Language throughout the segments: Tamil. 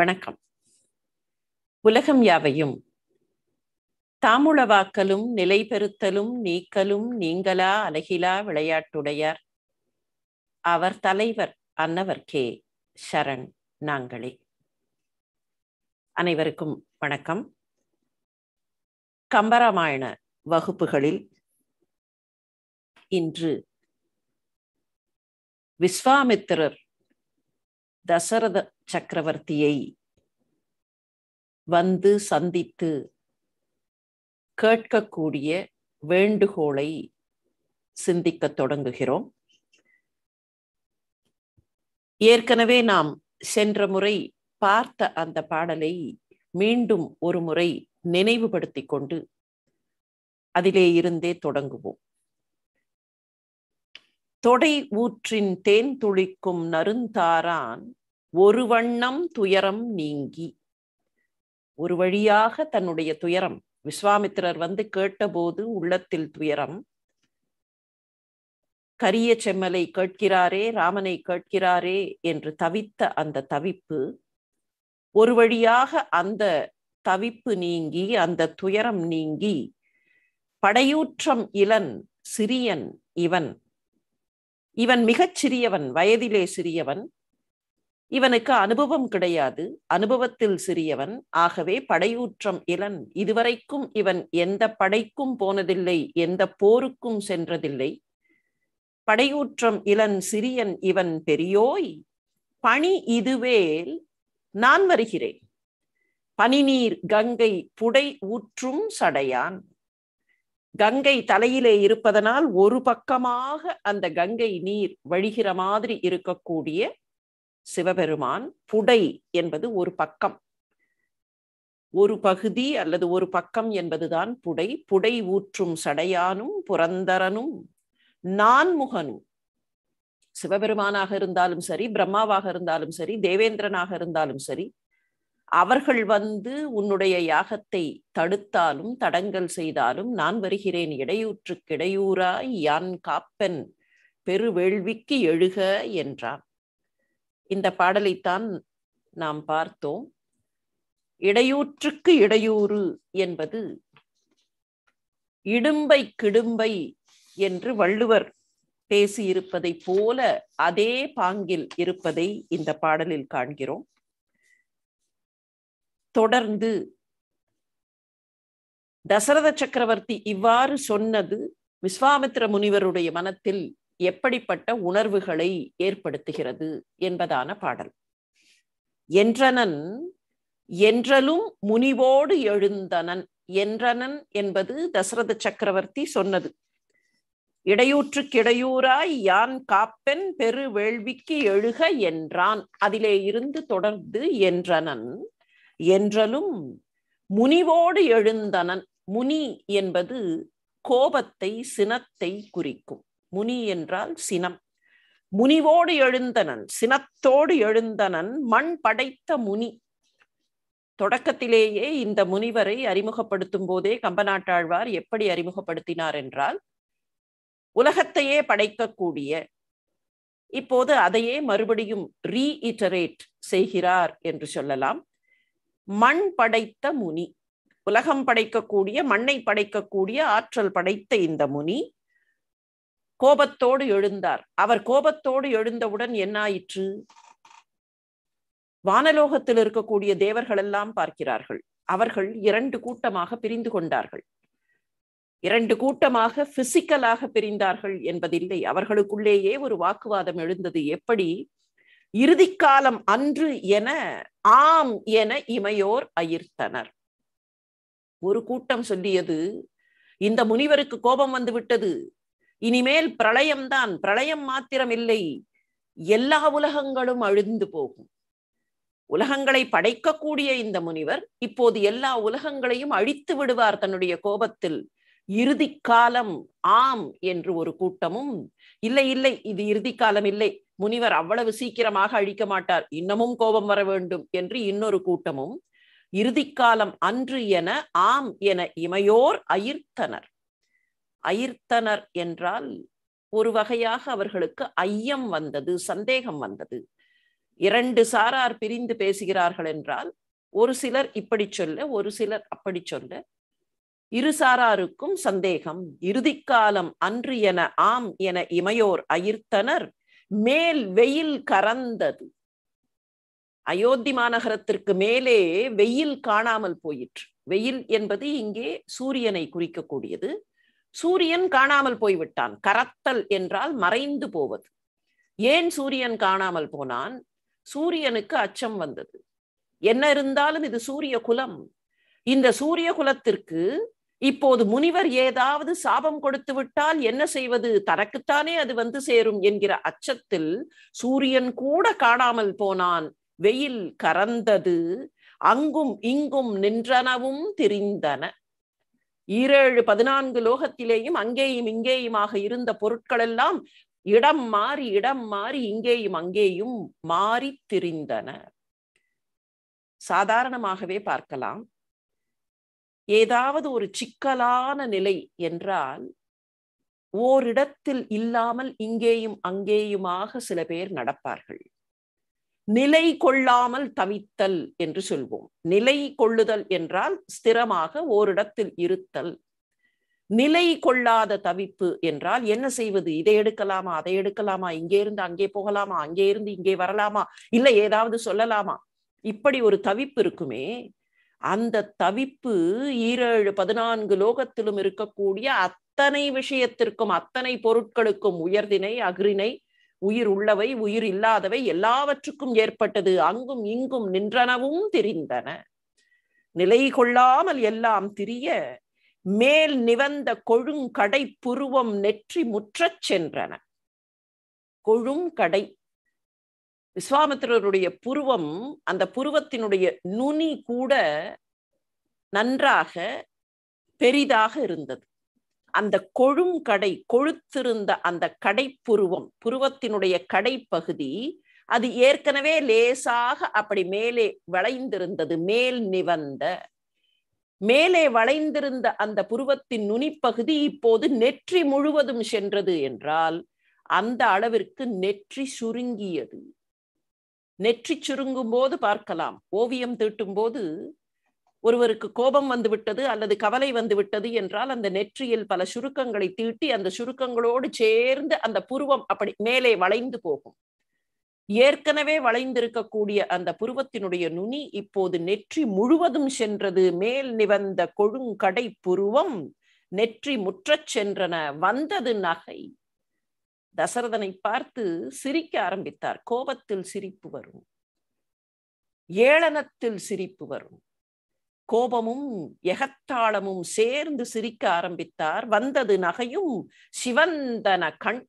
வணக்கம் உலகம் யாவையும் தாமுளவாக்கலும் நிலைபெறுத்தலும் நீக்கலும் நீங்களா அலகிலா விளையாட்டுடையார் அவர் தலைவர் அன்னவர் கே சரண் நாங்களே அனைவருக்கும் வணக்கம் கம்பராமாயண வகுப்புகளில் இன்று விஸ்வாமித்திரர் தசரத சக்கரவர்த்தியை வந்து சந்தித்து கேட்கக்கூடிய வேண்டுகோளை சிந்திக்க தொடங்குகிறோம் ஏற்கனவே நாம் சென்ற முறை பார்த்த அந்த பாடலை மீண்டும் ஒரு முறை நினைவுபடுத்திக் கொண்டு அதிலே இருந்தே தொடங்குவோம் தொடை ஊற்றின் தேன் துளிக்கும் நருந்தாரான் ஒரு வண்ணம் துயரம் நீங்கி ஒரு வழியாக தன்னுடைய துயரம் விஸ்வாமித்திரர் வந்து கேட்டபோது உள்ளத்தில் துயரம் கரிய செம்மலை கேட்கிறாரே ராமனை கேட்கிறாரே என்று தவித்த அந்த தவிப்பு ஒரு வழியாக அந்த தவிப்பு நீங்கி அந்த துயரம் நீங்கி படையூற்றம் இளன் சிறியன் இவன் இவன் மிகச் சிறியவன் வயதிலே சிறியவன் இவனுக்கு அனுபவம் கிடையாது அனுபவத்தில் சிறியவன் ஆகவே படையூற்றம் இளன் இதுவரைக்கும் இவன் எந்த படைக்கும் போனதில்லை எந்த போருக்கும் சென்றதில்லை படையூற்றம் இளன் சிறியன் இவன் பெரியோய் பணி இதுவேல் நான் வருகிறேன் பனிநீர் கங்கை புடை ஊற்றும் சடையான் கங்கை தலையிலே இருப்பதனால் ஒரு பக்கமாக அந்த கங்கை நீர் வழிகிற மாதிரி இருக்கக்கூடிய சிவபெருமான் புடை என்பது ஒரு பக்கம் ஒரு பகுதி அல்லது ஒரு பக்கம் என்பதுதான் புடை புடை ஊற்றும் சடையானும் புரந்தரனும் நான்முகனும் சிவபெருமானாக இருந்தாலும் சரி பிரம்மாவாக இருந்தாலும் சரி தேவேந்திரனாக இருந்தாலும் சரி அவர்கள் வந்து உன்னுடைய யாகத்தை தடுத்தாலும் தடங்கல் செய்தாலும் நான் வருகிறேன் இடையூற்று இடையூறாய் யான் காப்பன் பெருவேள்விக்கு எழுக என்றான் இந்த பாடலைத்தான் நாம் பார்த்தோம் இடையூற்றுக்கு இடையூறு என்பது இடும்பை கிடும்பை என்று வள்ளுவர் பேசியிருப்பதை போல அதே பாங்கில் இருப்பதை இந்த பாடலில் காண்கிறோம் தொடர்ந்து தசரத சக்கரவர்த்தி இவ்வாறு சொன்னது விஸ்வாமித்ர முனிவருடைய மனத்தில் எப்படிப்பட்ட உணர்வுகளை ஏற்படுத்துகிறது என்பதான பாடல் என்றனன் என்றலும் முனிவோடு எழுந்தனன் என்றனன் என்பது தசரத சக்கரவர்த்தி சொன்னது இடையூற்றுக்கிடையூராய் யான் காப்பென் பெரு வேள்விக்கு எழுக என்றான் அதிலே இருந்து தொடர்ந்து என்றனன் என்றலும் முனிவோடு எழுந்தனன் முனி என்பது கோபத்தை சினத்தை குறிக்கும் முனி என்றால் சினம் முனிவோடு எழுந்தனன் சினத்தோடு எழுந்தனன் மண் படைத்த முனி தொடக்கத்திலேயே இந்த முனிவரை அறிமுகப்படுத்தும் போதே கம்பநாட்டாழ்வார் எப்படி அறிமுகப்படுத்தினார் என்றால் உலகத்தையே படைக்கக்கூடிய இப்போது அதையே மறுபடியும் ரீஇட்டரேட் செய்கிறார் என்று சொல்லலாம் மண் படைத்த முனி உலகம் படைக்கக்கூடிய மண்ணை படைக்கக்கூடிய ஆற்றல் படைத்த இந்த முனி கோபத்தோடு எழுந்தார் அவர் கோபத்தோடு எழுந்தவுடன் என்ன ஆயிற்று வானலோகத்தில் இருக்கக்கூடிய தேவர்கள் எல்லாம் பார்க்கிறார்கள் அவர்கள் இரண்டு கூட்டமாக பிரிந்து கொண்டார்கள் இரண்டு கூட்டமாக பிசிக்கலாக பிரிந்தார்கள் என்பதில்லை அவர்களுக்குள்ளேயே ஒரு வாக்குவாதம் எழுந்தது எப்படி இறுதிக்காலம் அன்று என ஆம் என இமையோர் அயிர்த்தனர் ஒரு கூட்டம் சொல்லியது இந்த முனிவருக்கு கோபம் வந்து விட்டது இனிமேல் பிரளயம்தான் பிரளயம் மாத்திரம் இல்லை எல்லா உலகங்களும் அழிந்து போகும் உலகங்களை படைக்கக்கூடிய இந்த முனிவர் இப்போது எல்லா உலகங்களையும் அழித்து விடுவார் தன்னுடைய கோபத்தில் இறுதி காலம் ஆம் என்று ஒரு கூட்டமும் இல்லை இல்லை இது இறுதி காலம் இல்லை முனிவர் அவ்வளவு சீக்கிரமாக அழிக்க மாட்டார் இன்னமும் கோபம் வர வேண்டும் என்று இன்னொரு கூட்டமும் இறுதி காலம் அன்று என ஆம் என இமையோர் அயிர்த்தனர் அயிர்த்தனர் என்றால் ஒரு வகையாக அவர்களுக்கு ஐயம் வந்தது சந்தேகம் வந்தது இரண்டு சாரார் பிரிந்து பேசுகிறார்கள் என்றால் ஒரு சிலர் இப்படி சொல்ல ஒரு சிலர் அப்படி சொல்ல இருசாராருக்கும் சந்தேகம் இறுதிக்காலம் அன்று என ஆம் என இமையோர் அயிர்த்தனர் மேல் வெயில் கரந்தது அயோத்தி மாநகரத்திற்கு மேலே வெயில் காணாமல் போயிற்று வெயில் என்பது இங்கே சூரியனை குறிக்கக்கூடியது சூரியன் காணாமல் போய்விட்டான் கரத்தல் என்றால் மறைந்து போவது ஏன் சூரியன் காணாமல் போனான் சூரியனுக்கு அச்சம் வந்தது என்ன இருந்தாலும் இது சூரிய குலம் இந்த சூரிய குலத்திற்கு இப்போது முனிவர் ஏதாவது சாபம் கொடுத்து விட்டால் என்ன செய்வது தனக்குத்தானே அது வந்து சேரும் என்கிற அச்சத்தில் சூரியன் கூட காணாமல் போனான் வெயில் கரந்தது அங்கும் இங்கும் நின்றனவும் திரிந்தன ஈரேழு பதினான்கு லோகத்திலேயும் அங்கேயும் இங்கேயுமாக இருந்த பொருட்கள் எல்லாம் இடம் மாறி இடம் மாறி இங்கேயும் அங்கேயும் மாறி திரிந்தன சாதாரணமாகவே பார்க்கலாம் ஏதாவது ஒரு சிக்கலான நிலை என்றால் ஓரிடத்தில் இல்லாமல் இங்கேயும் அங்கேயுமாக சில பேர் நடப்பார்கள் நிலை கொள்ளாமல் தவித்தல் என்று சொல்வோம் நிலை கொள்ளுதல் என்றால் ஸ்திரமாக ஓரிடத்தில் இருத்தல் நிலை கொள்ளாத தவிப்பு என்றால் என்ன செய்வது இதை எடுக்கலாமா அதை எடுக்கலாமா இங்கே இருந்து அங்கே போகலாமா அங்கே இருந்து இங்கே வரலாமா இல்லை ஏதாவது சொல்லலாமா இப்படி ஒரு தவிப்பு இருக்குமே அந்த தவிப்பு ஈரேழு பதினான்கு லோகத்திலும் இருக்கக்கூடிய அத்தனை விஷயத்திற்கும் அத்தனை பொருட்களுக்கும் உயர்தினை அகிரினை உயிர் உள்ளவை உயிர் இல்லாதவை எல்லாவற்றுக்கும் ஏற்பட்டது அங்கும் இங்கும் நின்றனவும் திரிந்தன நிலை கொள்ளாமல் எல்லாம் திரிய மேல் நிவந்த கொழுங்கடை புருவம் நெற்றி முற்றச் சென்றன கொழுங்கடை விஸ்வாமித்திரருடைய புருவம் அந்த புருவத்தினுடைய நுனி கூட நன்றாக பெரிதாக இருந்தது அந்த கொழும் கடை கொழுத்திருந்த அந்த கடைப்புருவம் புருவத்தினுடைய கடைப்பகுதி அது ஏற்கனவே லேசாக அப்படி மேலே வளைந்திருந்தது மேல் நிவந்த மேலே வளைந்திருந்த அந்த புருவத்தின் நுனிப்பகுதி இப்போது நெற்றி முழுவதும் சென்றது என்றால் அந்த அளவிற்கு நெற்றி சுருங்கியது நெற்றி சுருங்கும் போது பார்க்கலாம் ஓவியம் தீட்டும் போது ஒருவருக்கு கோபம் வந்துவிட்டது அல்லது கவலை வந்துவிட்டது என்றால் அந்த நெற்றியில் பல சுருக்கங்களை தீட்டி அந்த சுருக்கங்களோடு சேர்ந்து அந்த புருவம் அப்படி மேலே வளைந்து போகும் ஏற்கனவே வளைந்திருக்கக்கூடிய அந்த புருவத்தினுடைய நுனி இப்போது நெற்றி முழுவதும் சென்றது மேல் நிவந்த கொழுங்கடை புருவம் நெற்றி முற்றச் சென்றன வந்தது நகை தசரதனை பார்த்து சிரிக்க ஆரம்பித்தார் கோபத்தில் சிரிப்பு வரும் ஏளனத்தில் சிரிப்பு வரும் கோபமும் எகத்தாளமும் சேர்ந்து சிரிக்க ஆரம்பித்தார் வந்தது நகையும் சிவந்தன கண்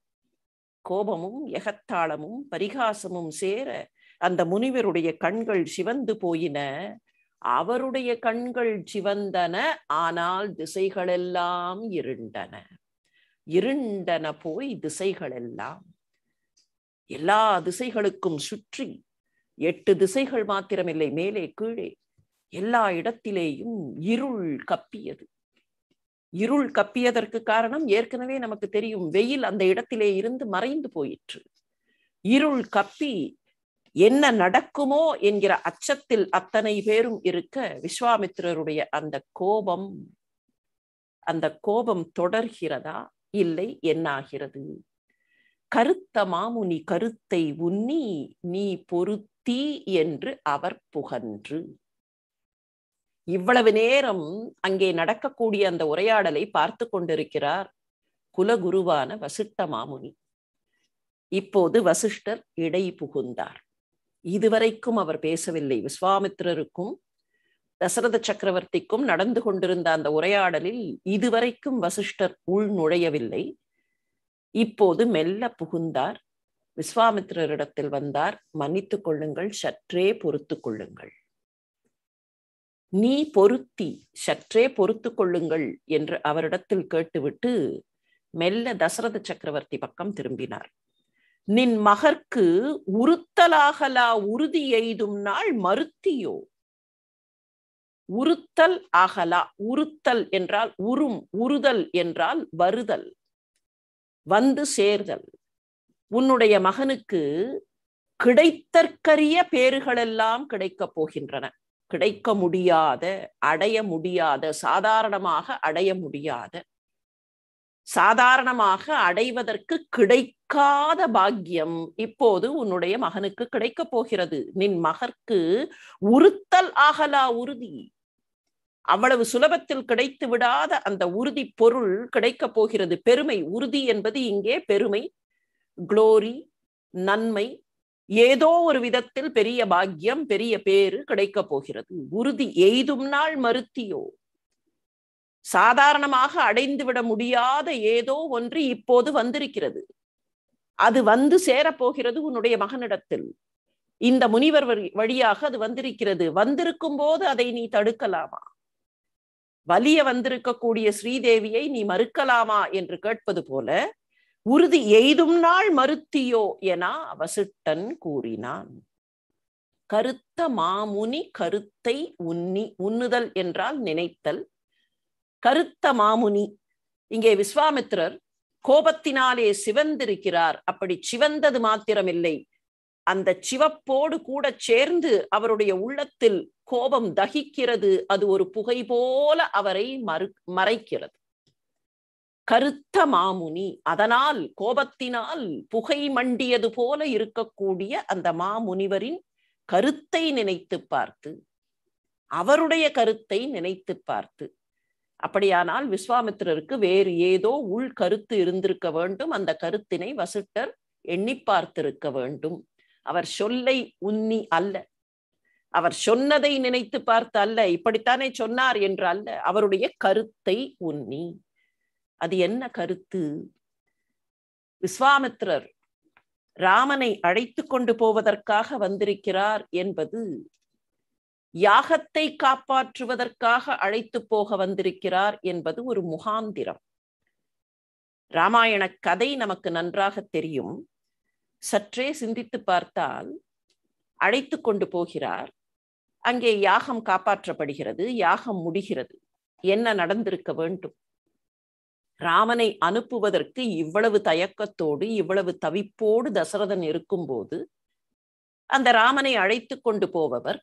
கோபமும் எகத்தாளமும் பரிகாசமும் சேர அந்த முனிவருடைய கண்கள் சிவந்து போயின அவருடைய கண்கள் சிவந்தன ஆனால் திசைகளெல்லாம் இருண்டன இருண்டன போய் திசைகள் எல்லாம் எல்லா திசைகளுக்கும் சுற்றி எட்டு திசைகள் மாத்திரமில்லை மேலே கீழே எல்லா இடத்திலேயும் இருள் கப்பியது இருள் கப்பியதற்கு காரணம் ஏற்கனவே நமக்கு தெரியும் வெயில் அந்த இடத்திலே இருந்து மறைந்து போயிற்று இருள் கப்பி என்ன நடக்குமோ என்கிற அச்சத்தில் அத்தனை பேரும் இருக்க விஸ்வாமித்திரருடைய அந்த கோபம் அந்த கோபம் தொடர்கிறதா இல்லை என்னாகிறது கருத்த மாமுனி கருத்தை உன்னி நீ பொருத்தி என்று அவர் புகன்று இவ்வளவு நேரம் அங்கே நடக்கக்கூடிய அந்த உரையாடலை பார்த்து கொண்டிருக்கிறார் குலகுருவான வசிஷ்ட மாமுனி இப்போது வசிஷ்டர் இடை புகுந்தார் இதுவரைக்கும் அவர் பேசவில்லை விஸ்வாமித்திரருக்கும் தசரத சக்கரவர்த்திக்கும் நடந்து கொண்டிருந்த அந்த உரையாடலில் இதுவரைக்கும் வசிஷ்டர் உள் நுழையவில்லை இப்போது மெல்ல புகுந்தார் விஸ்வாமித்திரரிடத்தில் வந்தார் மன்னித்து கொள்ளுங்கள் சற்றே பொறுத்து கொள்ளுங்கள் நீ பொருத்தி சற்றே பொறுத்து கொள்ளுங்கள் என்று அவரிடத்தில் கேட்டுவிட்டு மெல்ல தசரத சக்கரவர்த்தி பக்கம் திரும்பினார் நின் மகற்கு உறுத்தலாகலா உறுதி எய்தும் நாள் மறுத்தியோ உறுத்தல் ஆகலா உறுத்தல் என்றால் உறும் உறுதல் என்றால் வருதல் வந்து சேர்தல் உன்னுடைய மகனுக்கு கிடைத்தற்கரிய பேறுகளெல்லாம் கிடைக்கப் போகின்றன கிடைக்க முடியாத அடைய முடியாத சாதாரணமாக அடைய முடியாத சாதாரணமாக அடைவதற்கு கிடைக்காத பாக்கியம் இப்போது உன்னுடைய மகனுக்கு கிடைக்கப் போகிறது நின் மகற்கு உறுத்தல் ஆகலா உறுதி அவ்வளவு சுலபத்தில் கிடைத்து விடாத அந்த உறுதி பொருள் கிடைக்க போகிறது பெருமை உறுதி என்பது இங்கே பெருமை குளோரி நன்மை ஏதோ ஒரு விதத்தில் பெரிய பாக்கியம் பெரிய பேரு கிடைக்க போகிறது உறுதி எய்தும் நாள் மறுத்தியோ சாதாரணமாக அடைந்துவிட முடியாத ஏதோ ஒன்று இப்போது வந்திருக்கிறது அது வந்து சேரப்போகிறது உன்னுடைய மகனிடத்தில் இந்த முனிவர் வழியாக அது வந்திருக்கிறது வந்திருக்கும் போது அதை நீ தடுக்கலாமா வலிய வந்திருக்கக்கூடிய ஸ்ரீதேவியை நீ மறுக்கலாமா என்று கேட்பது போல உறுதி எய்தும் நாள் மறுத்தியோ என வசிட்டன் கூறினான் கருத்த மாமுனி கருத்தை உன்னி உண்ணுதல் என்றால் நினைத்தல் கருத்த மாமுனி இங்கே விஸ்வாமித்ரர் கோபத்தினாலே சிவந்திருக்கிறார் அப்படி சிவந்தது மாத்திரமில்லை அந்த சிவப்போடு கூட சேர்ந்து அவருடைய உள்ளத்தில் கோபம் தகிக்கிறது அது ஒரு புகை போல அவரை மறு மறைக்கிறது கருத்த மாமுனி அதனால் கோபத்தினால் புகை மண்டியது போல இருக்கக்கூடிய அந்த மாமுனிவரின் கருத்தை நினைத்து பார்த்து அவருடைய கருத்தை நினைத்து பார்த்து அப்படியானால் விஸ்வாமித்திரருக்கு வேறு ஏதோ உள் கருத்து இருந்திருக்க வேண்டும் அந்த கருத்தினை வசிட்டர் எண்ணி பார்த்திருக்க வேண்டும் அவர் சொல்லை உன்னி அல்ல அவர் சொன்னதை நினைத்து பார்த்து அல்ல இப்படித்தானே சொன்னார் என்று அல்ல அவருடைய கருத்தை உன்னி அது என்ன கருத்து விஸ்வாமித்ரர் ராமனை அழைத்து கொண்டு போவதற்காக வந்திருக்கிறார் என்பது யாகத்தை காப்பாற்றுவதற்காக அழைத்து போக வந்திருக்கிறார் என்பது ஒரு முகாந்திரம் ராமாயண கதை நமக்கு நன்றாக தெரியும் சற்றே சிந்தித்து பார்த்தால் அழைத்து கொண்டு போகிறார் அங்கே யாகம் காப்பாற்றப்படுகிறது யாகம் முடிகிறது என்ன நடந்திருக்க வேண்டும் ராமனை அனுப்புவதற்கு இவ்வளவு தயக்கத்தோடு இவ்வளவு தவிப்போடு தசரதன் இருக்கும்போது அந்த ராமனை அழைத்து கொண்டு போபவர்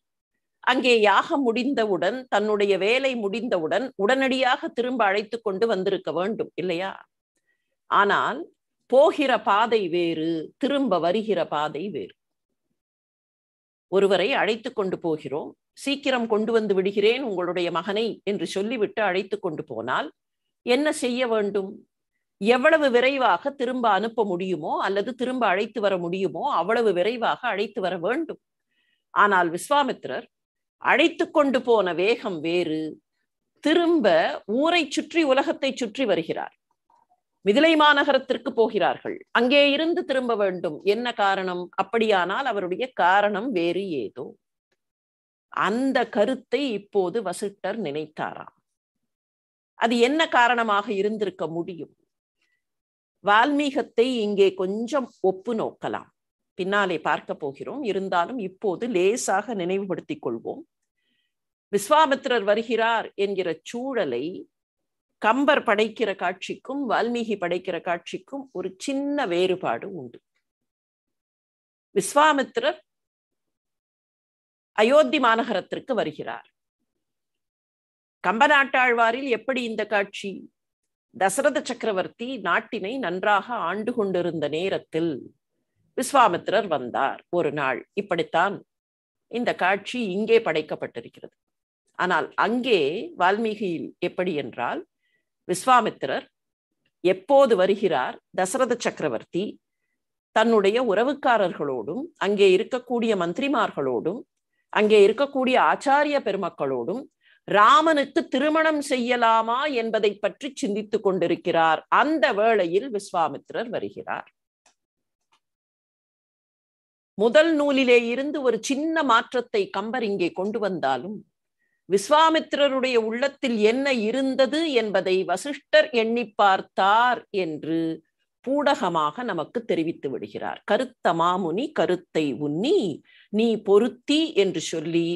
அங்கே யாகம் முடிந்தவுடன் தன்னுடைய வேலை முடிந்தவுடன் உடனடியாக திரும்ப அழைத்து கொண்டு வந்திருக்க வேண்டும் இல்லையா ஆனால் போகிற பாதை வேறு திரும்ப வருகிற பாதை வேறு ஒருவரை அழைத்து கொண்டு போகிறோம் சீக்கிரம் கொண்டு வந்து விடுகிறேன் உங்களுடைய மகனை என்று சொல்லிவிட்டு அழைத்து கொண்டு போனால் என்ன செய்ய வேண்டும் எவ்வளவு விரைவாக திரும்ப அனுப்ப முடியுமோ அல்லது திரும்ப அழைத்து வர முடியுமோ அவ்வளவு விரைவாக அழைத்து வர வேண்டும் ஆனால் விஸ்வாமித்திரர் அழைத்து கொண்டு போன வேகம் வேறு திரும்ப ஊரை சுற்றி உலகத்தை சுற்றி வருகிறார் மிதிலை மாநகரத்திற்கு போகிறார்கள் அங்கே இருந்து திரும்ப வேண்டும் என்ன காரணம் அப்படியானால் அவருடைய காரணம் வேறு ஏதோ அந்த கருத்தை இப்போது வசிட்டர் நினைத்தாராம் அது என்ன காரணமாக இருந்திருக்க முடியும் வால்மீகத்தை இங்கே கொஞ்சம் ஒப்பு நோக்கலாம் பின்னாலே பார்க்க போகிறோம் இருந்தாலும் இப்போது லேசாக நினைவுபடுத்திக் கொள்வோம் விஸ்வாமித்திரர் வருகிறார் என்கிற சூழலை கம்பர் படைக்கிற காட்சிக்கும் வால்மீகி படைக்கிற காட்சிக்கும் ஒரு சின்ன வேறுபாடு உண்டு விஸ்வாமித்ரர் அயோத்தி மாநகரத்திற்கு வருகிறார் கம்பநாட்டாழ்வாரில் எப்படி இந்த காட்சி தசரத சக்கரவர்த்தி நாட்டினை நன்றாக ஆண்டு கொண்டிருந்த நேரத்தில் விஸ்வாமித்திரர் வந்தார் ஒரு நாள் இப்படித்தான் இந்த காட்சி இங்கே படைக்கப்பட்டிருக்கிறது ஆனால் அங்கே வால்மீகியில் எப்படி என்றால் விஸ்வாமித்திரர் எப்போது வருகிறார் தசரத சக்கரவர்த்தி தன்னுடைய உறவுக்காரர்களோடும் அங்கே இருக்கக்கூடிய மந்திரிமார்களோடும் அங்கே இருக்கக்கூடிய ஆச்சாரிய பெருமக்களோடும் ராமனுக்கு திருமணம் செய்யலாமா என்பதை பற்றி சிந்தித்துக் கொண்டிருக்கிறார் அந்த வேளையில் விஸ்வாமித்திரர் வருகிறார் முதல் நூலிலே இருந்து ஒரு சின்ன மாற்றத்தை கம்பர் இங்கே கொண்டு வந்தாலும் விஸ்வாமித்திரருடைய உள்ளத்தில் என்ன இருந்தது என்பதை வசிஷ்டர் எண்ணி பார்த்தார் என்று பூடகமாக நமக்கு தெரிவித்து விடுகிறார் கருத்த மாமுனி கருத்தை உன்னி நீ பொருத்தி என்று சொல்லி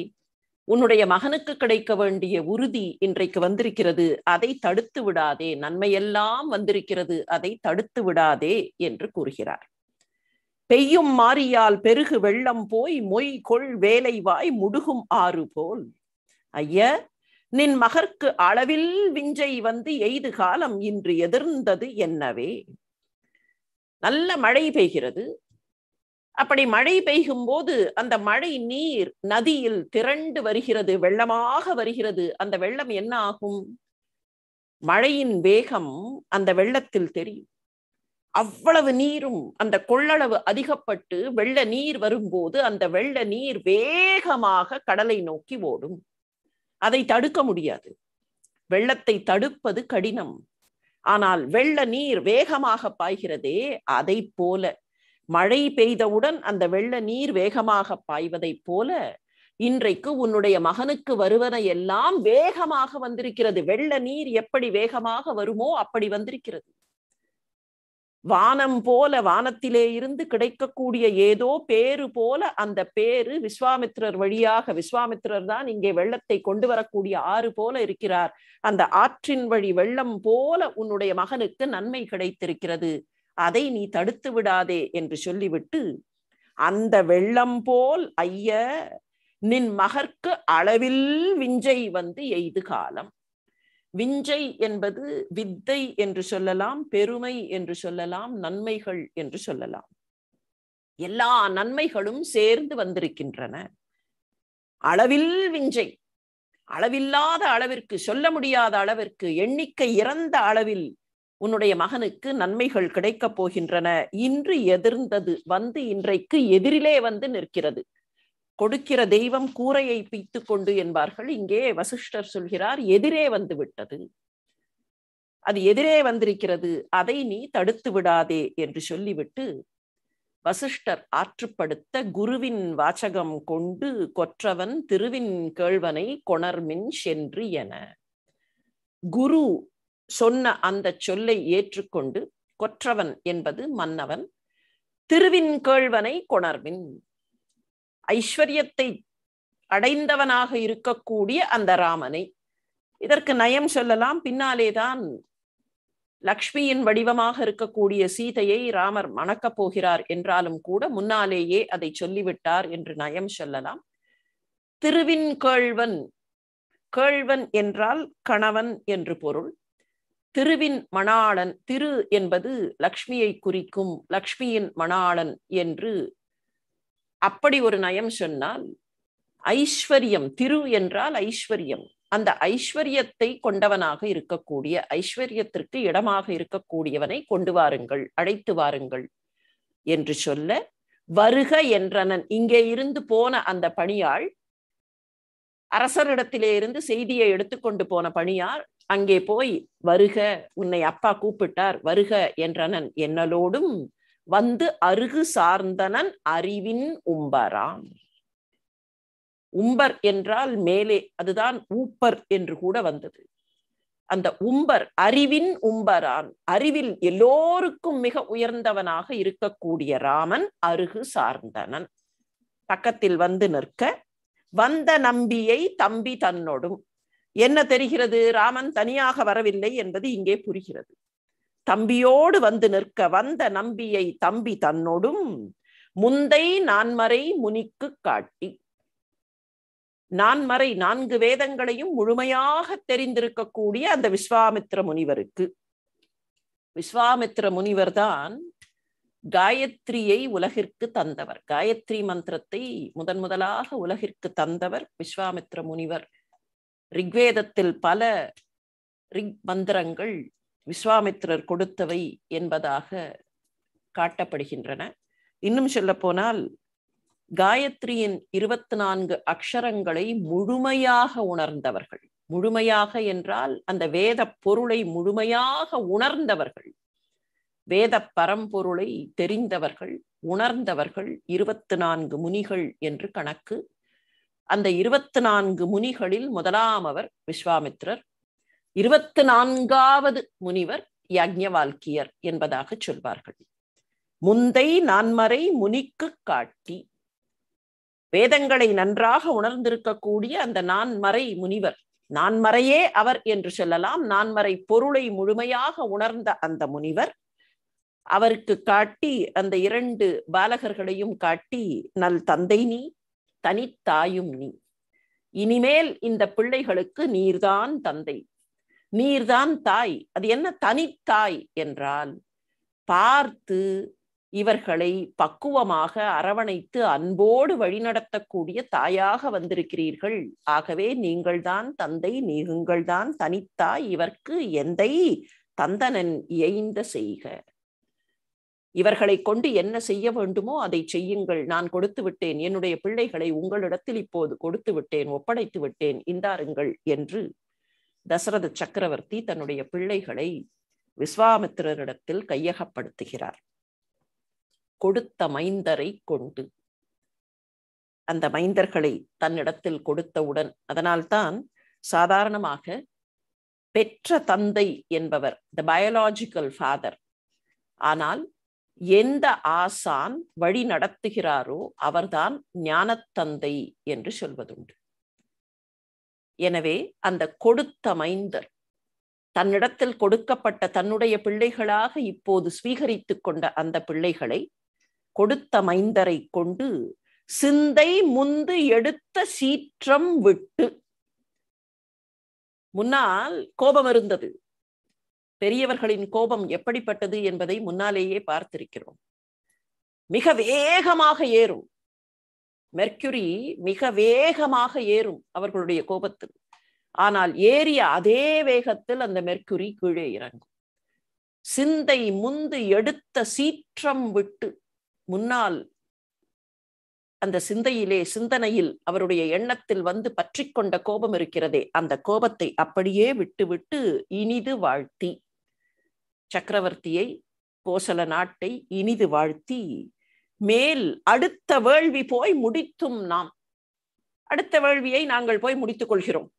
உன்னுடைய மகனுக்கு கிடைக்க வேண்டிய உறுதி இன்றைக்கு வந்திருக்கிறது அதை தடுத்து விடாதே நன்மையெல்லாம் வந்திருக்கிறது அதை தடுத்து விடாதே என்று கூறுகிறார் பெய்யும் மாறியால் பெருகு வெள்ளம் போய் மொய் கொள் வேலை வாய் முடுகும் ஆறு போல் ஐய நின் மகர்க்கு அளவில் விஞ்சை வந்து எய்து காலம் இன்று எதிர்ந்தது என்னவே நல்ல மழை பெய்கிறது அப்படி மழை பெய்யும் போது அந்த மழை நீர் நதியில் திரண்டு வருகிறது வெள்ளமாக வருகிறது அந்த வெள்ளம் என்ன ஆகும் மழையின் வேகம் அந்த வெள்ளத்தில் தெரியும் அவ்வளவு நீரும் அந்த கொள்ளளவு அதிகப்பட்டு வெள்ள நீர் வரும்போது அந்த வெள்ள நீர் வேகமாக கடலை நோக்கி ஓடும் அதை தடுக்க முடியாது வெள்ளத்தை தடுப்பது கடினம் ஆனால் வெள்ள நீர் வேகமாக பாய்கிறதே அதை போல மழை பெய்தவுடன் அந்த வெள்ள நீர் வேகமாக பாய்வதைப் போல இன்றைக்கு உன்னுடைய மகனுக்கு வருவன எல்லாம் வேகமாக வந்திருக்கிறது வெள்ள நீர் எப்படி வேகமாக வருமோ அப்படி வந்திருக்கிறது வானம் போல வானத்திலே இருந்து கிடைக்கக்கூடிய ஏதோ பேரு போல அந்த பேரு விஸ்வாமித்ரர் வழியாக விஸ்வாமித்ரர் தான் இங்கே வெள்ளத்தை கொண்டு வரக்கூடிய ஆறு போல இருக்கிறார் அந்த ஆற்றின் வழி வெள்ளம் போல உன்னுடைய மகனுக்கு நன்மை கிடைத்திருக்கிறது அதை நீ தடுத்து விடாதே என்று சொல்லிவிட்டு அந்த வெள்ளம் போல் ஐய நின் மகற்கு அளவில் விஞ்சை வந்து எய்து காலம் விஞ்சை என்பது வித்தை என்று சொல்லலாம் பெருமை என்று சொல்லலாம் நன்மைகள் என்று சொல்லலாம் எல்லா நன்மைகளும் சேர்ந்து வந்திருக்கின்றன அளவில் விஞ்சை அளவில்லாத அளவிற்கு சொல்ல முடியாத அளவிற்கு எண்ணிக்கை இறந்த அளவில் உன்னுடைய மகனுக்கு நன்மைகள் கிடைக்கப் போகின்றன இன்று எதிர்ந்தது வந்து இன்றைக்கு எதிரிலே வந்து நிற்கிறது கொடுக்கிற தெய்வம் கூரையை பீத்து கொண்டு என்பார்கள் இங்கே வசிஷ்டர் சொல்கிறார் எதிரே வந்து விட்டது அது எதிரே வந்திருக்கிறது அதை நீ தடுத்து விடாதே என்று சொல்லிவிட்டு வசிஷ்டர் ஆற்றுப்படுத்த குருவின் வாச்சகம் கொண்டு கொற்றவன் திருவின் கேள்வனை கொணர்மின் சென்று என குரு சொன்ன அந்த சொல்லை ஏற்றுக்கொண்டு கொற்றவன் என்பது மன்னவன் திருவின் கேள்வனை கொணர்வின் ஐஸ்வர்யத்தை அடைந்தவனாக இருக்கக்கூடிய அந்த ராமனை இதற்கு நயம் சொல்லலாம் பின்னாலேதான் லக்ஷ்மியின் வடிவமாக இருக்கக்கூடிய சீதையை ராமர் மணக்கப் போகிறார் என்றாலும் கூட முன்னாலேயே அதை சொல்லிவிட்டார் என்று நயம் சொல்லலாம் திருவின் கேழ்வன் கேழ்வன் என்றால் கணவன் என்று பொருள் திருவின் மணாளன் திரு என்பது லக்ஷ்மியை குறிக்கும் லக்ஷ்மியின் மணாளன் என்று அப்படி ஒரு நயம் சொன்னால் ஐஸ்வர்யம் திரு என்றால் ஐஸ்வர்யம் அந்த ஐஸ்வர்யத்தை கொண்டவனாக இருக்கக்கூடிய ஐஸ்வர்யத்திற்கு இடமாக இருக்கக்கூடியவனை கொண்டு வாருங்கள் அழைத்து வாருங்கள் என்று சொல்ல வருக என்றனன் இங்கே இருந்து போன அந்த பணியாள் அரசரிடத்திலே இருந்து செய்தியை எடுத்துக்கொண்டு போன பணியார் அங்கே போய் வருக உன்னை அப்பா கூப்பிட்டார் வருக என்றனன் என்னலோடும் வந்து அருகு சார்ந்தனன் அறிவின் உம்பரான் உம்பர் என்றால் மேலே அதுதான் ஊப்பர் என்று கூட வந்தது அந்த உம்பர் அறிவின் உம்பரான் அறிவில் எல்லோருக்கும் மிக உயர்ந்தவனாக இருக்கக்கூடிய ராமன் அருகு சார்ந்தனன் பக்கத்தில் வந்து நிற்க வந்த நம்பியை தம்பி தன்னோடும் என்ன தெரிகிறது ராமன் தனியாக வரவில்லை என்பது இங்கே புரிகிறது தம்பியோடு வந்து நிற்க வந்த நம்பியை தம்பி தன்னோடும் முந்தை நான்மறை முனிக்கு காட்டி நான்மறை நான்கு வேதங்களையும் முழுமையாக தெரிந்திருக்கக்கூடிய அந்த விஸ்வாமித்ர முனிவருக்கு விஸ்வாமித்ர முனிவர் தான் காயத்ரியை உலகிற்கு தந்தவர் காயத்ரி மந்திரத்தை முதன் முதலாக உலகிற்கு தந்தவர் விஸ்வாமித்ர முனிவர் ரிக்வேதத்தில் பல ரிக் மந்திரங்கள் விஸ்வாமித்ரர் கொடுத்தவை என்பதாக காட்டப்படுகின்றன இன்னும் சொல்ல போனால் காயத்ரியின் இருபத்தி நான்கு அக்ஷரங்களை முழுமையாக உணர்ந்தவர்கள் முழுமையாக என்றால் அந்த வேத பொருளை முழுமையாக உணர்ந்தவர்கள் வேத பரம்பொருளை தெரிந்தவர்கள் உணர்ந்தவர்கள் இருபத்து நான்கு முனிகள் என்று கணக்கு அந்த இருபத்து நான்கு முனிகளில் முதலாம் அவர் விஸ்வாமித்ரர் இருபத்து நான்காவது முனிவர் யாக்ஞவால்கியர் என்பதாக சொல்வார்கள் முந்தை நான்மறை முனிக்கு காட்டி வேதங்களை நன்றாக உணர்ந்திருக்கக்கூடிய அந்த நான்மறை முனிவர் நான்மறையே அவர் என்று சொல்லலாம் நான்மறை பொருளை முழுமையாக உணர்ந்த அந்த முனிவர் அவருக்கு காட்டி அந்த இரண்டு பாலகர்களையும் காட்டி நல் தந்தை நீ தனித்தாயும் நீ இனிமேல் இந்த பிள்ளைகளுக்கு நீர்தான் தந்தை நீர்தான் தாய் அது என்ன தனித்தாய் என்றால் பார்த்து இவர்களை பக்குவமாக அரவணைத்து அன்போடு வழிநடத்தக்கூடிய தாயாக வந்திருக்கிறீர்கள் ஆகவே நீங்கள்தான் தந்தை நீங்கள்தான் தனித்தாய் இவர்க்கு எந்தை தந்தனன் இயைந்த செய்க இவர்களை கொண்டு என்ன செய்ய வேண்டுமோ அதை செய்யுங்கள் நான் கொடுத்து விட்டேன் என்னுடைய பிள்ளைகளை உங்களிடத்தில் இப்போது கொடுத்து விட்டேன் ஒப்படைத்து விட்டேன் இந்தாருங்கள் என்று தசரத சக்கரவர்த்தி தன்னுடைய பிள்ளைகளை விஸ்வாமித்திரரிடத்தில் கையகப்படுத்துகிறார் கொடுத்த மைந்தரை கொண்டு அந்த மைந்தர்களை தன்னிடத்தில் கொடுத்தவுடன் அதனால்தான் சாதாரணமாக பெற்ற தந்தை என்பவர் த பயாலாஜிக்கல் ஃபாதர் ஆனால் எந்த ஆசான் வழி நடத்துகிறாரோ அவர்தான் ஞானத்தந்தை என்று சொல்வதுண்டு எனவே அந்த கொடுத்த மைந்தர் தன்னிடத்தில் கொடுக்கப்பட்ட தன்னுடைய பிள்ளைகளாக இப்போது ஸ்வீகரித்து கொண்ட அந்த பிள்ளைகளை கொடுத்த மைந்தரை கொண்டு சிந்தை முந்து எடுத்த சீற்றம் விட்டு முன்னால் கோபம் இருந்தது பெரியவர்களின் கோபம் எப்படிப்பட்டது என்பதை முன்னாலேயே பார்த்திருக்கிறோம் மிக வேகமாக ஏறும் மெர்க்குரி மிக வேகமாக ஏறும் அவர்களுடைய கோபத்தில் ஆனால் ஏறிய அதே வேகத்தில் அந்த மெர்க்குரி கீழே இறங்கும் சிந்தை முந்து எடுத்த சீற்றம் விட்டு முன்னால் அந்த சிந்தையிலே சிந்தனையில் அவருடைய எண்ணத்தில் வந்து பற்றி கொண்ட கோபம் இருக்கிறதே அந்த கோபத்தை அப்படியே விட்டுவிட்டு இனிது வாழ்த்தி சக்கரவர்த்தியை கோசல நாட்டை இனிது வாழ்த்தி மேல் அடுத்த வேள்வி போய் முடித்தும் நாம் அடுத்த வேள்வியை நாங்கள் போய் முடித்துக் கொள்கிறோம்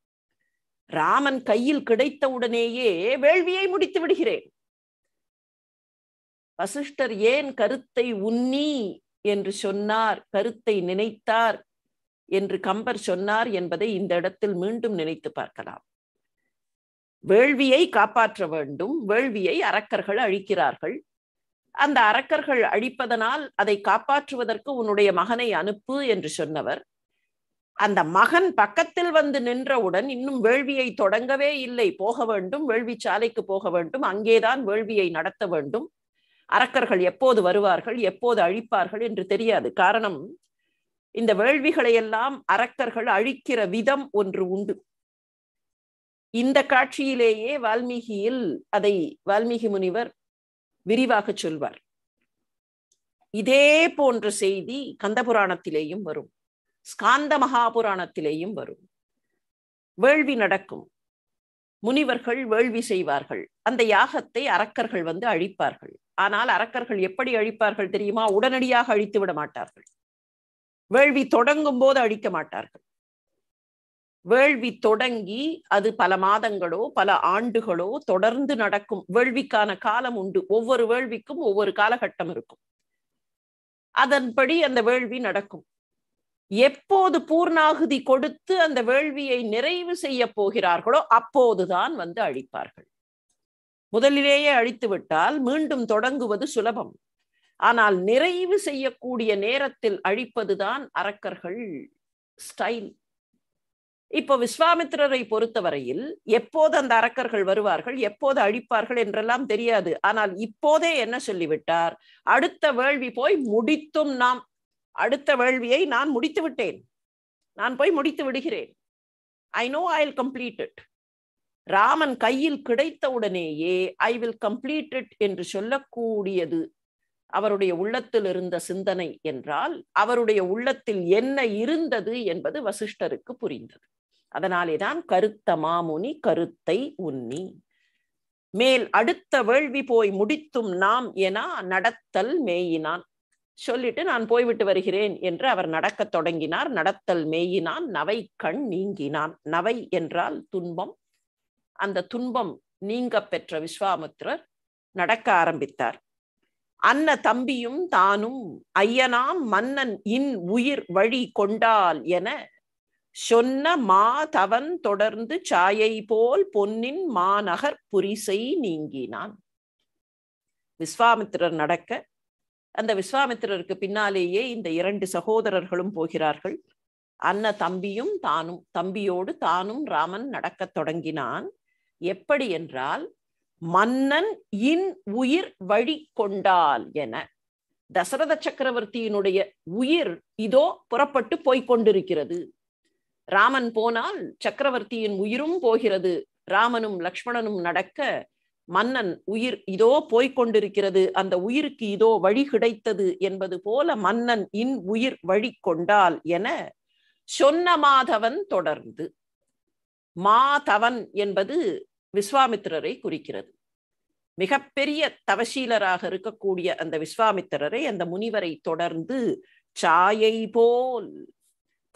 ராமன் கையில் கிடைத்தவுடனேயே வேள்வியை முடித்து விடுகிறேன் வசிஷ்டர் ஏன் கருத்தை உன்னி என்று சொன்னார் கருத்தை நினைத்தார் என்று கம்பர் சொன்னார் என்பதை இந்த இடத்தில் மீண்டும் நினைத்து பார்க்கலாம் வேள்வியை காப்பாற்ற வேண்டும் வேள்வியை அரக்கர்கள் அழிக்கிறார்கள் அந்த அரக்கர்கள் அழிப்பதனால் அதை காப்பாற்றுவதற்கு உன்னுடைய மகனை அனுப்பு என்று சொன்னவர் அந்த மகன் பக்கத்தில் வந்து நின்றவுடன் இன்னும் வேள்வியை தொடங்கவே இல்லை போக வேண்டும் வேள்வி சாலைக்கு போக வேண்டும் அங்கேதான் வேள்வியை நடத்த வேண்டும் அரக்கர்கள் எப்போது வருவார்கள் எப்போது அழிப்பார்கள் என்று தெரியாது காரணம் இந்த வேள்விகளை எல்லாம் அரக்கர்கள் அழிக்கிற விதம் ஒன்று உண்டு இந்த காட்சியிலேயே வால்மீகியில் அதை வால்மீகி முனிவர் விரிவாக சொல்வார் இதே போன்ற செய்தி கந்தபுராணத்திலேயும் வரும் ஸ்காந்த மகாபுராணத்திலேயும் வரும் வேள்வி நடக்கும் முனிவர்கள் வேள்வி செய்வார்கள் அந்த யாகத்தை அரக்கர்கள் வந்து அழிப்பார்கள் ஆனால் அரக்கர்கள் எப்படி அழிப்பார்கள் தெரியுமா உடனடியாக அழித்து விட மாட்டார்கள் வேள்வி தொடங்கும் போது அழிக்க மாட்டார்கள் வேள்வி தொடங்கி அது பல மாதங்களோ பல ஆண்டுகளோ தொடர்ந்து நடக்கும் வேள்விக்கான காலம் உண்டு ஒவ்வொரு வேள்விக்கும் ஒவ்வொரு காலகட்டம் இருக்கும் அதன்படி அந்த வேள்வி நடக்கும் எப்போது பூர்ணாகுதி கொடுத்து அந்த வேள்வியை நிறைவு செய்ய போகிறார்களோ அப்போதுதான் வந்து அழிப்பார்கள் முதலிலேயே அழித்து விட்டால் மீண்டும் தொடங்குவது சுலபம் ஆனால் நிறைவு செய்யக்கூடிய நேரத்தில் அழிப்பதுதான் அரக்கர்கள் ஸ்டைல் இப்போ விஸ்வாமித்ரரை பொறுத்தவரையில் எப்போது அந்த அரக்கர்கள் வருவார்கள் எப்போது அழிப்பார்கள் என்றெல்லாம் தெரியாது ஆனால் இப்போதே என்ன சொல்லிவிட்டார் அடுத்த வேள்வி போய் முடித்தும் நாம் அடுத்த வேள்வியை நான் முடித்து விட்டேன் நான் போய் முடித்து விடுகிறேன் I know I will complete it Raman கையில் கிடைத்தவுடனேயே ஐ வில் கம்ப்ளீட் இட் என்று சொல்லக்கூடியது அவருடைய உள்ளத்தில் இருந்த சிந்தனை என்றால் அவருடைய உள்ளத்தில் என்ன இருந்தது என்பது வசிஷ்டருக்கு புரிந்தது அதனாலேதான் கருத்த மாமுனி கருத்தை உன்னி மேல் அடுத்த வேள்வி போய் முடித்தும் நாம் என நடத்தல் மேயினான் சொல்லிட்டு நான் போய்விட்டு வருகிறேன் என்று அவர் நடக்கத் தொடங்கினார் நடத்தல் மேயினான் நவை கண் நீங்கினான் நவை என்றால் துன்பம் அந்த துன்பம் நீங்க பெற்ற விஸ்வாமுத்திரர் நடக்க ஆரம்பித்தார் அன்ன தம்பியும் தானும் ஐயனாம் மன்னன் இன் உயிர் வழி கொண்டால் என சொன்ன மா தவன் தொடர்ந்து சாயை போல் பொன்னின் மாநகர் புரிசை நீங்கினான் விஸ்வாமித்திரர் நடக்க அந்த விஸ்வாமித்திரருக்கு பின்னாலேயே இந்த இரண்டு சகோதரர்களும் போகிறார்கள் அன்ன தம்பியும் தானும் தம்பியோடு தானும் ராமன் நடக்கத் தொடங்கினான் எப்படி என்றால் மன்னன் இன் உயிர் வழி கொண்டால் என தசரத சக்கரவர்த்தியினுடைய உயிர் இதோ புறப்பட்டு போய்கொண்டிருக்கிறது ராமன் போனால் சக்கரவர்த்தியின் உயிரும் போகிறது ராமனும் லக்ஷ்மணனும் நடக்க மன்னன் உயிர் இதோ போய்க் கொண்டிருக்கிறது அந்த உயிருக்கு இதோ வழி கிடைத்தது என்பது போல மன்னன் இன் உயிர் வழி கொண்டால் என சொன்ன மாதவன் தொடர்ந்து மாதவன் என்பது விஸ்வாமித்திரரை குறிக்கிறது மிகப்பெரிய தவசீலராக இருக்கக்கூடிய அந்த விஸ்வாமித்திரரை அந்த முனிவரை தொடர்ந்து சாயை போல்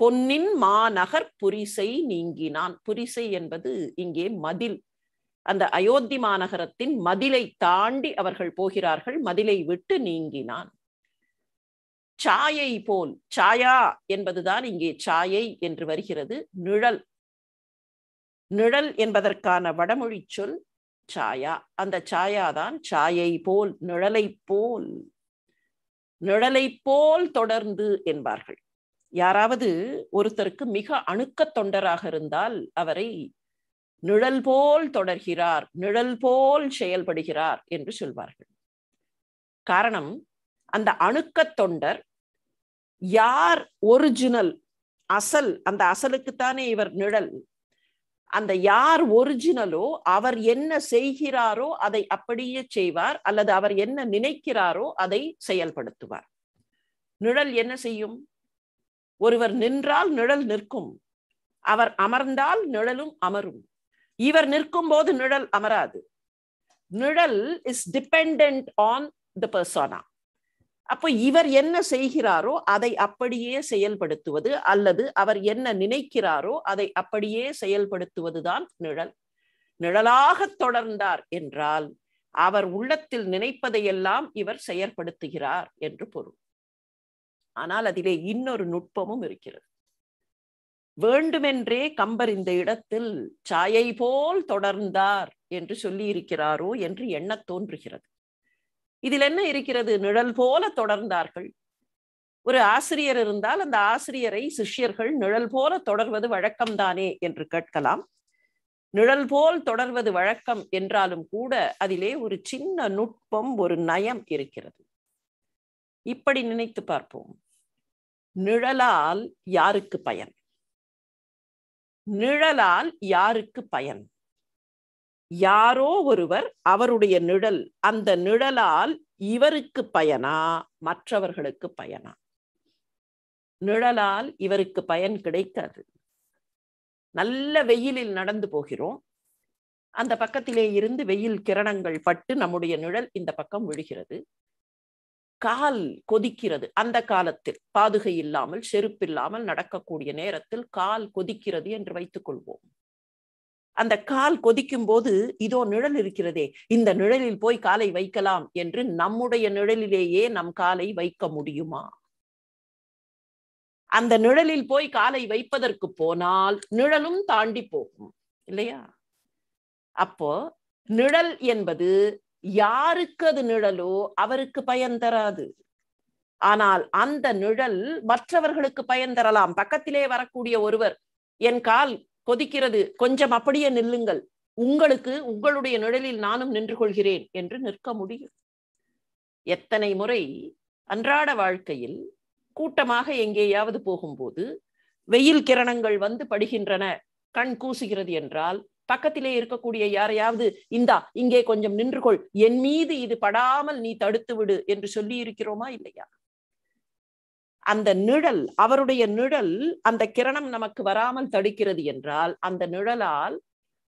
பொன்னின் மாநகர் புரிசை நீங்கினான் புரிசை என்பது இங்கே மதில் அந்த அயோத்தி மாநகரத்தின் மதிலை தாண்டி அவர்கள் போகிறார்கள் மதிலை விட்டு நீங்கினான் சாயை போல் சாயா என்பதுதான் இங்கே சாயை என்று வருகிறது நிழல் நிழல் என்பதற்கான வடமொழி சொல் சாயா அந்த சாயாதான் சாயை போல் நிழலை போல் நிழலை போல் தொடர்ந்து என்பார்கள் யாராவது ஒருத்தருக்கு மிக அணுக்க தொண்டராக இருந்தால் அவரை நிழல் போல் தொடர்கிறார் நிழல் போல் செயல்படுகிறார் என்று சொல்வார்கள் காரணம் அந்த அணுக்க தொண்டர் யார் ஒரிஜினல் அசல் அந்த அசலுக்குத்தானே இவர் நிழல் அந்த யார் ஒரிஜினலோ அவர் என்ன செய்கிறாரோ அதை அப்படியே செய்வார் அல்லது அவர் என்ன நினைக்கிறாரோ அதை செயல்படுத்துவார் நிழல் என்ன செய்யும் ஒருவர் நின்றால் நிழல் நிற்கும் அவர் அமர்ந்தால் நிழலும் அமரும் இவர் நிற்கும் போது நிழல் அமராது நிழல் இஸ் டிபெண்ட் ஆன் த பர்சனா அப்போ இவர் என்ன செய்கிறாரோ அதை அப்படியே செயல்படுத்துவது அல்லது அவர் என்ன நினைக்கிறாரோ அதை அப்படியே செயல்படுத்துவதுதான் நிழல் நிழலாக தொடர்ந்தார் என்றால் அவர் உள்ளத்தில் நினைப்பதையெல்லாம் இவர் செயற்படுத்துகிறார் என்று பொருள் ஆனால் அதிலே இன்னொரு நுட்பமும் இருக்கிறது வேண்டுமென்றே கம்பர் இந்த இடத்தில் சாயை போல் தொடர்ந்தார் என்று சொல்லி இருக்கிறாரோ என்று எண்ண தோன்றுகிறது இதில் என்ன இருக்கிறது நிழல் போல தொடர்ந்தார்கள் ஒரு ஆசிரியர் இருந்தால் அந்த ஆசிரியரை சிஷ்யர்கள் நிழல் போல தொடர்வது வழக்கம்தானே என்று கேட்கலாம் நிழல் போல் தொடர்வது வழக்கம் என்றாலும் கூட அதிலே ஒரு சின்ன நுட்பம் ஒரு நயம் இருக்கிறது இப்படி நினைத்து பார்ப்போம் நிழலால் யாருக்கு பயன் நிழலால் யாருக்கு பயன் யாரோ ஒருவர் அவருடைய நிழல் அந்த நிழலால் இவருக்கு பயனா மற்றவர்களுக்கு பயனா நிழலால் இவருக்கு பயன் கிடைக்காது நல்ல வெயிலில் நடந்து போகிறோம் அந்த பக்கத்திலே இருந்து வெயில் கிரணங்கள் பட்டு நம்முடைய நிழல் இந்த பக்கம் விழுகிறது கால் கொதிக்கிறது அந்த காலத்தில் பாதுகை இல்லாமல் செருப்பில்லாமல் நடக்கக்கூடிய நேரத்தில் கால் கொதிக்கிறது என்று வைத்துக் கொள்வோம் அந்த கால் கொதிக்கும் போது இதோ நிழல் இருக்கிறதே இந்த நிழலில் போய் காலை வைக்கலாம் என்று நம்முடைய நிழலிலேயே நம் காலை வைக்க முடியுமா அந்த நிழலில் போய் காலை வைப்பதற்கு போனால் நிழலும் தாண்டி போகும் இல்லையா அப்போ நிழல் என்பது யாருக்கு அது நிழலோ அவருக்கு பயன் தராது ஆனால் அந்த நிழல் மற்றவர்களுக்கு பயன் தரலாம் பக்கத்திலே வரக்கூடிய ஒருவர் என் கால் கொதிக்கிறது கொஞ்சம் அப்படியே நில்லுங்கள் உங்களுக்கு உங்களுடைய நிழலில் நானும் நின்று கொள்கிறேன் என்று நிற்க முடியும் எத்தனை முறை அன்றாட வாழ்க்கையில் கூட்டமாக எங்கேயாவது போகும்போது வெயில் கிரணங்கள் வந்து படுகின்றன கண் கூசுகிறது என்றால் பக்கத்திலே இருக்கக்கூடிய யாரையாவது இந்தா இங்கே கொஞ்சம் நின்று கொள் என் மீது இது படாமல் நீ தடுத்து விடு என்று சொல்லி இருக்கிறோமா இல்லையா அந்த நிழல் அவருடைய நிழல் அந்த கிரணம் நமக்கு வராமல் தடுக்கிறது என்றால் அந்த நிழலால்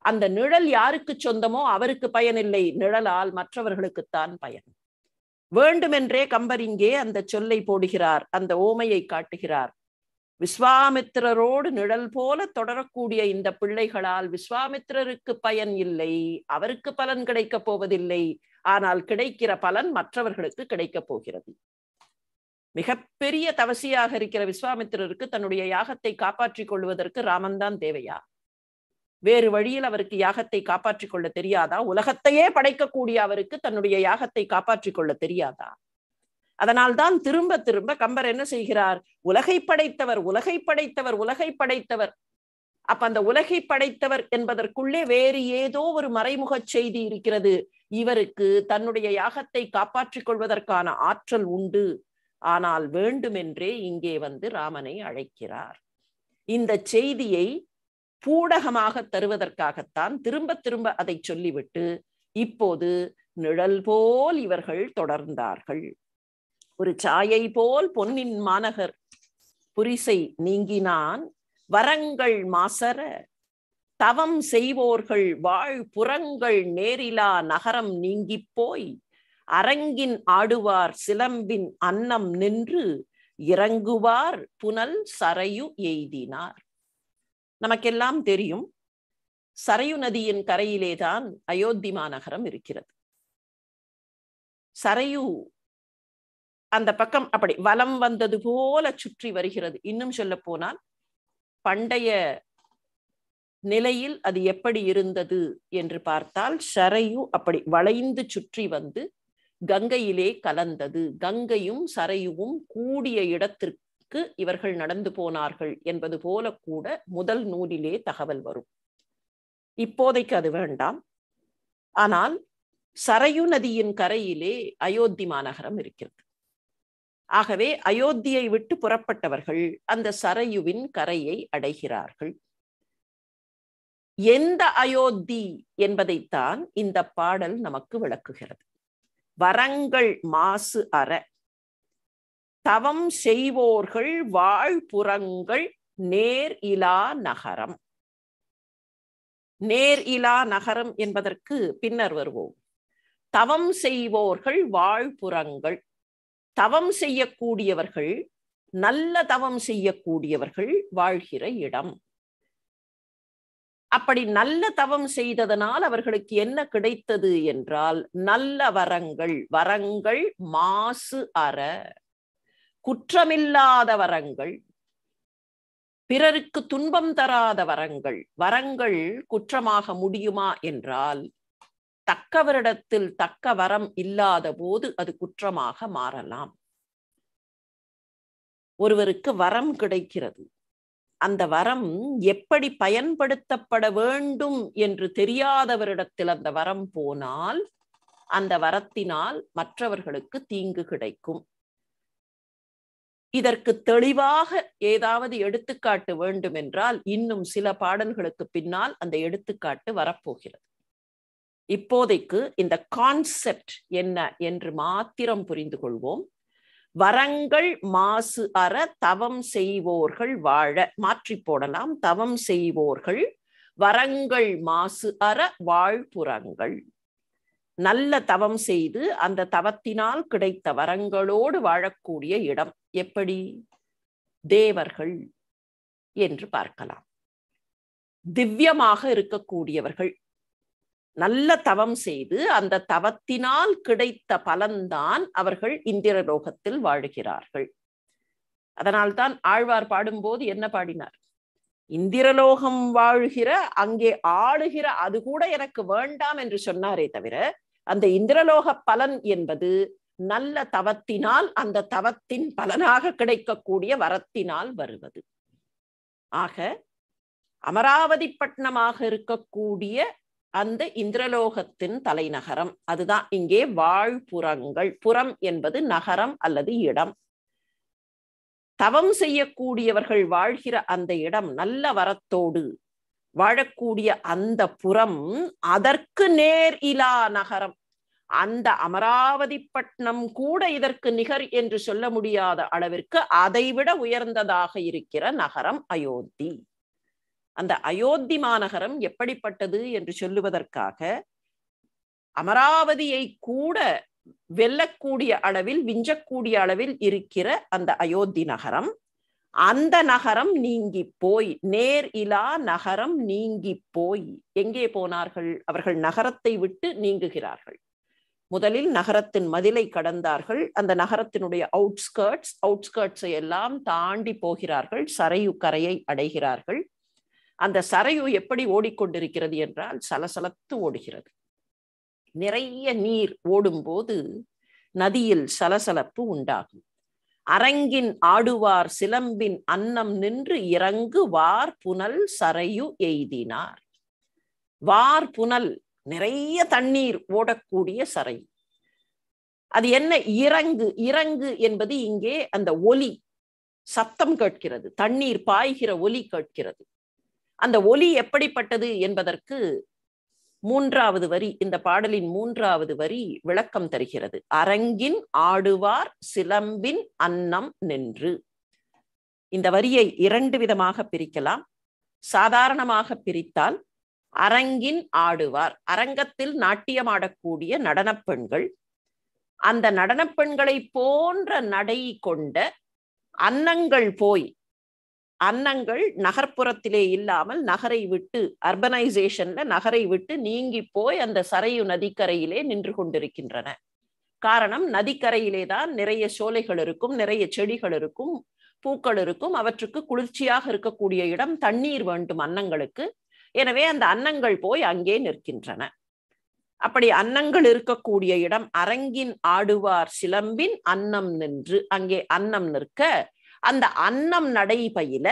அந்த நிழல் யாருக்கு சொந்தமோ அவருக்கு பயனில்லை நிழலால் மற்றவர்களுக்குத்தான் பயன் வேண்டுமென்றே கம்பர் இங்கே அந்த சொல்லை போடுகிறார் அந்த ஓமையை காட்டுகிறார் விஸ்வாமித்திரரோடு நிழல் போல தொடரக்கூடிய இந்த பிள்ளைகளால் விஸ்வாமித்திரருக்கு பயன் இல்லை அவருக்கு பலன் கிடைக்கப் போவதில்லை ஆனால் கிடைக்கிற பலன் மற்றவர்களுக்கு கிடைக்கப் போகிறது மிகப்பெரிய தவசியாக இருக்கிற விஸ்வாமித்திரருக்கு தன்னுடைய யாகத்தை காப்பாற்றிக் கொள்வதற்கு ராமன்தான் தேவையா வேறு வழியில் அவருக்கு யாகத்தை காப்பாற்றிக் கொள்ள தெரியாதா உலகத்தையே படைக்கக்கூடிய அவருக்கு தன்னுடைய யாகத்தை காப்பாற்றிக் கொள்ள தெரியாதா அதனால்தான் திரும்ப திரும்ப கம்பர் என்ன செய்கிறார் உலகை படைத்தவர் உலகை படைத்தவர் உலகை படைத்தவர் அப்ப அந்த உலகை படைத்தவர் என்பதற்குள்ளே வேறு ஏதோ ஒரு மறைமுக செய்தி இருக்கிறது இவருக்கு தன்னுடைய யாகத்தை காப்பாற்றிக் கொள்வதற்கான ஆற்றல் உண்டு ஆனால் வேண்டுமென்றே இங்கே வந்து ராமனை அழைக்கிறார் இந்த செய்தியை பூடகமாக தருவதற்காகத்தான் திரும்ப திரும்ப அதை சொல்லிவிட்டு இப்போது நிழல் போல் இவர்கள் தொடர்ந்தார்கள் ஒரு சாயை போல் பொன்னின் மாநகர் புரிசை நீங்கினான் வரங்கள் மாசர தவம் செய்வோர்கள் வாழ் புறங்கள் நேரிலா நகரம் நீங்கிப் போய் அரங்கின் ஆடுவார் சிலம்பின் அன்னம் நின்று இறங்குவார் புனல் சரையு எய்தினார் நமக்கெல்லாம் தெரியும் சரையு நதியின் கரையிலேதான் அயோத்தி மாநகரம் இருக்கிறது சரையு அந்த பக்கம் அப்படி வலம் வந்தது போல சுற்றி வருகிறது இன்னும் சொல்ல போனால் பண்டைய நிலையில் அது எப்படி இருந்தது என்று பார்த்தால் சரையு அப்படி வளைந்து சுற்றி வந்து கங்கையிலே கலந்தது கங்கையும் சரையுவும் கூடிய இடத்திற்கு இவர்கள் நடந்து போனார்கள் என்பது போல கூட முதல் நூலிலே தகவல் வரும் இப்போதைக்கு அது வேண்டாம் ஆனால் சரையு நதியின் கரையிலே அயோத்தி மாநகரம் இருக்கிறது ஆகவே அயோத்தியை விட்டு புறப்பட்டவர்கள் அந்த சரையுவின் கரையை அடைகிறார்கள் எந்த அயோத்தி என்பதைத்தான் இந்த பாடல் நமக்கு விளக்குகிறது வரங்கள் மாசு அற தவம் செய்வோர்கள் வாழ்புறங்கள் நேர் இலா நகரம் நேர் இலா நகரம் என்பதற்கு பின்னர் வருவோம் தவம் செய்வோர்கள் வாழ்புறங்கள் தவம் செய்யக்கூடியவர்கள் நல்ல தவம் செய்யக்கூடியவர்கள் வாழ்கிற இடம் அப்படி நல்ல தவம் செய்ததனால் அவர்களுக்கு என்ன கிடைத்தது என்றால் நல்ல வரங்கள் வரங்கள் மாசு அற குற்றமில்லாத வரங்கள் பிறருக்கு துன்பம் தராத வரங்கள் வரங்கள் குற்றமாக முடியுமா என்றால் தக்கவரிடத்தில் தக்க வரம் இல்லாத போது அது குற்றமாக மாறலாம் ஒருவருக்கு வரம் கிடைக்கிறது அந்த வரம் எப்படி பயன்படுத்தப்பட வேண்டும் என்று தெரியாதவரிடத்தில் அந்த வரம் போனால் அந்த வரத்தினால் மற்றவர்களுக்கு தீங்கு கிடைக்கும் இதற்கு தெளிவாக ஏதாவது எடுத்துக்காட்டு வேண்டுமென்றால் இன்னும் சில பாடல்களுக்கு பின்னால் அந்த எடுத்துக்காட்டு வரப்போகிறது இப்போதைக்கு இந்த கான்செப்ட் என்ன என்று மாத்திரம் புரிந்து கொள்வோம் வரங்கள் மாசு அற தவம் செய்வோர்கள் வாழ மாற்றி போடலாம் தவம் செய்வோர்கள் வரங்கள் மாசு அற வாழ்புறங்கள் நல்ல தவம் செய்து அந்த தவத்தினால் கிடைத்த வரங்களோடு வாழக்கூடிய இடம் எப்படி தேவர்கள் என்று பார்க்கலாம் திவ்யமாக இருக்கக்கூடியவர்கள் நல்ல தவம் செய்து அந்த தவத்தினால் கிடைத்த பலன்தான் அவர்கள் இந்திரலோகத்தில் வாழுகிறார்கள் அதனால்தான் ஆழ்வார் பாடும்போது என்ன பாடினார் இந்திரலோகம் வாழுகிற அங்கே ஆளுகிற அது கூட எனக்கு வேண்டாம் என்று சொன்னாரே தவிர அந்த இந்திரலோக பலன் என்பது நல்ல தவத்தினால் அந்த தவத்தின் பலனாக கிடைக்கக்கூடிய வரத்தினால் வருவது ஆக அமராவதி பட்டணமாக இருக்கக்கூடிய அந்த இந்திரலோகத்தின் தலைநகரம் அதுதான் இங்கே வாழ்புறங்கள் புறம் என்பது நகரம் அல்லது இடம் தவம் செய்யக்கூடியவர்கள் வாழ்கிற அந்த இடம் நல்ல வரத்தோடு வாழக்கூடிய அந்த புறம் அதற்கு நேர் இலா நகரம் அந்த அமராவதி பட்டணம் கூட இதற்கு நிகர் என்று சொல்ல முடியாத அளவிற்கு அதைவிட உயர்ந்ததாக இருக்கிற நகரம் அயோத்தி அந்த அயோத்தி மாநகரம் எப்படிப்பட்டது என்று சொல்லுவதற்காக அமராவதியை கூட வெல்லக்கூடிய அளவில் விஞ்சக்கூடிய அளவில் இருக்கிற அந்த அயோத்தி நகரம் அந்த நகரம் நீங்கி போய் நேர் இலா நகரம் நீங்கி போய் எங்கே போனார்கள் அவர்கள் நகரத்தை விட்டு நீங்குகிறார்கள் முதலில் நகரத்தின் மதிலை கடந்தார்கள் அந்த நகரத்தினுடைய அவுட்ஸ்கர்ட்ஸ் அவுட்ஸ்கர்ட்ஸை எல்லாம் தாண்டி போகிறார்கள் சரையு கரையை அடைகிறார்கள் அந்த சரையு எப்படி ஓடிக்கொண்டிருக்கிறது என்றால் சலசலத்து ஓடுகிறது நிறைய நீர் ஓடும்போது நதியில் சலசலப்பு உண்டாகும் அரங்கின் ஆடுவார் சிலம்பின் அன்னம் நின்று இறங்கு வார் புனல் சரையு எய்தினார் வார் புனல் நிறைய தண்ணீர் ஓடக்கூடிய சரை அது என்ன இறங்கு இறங்கு என்பது இங்கே அந்த ஒலி சத்தம் கேட்கிறது தண்ணீர் பாய்கிற ஒலி கேட்கிறது அந்த ஒலி எப்படிப்பட்டது என்பதற்கு மூன்றாவது வரி இந்த பாடலின் மூன்றாவது வரி விளக்கம் தருகிறது அரங்கின் ஆடுவார் சிலம்பின் அன்னம் நின்று இந்த வரியை இரண்டு விதமாக பிரிக்கலாம் சாதாரணமாக பிரித்தால் அரங்கின் ஆடுவார் அரங்கத்தில் நாட்டியமாடக்கூடிய நடனப் பெண்கள் அந்த நடனப் பெண்களை போன்ற நடை கொண்ட அன்னங்கள் போய் அன்னங்கள் நகர்ப்புறத்திலே இல்லாமல் நகரை விட்டு அர்பனைசேஷன்ல நகரை விட்டு நீங்கி போய் அந்த சரையு நதிக்கரையிலே நின்று கொண்டிருக்கின்றன காரணம் நதிக்கரையிலே தான் நிறைய சோலைகள் இருக்கும் நிறைய செடிகள் இருக்கும் பூக்கள் இருக்கும் அவற்றுக்கு குளிர்ச்சியாக இருக்கக்கூடிய இடம் தண்ணீர் வேண்டும் அன்னங்களுக்கு எனவே அந்த அன்னங்கள் போய் அங்கே நிற்கின்றன அப்படி அன்னங்கள் இருக்கக்கூடிய இடம் அரங்கின் ஆடுவார் சிலம்பின் அன்னம் நின்று அங்கே அன்னம் நிற்க அந்த அன்னம் நடை பயில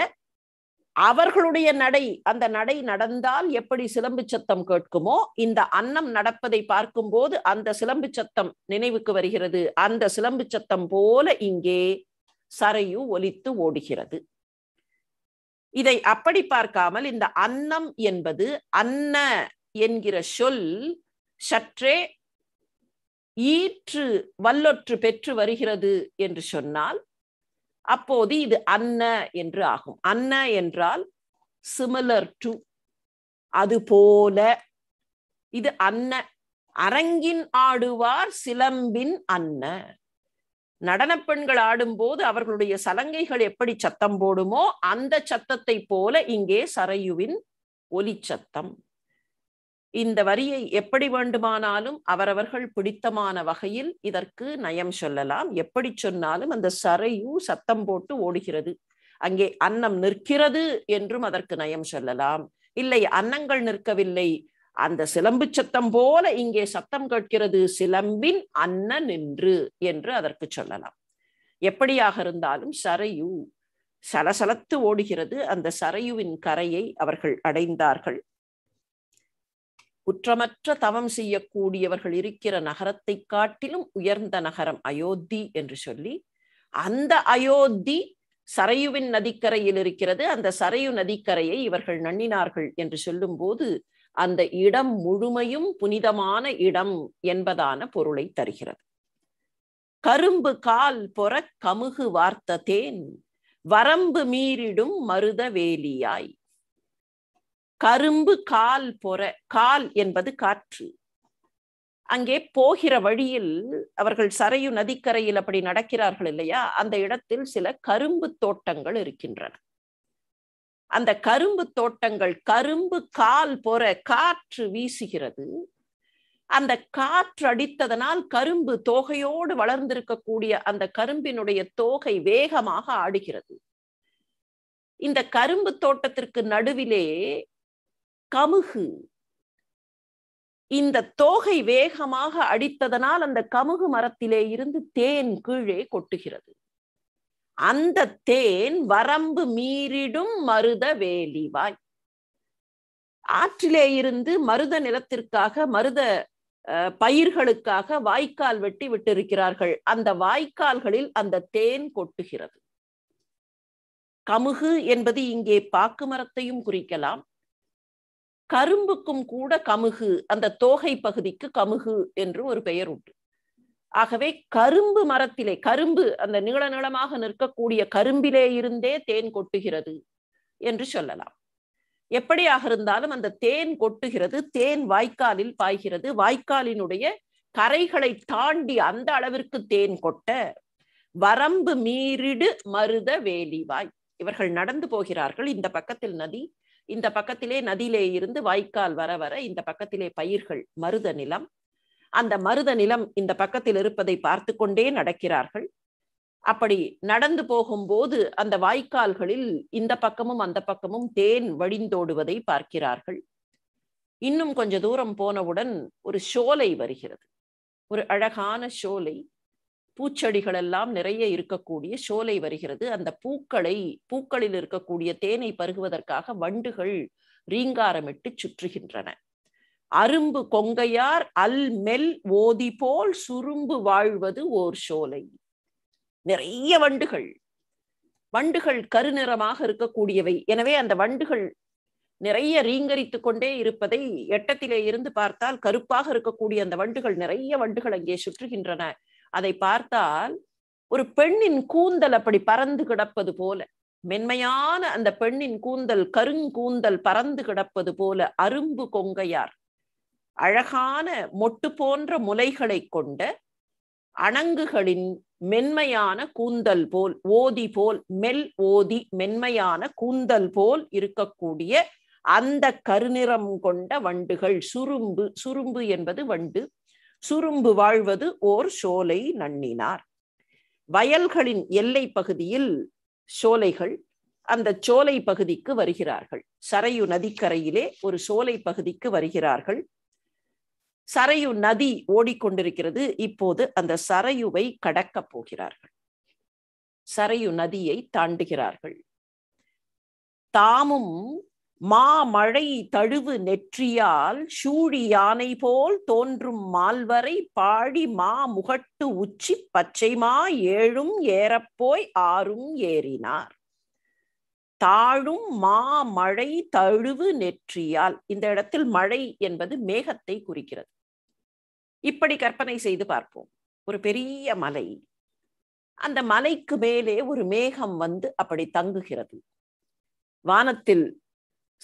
அவர்களுடைய நடை அந்த நடை நடந்தால் எப்படி சிலம்பு சத்தம் கேட்குமோ இந்த அன்னம் நடப்பதை பார்க்கும்போது அந்த சிலம்பு சத்தம் நினைவுக்கு வருகிறது அந்த சிலம்பு சத்தம் போல இங்கே சரையு ஒலித்து ஓடுகிறது இதை அப்படி பார்க்காமல் இந்த அன்னம் என்பது அன்ன என்கிற சொல் சற்றே ஈற்று வல்லொற்று பெற்று வருகிறது என்று சொன்னால் அப்போது இது அன்ன என்று ஆகும் அன்ன என்றால் சிமிலர் டு அது போல இது அன்ன அரங்கின் ஆடுவார் சிலம்பின் அன்ன நடன பெண்கள் ஆடும்போது அவர்களுடைய சலங்கைகள் எப்படி சத்தம் போடுமோ அந்த சத்தத்தை போல இங்கே சரையுவின் ஒலி சத்தம் இந்த வரியை எப்படி வேண்டுமானாலும் அவரவர்கள் பிடித்தமான வகையில் இதற்கு நயம் சொல்லலாம் எப்படி சொன்னாலும் அந்த சரையு சத்தம் போட்டு ஓடுகிறது அங்கே அன்னம் நிற்கிறது என்றும் அதற்கு நயம் சொல்லலாம் இல்லை அன்னங்கள் நிற்கவில்லை அந்த சிலம்பு சத்தம் போல இங்கே சத்தம் கேட்கிறது சிலம்பின் அன்ன நின்று என்று அதற்கு சொல்லலாம் எப்படியாக இருந்தாலும் சரையு சலசலத்து ஓடுகிறது அந்த சரையுவின் கரையை அவர்கள் அடைந்தார்கள் குற்றமற்ற தவம் செய்யக்கூடியவர்கள் இருக்கிற நகரத்தை காட்டிலும் உயர்ந்த நகரம் அயோத்தி என்று சொல்லி அந்த அயோத்தி சரையுவின் நதிக்கரையில் இருக்கிறது அந்த சரையு நதிக்கரையை இவர்கள் நண்ணினார்கள் என்று சொல்லும்போது அந்த இடம் முழுமையும் புனிதமான இடம் என்பதான பொருளை தருகிறது கரும்பு கால் பொற கமுகு வார்த்த தேன் வரம்பு மீறிடும் மருத வேலியாய் கரும்பு கால் பொற கால் என்பது காற்று அங்கே போகிற வழியில் அவர்கள் சரையு நதிக்கரையில் அப்படி நடக்கிறார்கள் இல்லையா அந்த இடத்தில் சில கரும்பு தோட்டங்கள் இருக்கின்றன அந்த கரும்பு தோட்டங்கள் கரும்பு கால் பொற காற்று வீசுகிறது அந்த காற்று அடித்ததனால் கரும்பு தோகையோடு வளர்ந்திருக்கக்கூடிய அந்த கரும்பினுடைய தோகை வேகமாக ஆடுகிறது இந்த கரும்பு தோட்டத்திற்கு நடுவிலே கமுகு இந்த தோகை வேகமாக அடித்ததனால் அந்த கமுகு மரத்திலே இருந்து தேன் கீழே கொட்டுகிறது அந்த தேன் வரம்பு மீறிடும் மருத வேலிவாய் ஆற்றிலே இருந்து மருத நிலத்திற்காக மருத பயிர்களுக்காக வாய்க்கால் வெட்டி விட்டிருக்கிறார்கள் அந்த வாய்க்கால்களில் அந்த தேன் கொட்டுகிறது கமுகு என்பது இங்கே பாக்கு மரத்தையும் குறிக்கலாம் கரும்புக்கும் கூட கமுகு அந்த தோகை பகுதிக்கு கமுகு என்று ஒரு பெயர் உண்டு ஆகவே கரும்பு மரத்திலே கரும்பு அந்த நீள நீளமாக நிற்கக்கூடிய கரும்பிலே இருந்தே தேன் கொட்டுகிறது என்று சொல்லலாம் எப்படியாக இருந்தாலும் அந்த தேன் கொட்டுகிறது தேன் வாய்க்காலில் பாய்கிறது வாய்க்காலினுடைய கரைகளை தாண்டி அந்த அளவிற்கு தேன் கொட்ட வரம்பு மீறிடு மருத வேலிவாய் இவர்கள் நடந்து போகிறார்கள் இந்த பக்கத்தில் நதி இந்த பக்கத்திலே நதியிலே இருந்து வாய்க்கால் வர வர இந்த பக்கத்திலே பயிர்கள் மருத நிலம் அந்த மருத நிலம் இந்த பக்கத்தில் இருப்பதை பார்த்து கொண்டே நடக்கிறார்கள் அப்படி நடந்து போகும்போது அந்த வாய்க்கால்களில் இந்த பக்கமும் அந்த பக்கமும் தேன் வழிந்தோடுவதை பார்க்கிறார்கள் இன்னும் கொஞ்ச தூரம் போனவுடன் ஒரு சோலை வருகிறது ஒரு அழகான சோலை பூச்செடிகள் எல்லாம் நிறைய இருக்கக்கூடிய சோலை வருகிறது அந்த பூக்களை பூக்களில் இருக்கக்கூடிய தேனை பருகுவதற்காக வண்டுகள் ரீங்காரமிட்டு சுற்றுகின்றன அரும்பு கொங்கையார் அல் மெல் ஓதி போல் சுரும்பு வாழ்வது ஓர் சோலை நிறைய வண்டுகள் வண்டுகள் கருநிறமாக இருக்கக்கூடியவை எனவே அந்த வண்டுகள் நிறைய ரீங்கரித்து கொண்டே இருப்பதை எட்டத்திலே இருந்து பார்த்தால் கருப்பாக இருக்கக்கூடிய அந்த வண்டுகள் நிறைய வண்டுகள் அங்கே சுற்றுகின்றன அதை பார்த்தால் ஒரு பெண்ணின் கூந்தல் அப்படி பறந்து கிடப்பது போல மென்மையான அந்த பெண்ணின் கூந்தல் கருங்கூந்தல் பறந்து கிடப்பது போல அரும்பு கொங்கையார் அழகான மொட்டு போன்ற முலைகளை கொண்ட அணங்குகளின் மென்மையான கூந்தல் போல் ஓதி போல் மெல் ஓதி மென்மையான கூந்தல் போல் இருக்கக்கூடிய அந்த கருநிறம் கொண்ட வண்டுகள் சுரும்பு சுரும்பு என்பது வண்டு சுரும்பு வாழ்வது ஓர் சோலை நண்ணினார் வயல்களின் எல்லை பகுதியில் சோலைகள் அந்த சோலை பகுதிக்கு வருகிறார்கள் சரையு நதிக்கரையிலே ஒரு சோலை பகுதிக்கு வருகிறார்கள் சரையு நதி ஓடிக்கொண்டிருக்கிறது இப்போது அந்த சரையுவை கடக்கப் போகிறார்கள் சரையு நதியை தாண்டுகிறார்கள் தாமும் மா மழை தழுவு நெற்றியால் சூழி யானை போல் தோன்றும் மால்வரை பாழி மா முகட்டு உச்சி மா ஏழும் ஏறப்போய் ஆறும் ஏறினார் தாழும் மா மழை தழுவு நெற்றியால் இந்த இடத்தில் மழை என்பது மேகத்தை குறிக்கிறது இப்படி கற்பனை செய்து பார்ப்போம் ஒரு பெரிய மலை அந்த மலைக்கு மேலே ஒரு மேகம் வந்து அப்படி தங்குகிறது வானத்தில்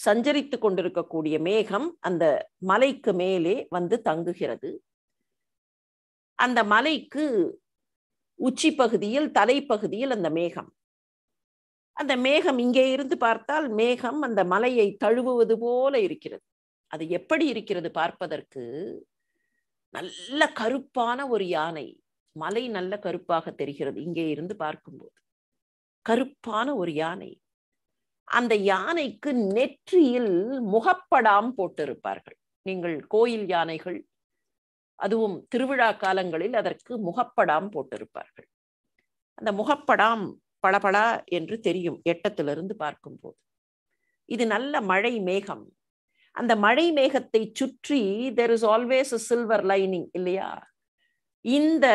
சஞ்சரித்து கொண்டிருக்கக்கூடிய மேகம் அந்த மலைக்கு மேலே வந்து தங்குகிறது அந்த மலைக்கு உச்சி பகுதியில் தலைப்பகுதியில் அந்த மேகம் அந்த மேகம் இங்கே இருந்து பார்த்தால் மேகம் அந்த மலையை தழுவுவது போல இருக்கிறது அது எப்படி இருக்கிறது பார்ப்பதற்கு நல்ல கருப்பான ஒரு யானை மலை நல்ல கருப்பாக தெரிகிறது இங்கே இருந்து பார்க்கும்போது கருப்பான ஒரு யானை அந்த யானைக்கு நெற்றியில் முகப்படாம் போட்டிருப்பார்கள் நீங்கள் கோயில் யானைகள் அதுவும் திருவிழா காலங்களில் அதற்கு முகப்படாம் போட்டிருப்பார்கள் அந்த முகப்படாம் பளபளா என்று தெரியும் எட்டத்திலிருந்து பார்க்கும்போது இது நல்ல மழை மேகம் அந்த மழை மேகத்தை சுற்றி there is always silver lining இல்லையா இந்த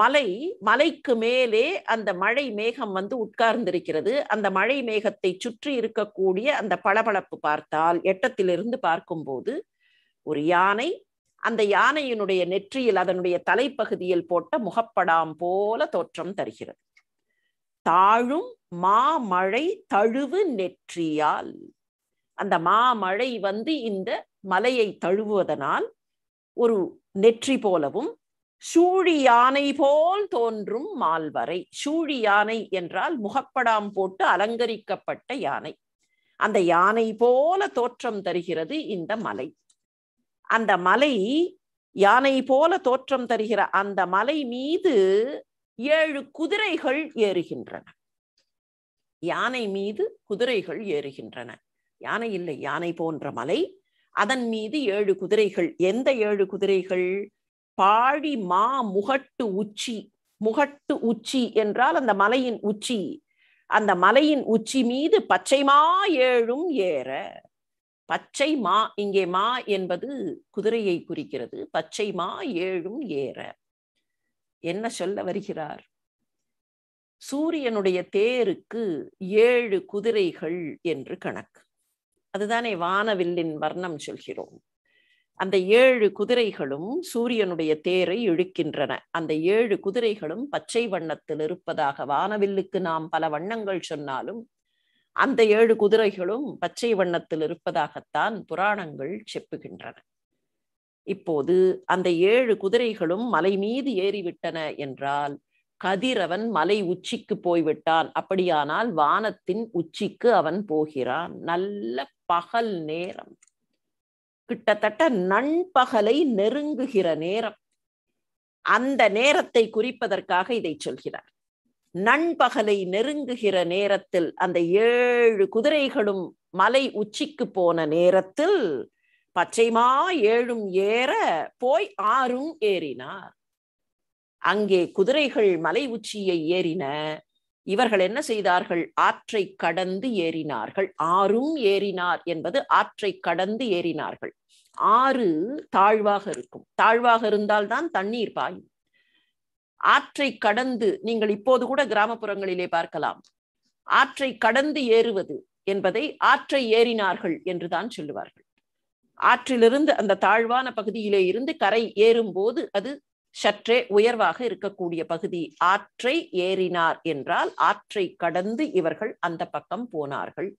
மலை மலைக்கு மேலே அந்த மழை மேகம் வந்து உட்கார்ந்திருக்கிறது அந்த மழை மேகத்தை சுற்றி இருக்கக்கூடிய அந்த பளபளப்பு பார்த்தால் எட்டத்திலிருந்து பார்க்கும்போது ஒரு யானை அந்த யானையினுடைய நெற்றியில் அதனுடைய தலைப்பகுதியில் போட்ட முகப்படாம் போல தோற்றம் தருகிறது தாழும் மாமழை தழுவு நெற்றியால் அந்த மாமழை வந்து இந்த மலையை தழுவுவதனால் ஒரு நெற்றி போலவும் சூழி யானை போல் தோன்றும் மால்வரை சூழி யானை என்றால் முகப்படாம் போட்டு அலங்கரிக்கப்பட்ட யானை அந்த யானை போல தோற்றம் தருகிறது இந்த மலை அந்த மலை யானை போல தோற்றம் தருகிற அந்த மலை மீது ஏழு குதிரைகள் ஏறுகின்றன யானை மீது குதிரைகள் ஏறுகின்றன யானை இல்லை யானை போன்ற மலை அதன் மீது ஏழு குதிரைகள் எந்த ஏழு குதிரைகள் பாழி மா முகட்டு உச்சி முகட்டு உச்சி என்றால் அந்த மலையின் உச்சி அந்த மலையின் உச்சி மீது பச்சை மா ஏழும் ஏற பச்சை மா இங்கே மா என்பது குதிரையை குறிக்கிறது பச்சை மா ஏழும் ஏற என்ன சொல்ல வருகிறார் சூரியனுடைய தேருக்கு ஏழு குதிரைகள் என்று கணக்கு அதுதானே வானவில்லின் வர்ணம் சொல்கிறோம் அந்த ஏழு குதிரைகளும் சூரியனுடைய தேரை இழுக்கின்றன அந்த ஏழு குதிரைகளும் பச்சை வண்ணத்தில் இருப்பதாக வானவில்லுக்கு நாம் பல வண்ணங்கள் சொன்னாலும் அந்த ஏழு குதிரைகளும் பச்சை வண்ணத்தில் இருப்பதாகத்தான் புராணங்கள் செப்புகின்றன இப்போது அந்த ஏழு குதிரைகளும் மலை மீது ஏறிவிட்டன என்றால் கதிரவன் மலை உச்சிக்கு போய்விட்டான் அப்படியானால் வானத்தின் உச்சிக்கு அவன் போகிறான் நல்ல பகல் நேரம் கிட்டத்தட்ட நண்பகலை நெருங்குகிற நேரம் அந்த நேரத்தை குறிப்பதற்காக இதை சொல்கிறார் நண்பகலை நெருங்குகிற நேரத்தில் அந்த ஏழு குதிரைகளும் மலை உச்சிக்கு போன நேரத்தில் பச்சைமா ஏழும் ஏற போய் ஆறும் ஏறினார் அங்கே குதிரைகள் மலை உச்சியை ஏறின இவர்கள் என்ன செய்தார்கள் ஆற்றை கடந்து ஏறினார்கள் ஆறும் ஏறினார் என்பது ஆற்றை கடந்து ஏறினார்கள் ஆறு தாழ்வாக இருக்கும் தாழ்வாக இருந்தால்தான் தண்ணீர் பாயும் ஆற்றை கடந்து நீங்கள் இப்போது கூட கிராமப்புறங்களிலே பார்க்கலாம் ஆற்றை கடந்து ஏறுவது என்பதை ஆற்றை ஏறினார்கள் என்றுதான் சொல்லுவார்கள் ஆற்றிலிருந்து அந்த தாழ்வான பகுதியிலே இருந்து கரை ஏறும் போது அது சற்றே உயர்வாக இருக்கக்கூடிய பகுதி ஆற்றை ஏறினார் என்றால் ஆற்றை கடந்து இவர்கள் அந்த பக்கம் போனார்கள்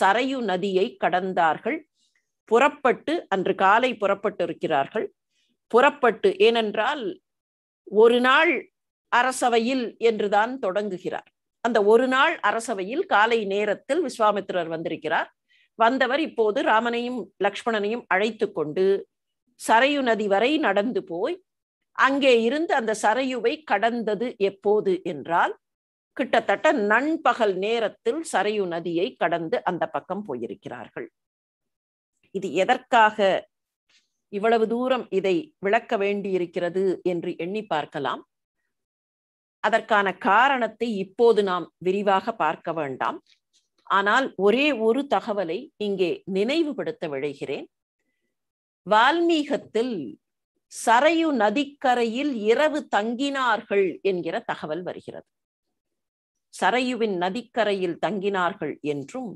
சரையு நதியை கடந்தார்கள் புறப்பட்டு அன்று காலை புறப்பட்டு இருக்கிறார்கள் புறப்பட்டு ஏனென்றால் ஒரு நாள் அரசவையில் என்றுதான் தொடங்குகிறார் அந்த ஒரு நாள் அரசவையில் காலை நேரத்தில் விஸ்வாமித்திரர் வந்திருக்கிறார் வந்தவர் இப்போது ராமனையும் லக்ஷ்மணனையும் அழைத்து கொண்டு சரையு நதி வரை நடந்து போய் அங்கே இருந்து அந்த சரையுவை கடந்தது எப்போது என்றால் கிட்டத்தட்ட நண்பகல் நேரத்தில் சரையு நதியை கடந்து அந்த பக்கம் போயிருக்கிறார்கள் இது எதற்காக இவ்வளவு தூரம் இதை விளக்க வேண்டியிருக்கிறது என்று எண்ணி பார்க்கலாம் அதற்கான காரணத்தை இப்போது நாம் விரிவாக பார்க்க வேண்டாம் ஆனால் ஒரே ஒரு தகவலை இங்கே நினைவுபடுத்த விழைகிறேன் வால்மீகத்தில் சரையு நதிக்கரையில் இரவு தங்கினார்கள் என்கிற தகவல் வருகிறது சரையுவின் நதிக்கரையில் தங்கினார்கள் என்றும்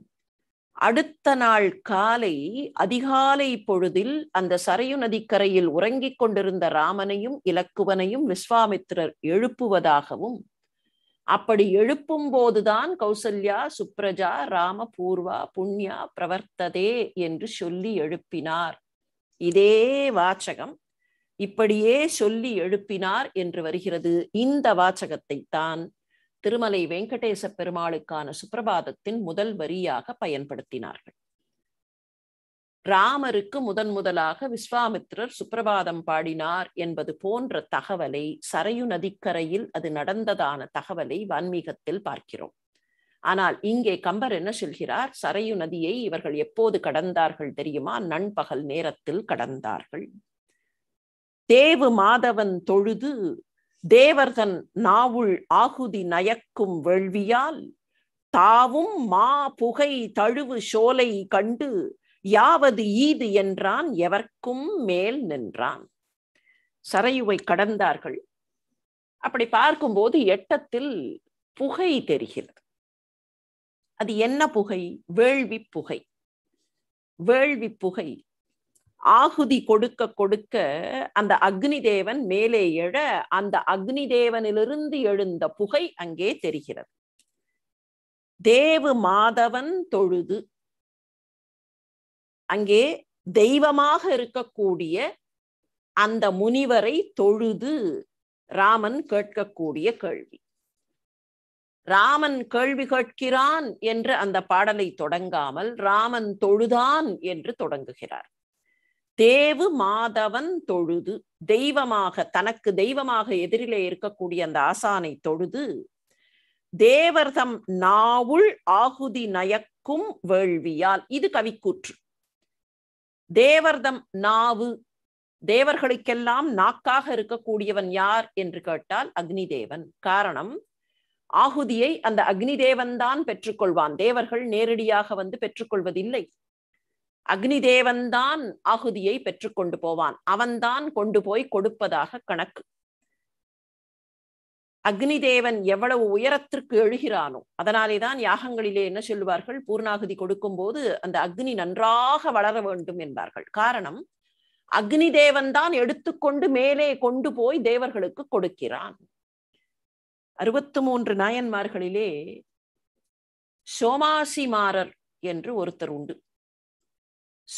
அடுத்த நாள் காலை அதிகாலை பொழுதில் அந்த சரையு நதிக்கரையில் உறங்கிக் கொண்டிருந்த ராமனையும் இலக்குவனையும் விஸ்வாமித்திரர் எழுப்புவதாகவும் அப்படி எழுப்பும் போதுதான் கௌசல்யா சுப்ரஜா ராம பூர்வா புண்ணியா பிரவர்த்ததே என்று சொல்லி எழுப்பினார் இதே வாச்சகம் இப்படியே சொல்லி எழுப்பினார் என்று வருகிறது இந்த வாசகத்தை தான் திருமலை வெங்கடேச பெருமாளுக்கான சுப்பிரபாதத்தின் முதல் வரியாக பயன்படுத்தினார்கள் ராமருக்கு முதன் முதலாக விஸ்வாமித்திரர் சுப்பிரபாதம் பாடினார் என்பது போன்ற தகவலை சரையு நதிக்கரையில் அது நடந்ததான தகவலை வான்மீகத்தில் பார்க்கிறோம் ஆனால் இங்கே கம்பர் என்ன சொல்கிறார் சரையு நதியை இவர்கள் எப்போது கடந்தார்கள் தெரியுமா நண்பகல் நேரத்தில் கடந்தார்கள் தேவு மாதவன் தொழுது தேவர்கன் நாவுள் ஆகுதி நயக்கும் வேள்வியால் தாவும் மா புகை தழுவு சோலை கண்டு யாவது ஈது என்றான் எவர்க்கும் மேல் நின்றான் சரையுவை கடந்தார்கள் அப்படி பார்க்கும்போது எட்டத்தில் புகை தெரிகிறது அது என்ன புகை வேள்வி புகை வேள்வி புகை ஆகுதி கொடுக்க கொடுக்க அந்த அக்னி தேவன் மேலே எழ அந்த அக்னி தேவனிலிருந்து எழுந்த புகை அங்கே தெரிகிறது தேவு மாதவன் தொழுது அங்கே தெய்வமாக இருக்கக்கூடிய அந்த முனிவரை தொழுது ராமன் கேட்கக்கூடிய கேள்வி ராமன் கேள்வி கேட்கிறான் என்று அந்த பாடலை தொடங்காமல் ராமன் தொழுதான் என்று தொடங்குகிறார் தேவு மாதவன் தொழுது தெய்வமாக தனக்கு தெய்வமாக எதிரிலே இருக்கக்கூடிய அந்த ஆசானை தொழுது தேவர்தம் நாவுள் ஆகுதி நயக்கும் வேள்வியால் இது கவிக்கூற்று தேவர்தம் நாவு தேவர்களுக்கெல்லாம் நாக்காக இருக்கக்கூடியவன் யார் என்று கேட்டால் அக்னி தேவன் காரணம் ஆகுதியை அந்த அக்னி தேவன் தான் பெற்றுக்கொள்வான் தேவர்கள் நேரடியாக வந்து பெற்றுக்கொள்வதில்லை அக்னி தேவன்தான் ஆகுதியை பெற்று கொண்டு போவான் அவன்தான் கொண்டு போய் கொடுப்பதாக கணக்கு அக்னி தேவன் எவ்வளவு உயரத்திற்கு எழுகிறானோ அதனாலேதான் யாகங்களிலே என்ன சொல்லுவார்கள் பூர்ணாகுதி கொடுக்கும் போது அந்த அக்னி நன்றாக வளர வேண்டும் என்பார்கள் காரணம் அக்னி தேவன் தான் எடுத்துக்கொண்டு மேலே கொண்டு போய் தேவர்களுக்கு கொடுக்கிறான் அறுபத்து மூன்று நாயன்மார்களிலே சோமாசிமாரர் என்று ஒருத்தர் உண்டு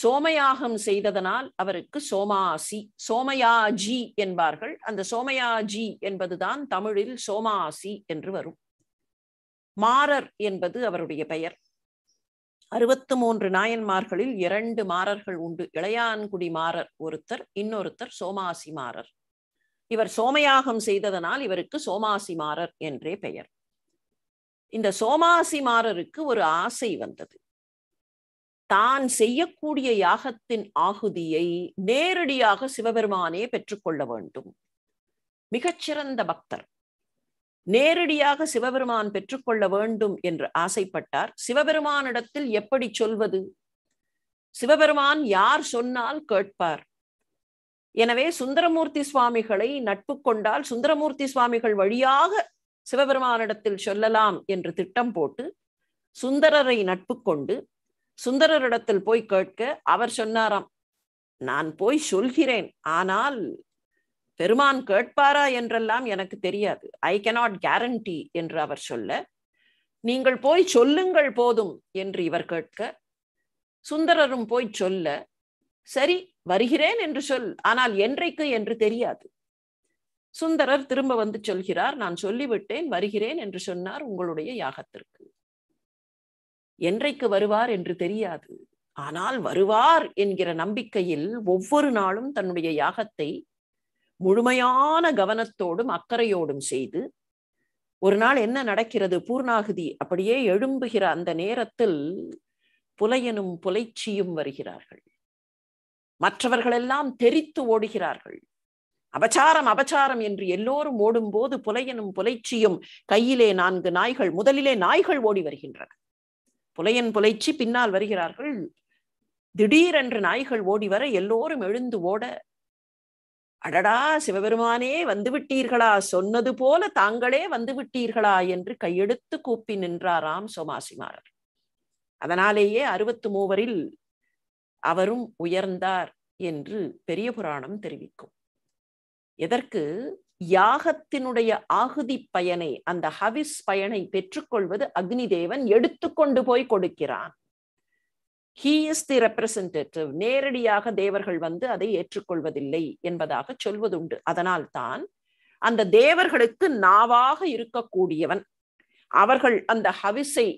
சோமயாகம் செய்ததனால் அவருக்கு சோமாசி சோமயாஜி என்பார்கள் அந்த சோமயாஜி என்பதுதான் தமிழில் சோமாசி என்று வரும் மாறர் என்பது அவருடைய பெயர் அறுபத்து மூன்று நாயன்மார்களில் இரண்டு மாறர்கள் உண்டு இளையான்குடி மாறர் ஒருத்தர் இன்னொருத்தர் சோமாசி மாறர் இவர் சோமயாகம் செய்ததனால் இவருக்கு சோமாசி மாறர் என்றே பெயர் இந்த சோமாசி மாறருக்கு ஒரு ஆசை வந்தது தான் செய்யக்கூடிய யாகத்தின் ஆகுதியை நேரடியாக சிவபெருமானே பெற்றுக்கொள்ள வேண்டும் மிகச்சிறந்த பக்தர் நேரடியாக சிவபெருமான் பெற்றுக்கொள்ள வேண்டும் என்று ஆசைப்பட்டார் சிவபெருமானிடத்தில் எப்படி சொல்வது சிவபெருமான் யார் சொன்னால் கேட்பார் எனவே சுந்தரமூர்த்தி சுவாமிகளை நட்பு கொண்டால் சுந்தரமூர்த்தி சுவாமிகள் வழியாக சிவபெருமானிடத்தில் சொல்லலாம் என்று திட்டம் போட்டு சுந்தரரை நட்பு கொண்டு சுந்தரரிடத்தில் போய் கேட்க அவர் சொன்னாராம் நான் போய் சொல்கிறேன் ஆனால் பெருமான் கேட்பாரா என்றெல்லாம் எனக்கு தெரியாது ஐ கெனாட் கேரண்டி என்று அவர் சொல்ல நீங்கள் போய் சொல்லுங்கள் போதும் என்று இவர் கேட்க சுந்தரரும் போய் சொல்ல சரி வருகிறேன் என்று சொல் ஆனால் என்றைக்கு என்று தெரியாது சுந்தரர் திரும்ப வந்து சொல்கிறார் நான் சொல்லிவிட்டேன் வருகிறேன் என்று சொன்னார் உங்களுடைய யாகத்திற்கு என்றைக்கு வருவார் என்று தெரியாது ஆனால் வருவார் என்கிற நம்பிக்கையில் ஒவ்வொரு நாளும் தன்னுடைய யாகத்தை முழுமையான கவனத்தோடும் அக்கறையோடும் செய்து ஒரு நாள் என்ன நடக்கிறது பூர்ணாகுதி அப்படியே எழும்புகிற அந்த நேரத்தில் புலையனும் புலைச்சியும் வருகிறார்கள் மற்றவர்கள் எல்லாம் தெரித்து ஓடுகிறார்கள் அபச்சாரம் அபச்சாரம் என்று எல்லோரும் ஓடும்போது புலையனும் புலைச்சியும் கையிலே நான்கு நாய்கள் முதலிலே நாய்கள் ஓடி வருகின்றன புலையன் புலைச்சி பின்னால் வருகிறார்கள் திடீரென்று நாய்கள் ஓடி வர எல்லோரும் எழுந்து ஓட அடடா சிவபெருமானே வந்து விட்டீர்களா சொன்னது போல தாங்களே வந்து விட்டீர்களா என்று கையெடுத்து கூப்பி நின்றாராம் சோமாசிமாரர் அதனாலேயே அறுபத்து மூவரில் அவரும் உயர்ந்தார் என்று பெரிய புராணம் தெரிவிக்கும் எதற்கு யாகத்தினுடைய ஆகுதி பயனை அந்த ஹவிஸ் பயனை பெற்றுக்கொள்வது அக்னி தேவன் எடுத்துக்கொண்டு போய் கொடுக்கிறான் ஹீ இஸ் தி ரெப்ரசன்டேட்டிவ் நேரடியாக தேவர்கள் வந்து அதை ஏற்றுக்கொள்வதில்லை என்பதாக சொல்வதுண்டு அதனால் தான் அந்த தேவர்களுக்கு நாவாக இருக்கக்கூடியவன் அவர்கள் அந்த ஹவிஸை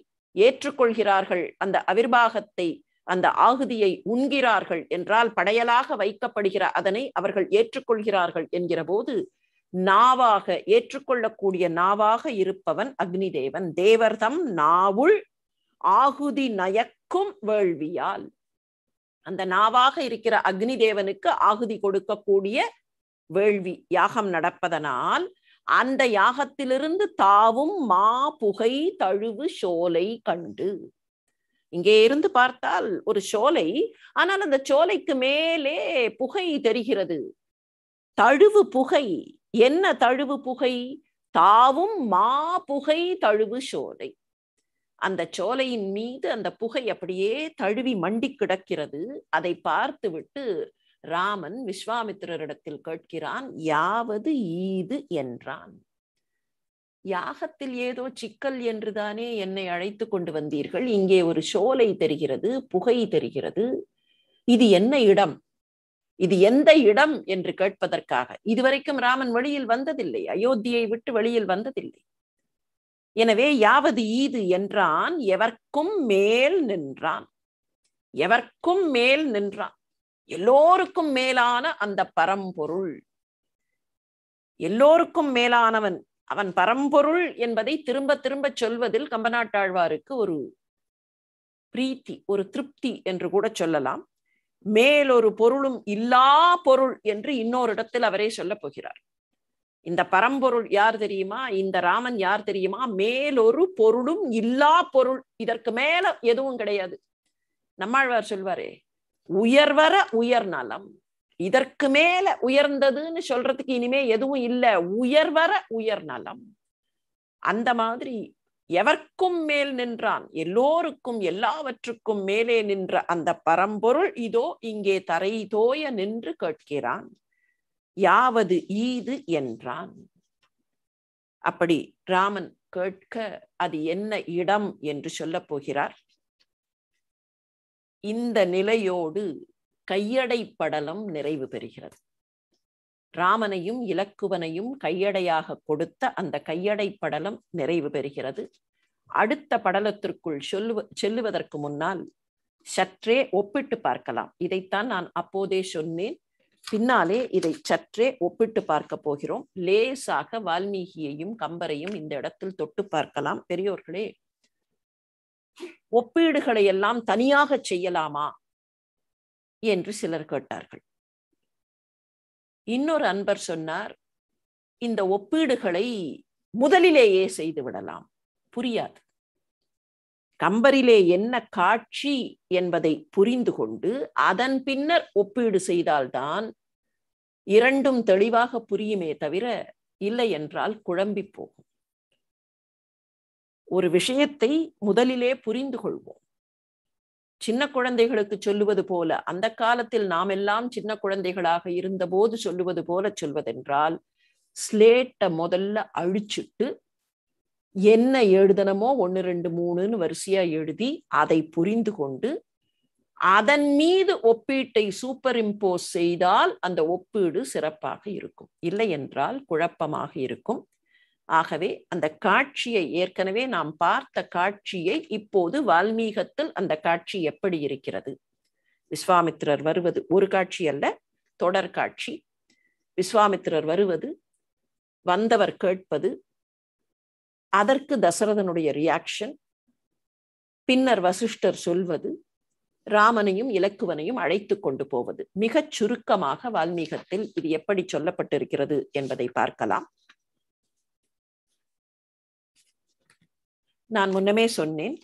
ஏற்றுக்கொள்கிறார்கள் அந்த அவிர்வாகத்தை அந்த ஆகுதியை உண்கிறார்கள் என்றால் படையலாக வைக்கப்படுகிற அதனை அவர்கள் ஏற்றுக்கொள்கிறார்கள் என்கிற போது நாவாக ஏற்றுக்கொள்ளக்கூடிய நாவாக இருப்பவன் அக்னிதேவன் தேவர்தம் நாவுள் ஆகுதி நயக்கும் வேள்வியால் அந்த நாவாக இருக்கிற அக்னி தேவனுக்கு ஆகுதி கொடுக்கக்கூடிய வேள்வி யாகம் நடப்பதனால் அந்த யாகத்திலிருந்து தாவும் மா புகை தழுவு சோலை கண்டு இங்கே இருந்து பார்த்தால் ஒரு சோலை ஆனால் அந்த சோலைக்கு மேலே புகை தெரிகிறது தழுவு புகை என்ன தழுவு புகை தாவும் மா புகை தழுவு சோலை அந்த சோலையின் மீது அந்த புகை அப்படியே தழுவி மண்டி கிடக்கிறது அதை பார்த்து விட்டு ராமன் விஸ்வாமித்திரரிடத்தில் கேட்கிறான் யாவது ஈது என்றான் யாகத்தில் ஏதோ சிக்கல் என்றுதானே என்னை அழைத்து கொண்டு வந்தீர்கள் இங்கே ஒரு சோலை தெரிகிறது புகை தெரிகிறது இது என்ன இடம் இது எந்த இடம் என்று கேட்பதற்காக இதுவரைக்கும் ராமன் வெளியில் வந்ததில்லை அயோத்தியை விட்டு வெளியில் வந்ததில்லை எனவே யாவது ஈது என்றான் எவர்க்கும் மேல் நின்றான் எவர்க்கும் மேல் நின்றான் எல்லோருக்கும் மேலான அந்த பரம்பொருள் எல்லோருக்கும் மேலானவன் அவன் பரம்பொருள் என்பதை திரும்ப திரும்ப சொல்வதில் கம்பநாட்டாழ்வாருக்கு ஒரு பிரீத்தி ஒரு திருப்தி என்று கூட சொல்லலாம் மேலொரு பொருளும் இல்லா பொருள் என்று இன்னொரு இடத்தில் அவரே சொல்ல போகிறார் இந்த பரம்பொருள் யார் தெரியுமா இந்த ராமன் யார் தெரியுமா மேலொரு பொருளும் இல்லா பொருள் இதற்கு மேல எதுவும் கிடையாது நம்மாழ்வார் சொல்வாரே உயர்வர உயர் நலம் இதற்கு மேல உயர்ந்ததுன்னு சொல்றதுக்கு இனிமே எதுவும் இல்லை உயர்வர உயர் நலம் அந்த மாதிரி எவர்க்கும் மேல் நின்றான் எல்லோருக்கும் எல்லாவற்றுக்கும் மேலே நின்ற அந்த பரம்பொருள் இதோ இங்கே தரை தோய நின்று கேட்கிறான் யாவது ஈது என்றான் அப்படி ராமன் கேட்க அது என்ன இடம் என்று சொல்ல போகிறார் இந்த நிலையோடு கையடை படலம் நிறைவு பெறுகிறது ராமனையும் இலக்குவனையும் கையடையாக கொடுத்த அந்த கையடை படலம் நிறைவு பெறுகிறது அடுத்த படலத்திற்குள் சொல்லுவ செல்லுவதற்கு முன்னால் சற்றே ஒப்பிட்டு பார்க்கலாம் இதைத்தான் நான் அப்போதே சொன்னேன் பின்னாலே இதை சற்றே ஒப்பிட்டு பார்க்க போகிறோம் லேசாக வால்மீகியையும் கம்பரையும் இந்த இடத்தில் தொட்டு பார்க்கலாம் பெரியோர்களே ஒப்பீடுகளை எல்லாம் தனியாக செய்யலாமா என்று சிலர் கேட்டார்கள் இன்னொரு அன்பர் சொன்னார் இந்த ஒப்பீடுகளை முதலிலேயே செய்து விடலாம் புரியாது கம்பரிலே என்ன காட்சி என்பதை புரிந்து கொண்டு அதன் பின்னர் ஒப்பீடு செய்தால்தான் இரண்டும் தெளிவாக புரியுமே தவிர இல்லை என்றால் குழம்பி போகும் ஒரு விஷயத்தை முதலிலே புரிந்து கொள்வோம் சின்ன குழந்தைகளுக்கு சொல்லுவது போல அந்த காலத்தில் நாம் எல்லாம் சின்ன குழந்தைகளாக இருந்தபோது சொல்லுவது போல சொல்வதென்றால் ஸ்லேட்டை முதல்ல அழிச்சிட்டு என்ன எழுதணுமோ ஒன்று ரெண்டு மூணுன்னு வரிசையா எழுதி அதை புரிந்து கொண்டு அதன் மீது ஒப்பீட்டை சூப்பர் இம்போஸ் செய்தால் அந்த ஒப்பீடு சிறப்பாக இருக்கும் இல்லை என்றால் குழப்பமாக இருக்கும் ஆகவே அந்த காட்சியை ஏற்கனவே நாம் பார்த்த காட்சியை இப்போது வால்மீகத்தில் அந்த காட்சி எப்படி இருக்கிறது விஸ்வாமித்திரர் வருவது ஒரு காட்சி அல்ல தொடர் காட்சி விஸ்வாமித்திரர் வருவது வந்தவர் கேட்பது அதற்கு தசரதனுடைய ரியாக்ஷன் பின்னர் வசிஷ்டர் சொல்வது ராமனையும் இலக்குவனையும் அழைத்து கொண்டு போவது மிகச் சுருக்கமாக வால்மீகத்தில் இது எப்படி சொல்லப்பட்டிருக்கிறது என்பதை பார்க்கலாம் நான் முன்னமே சொன்னேன்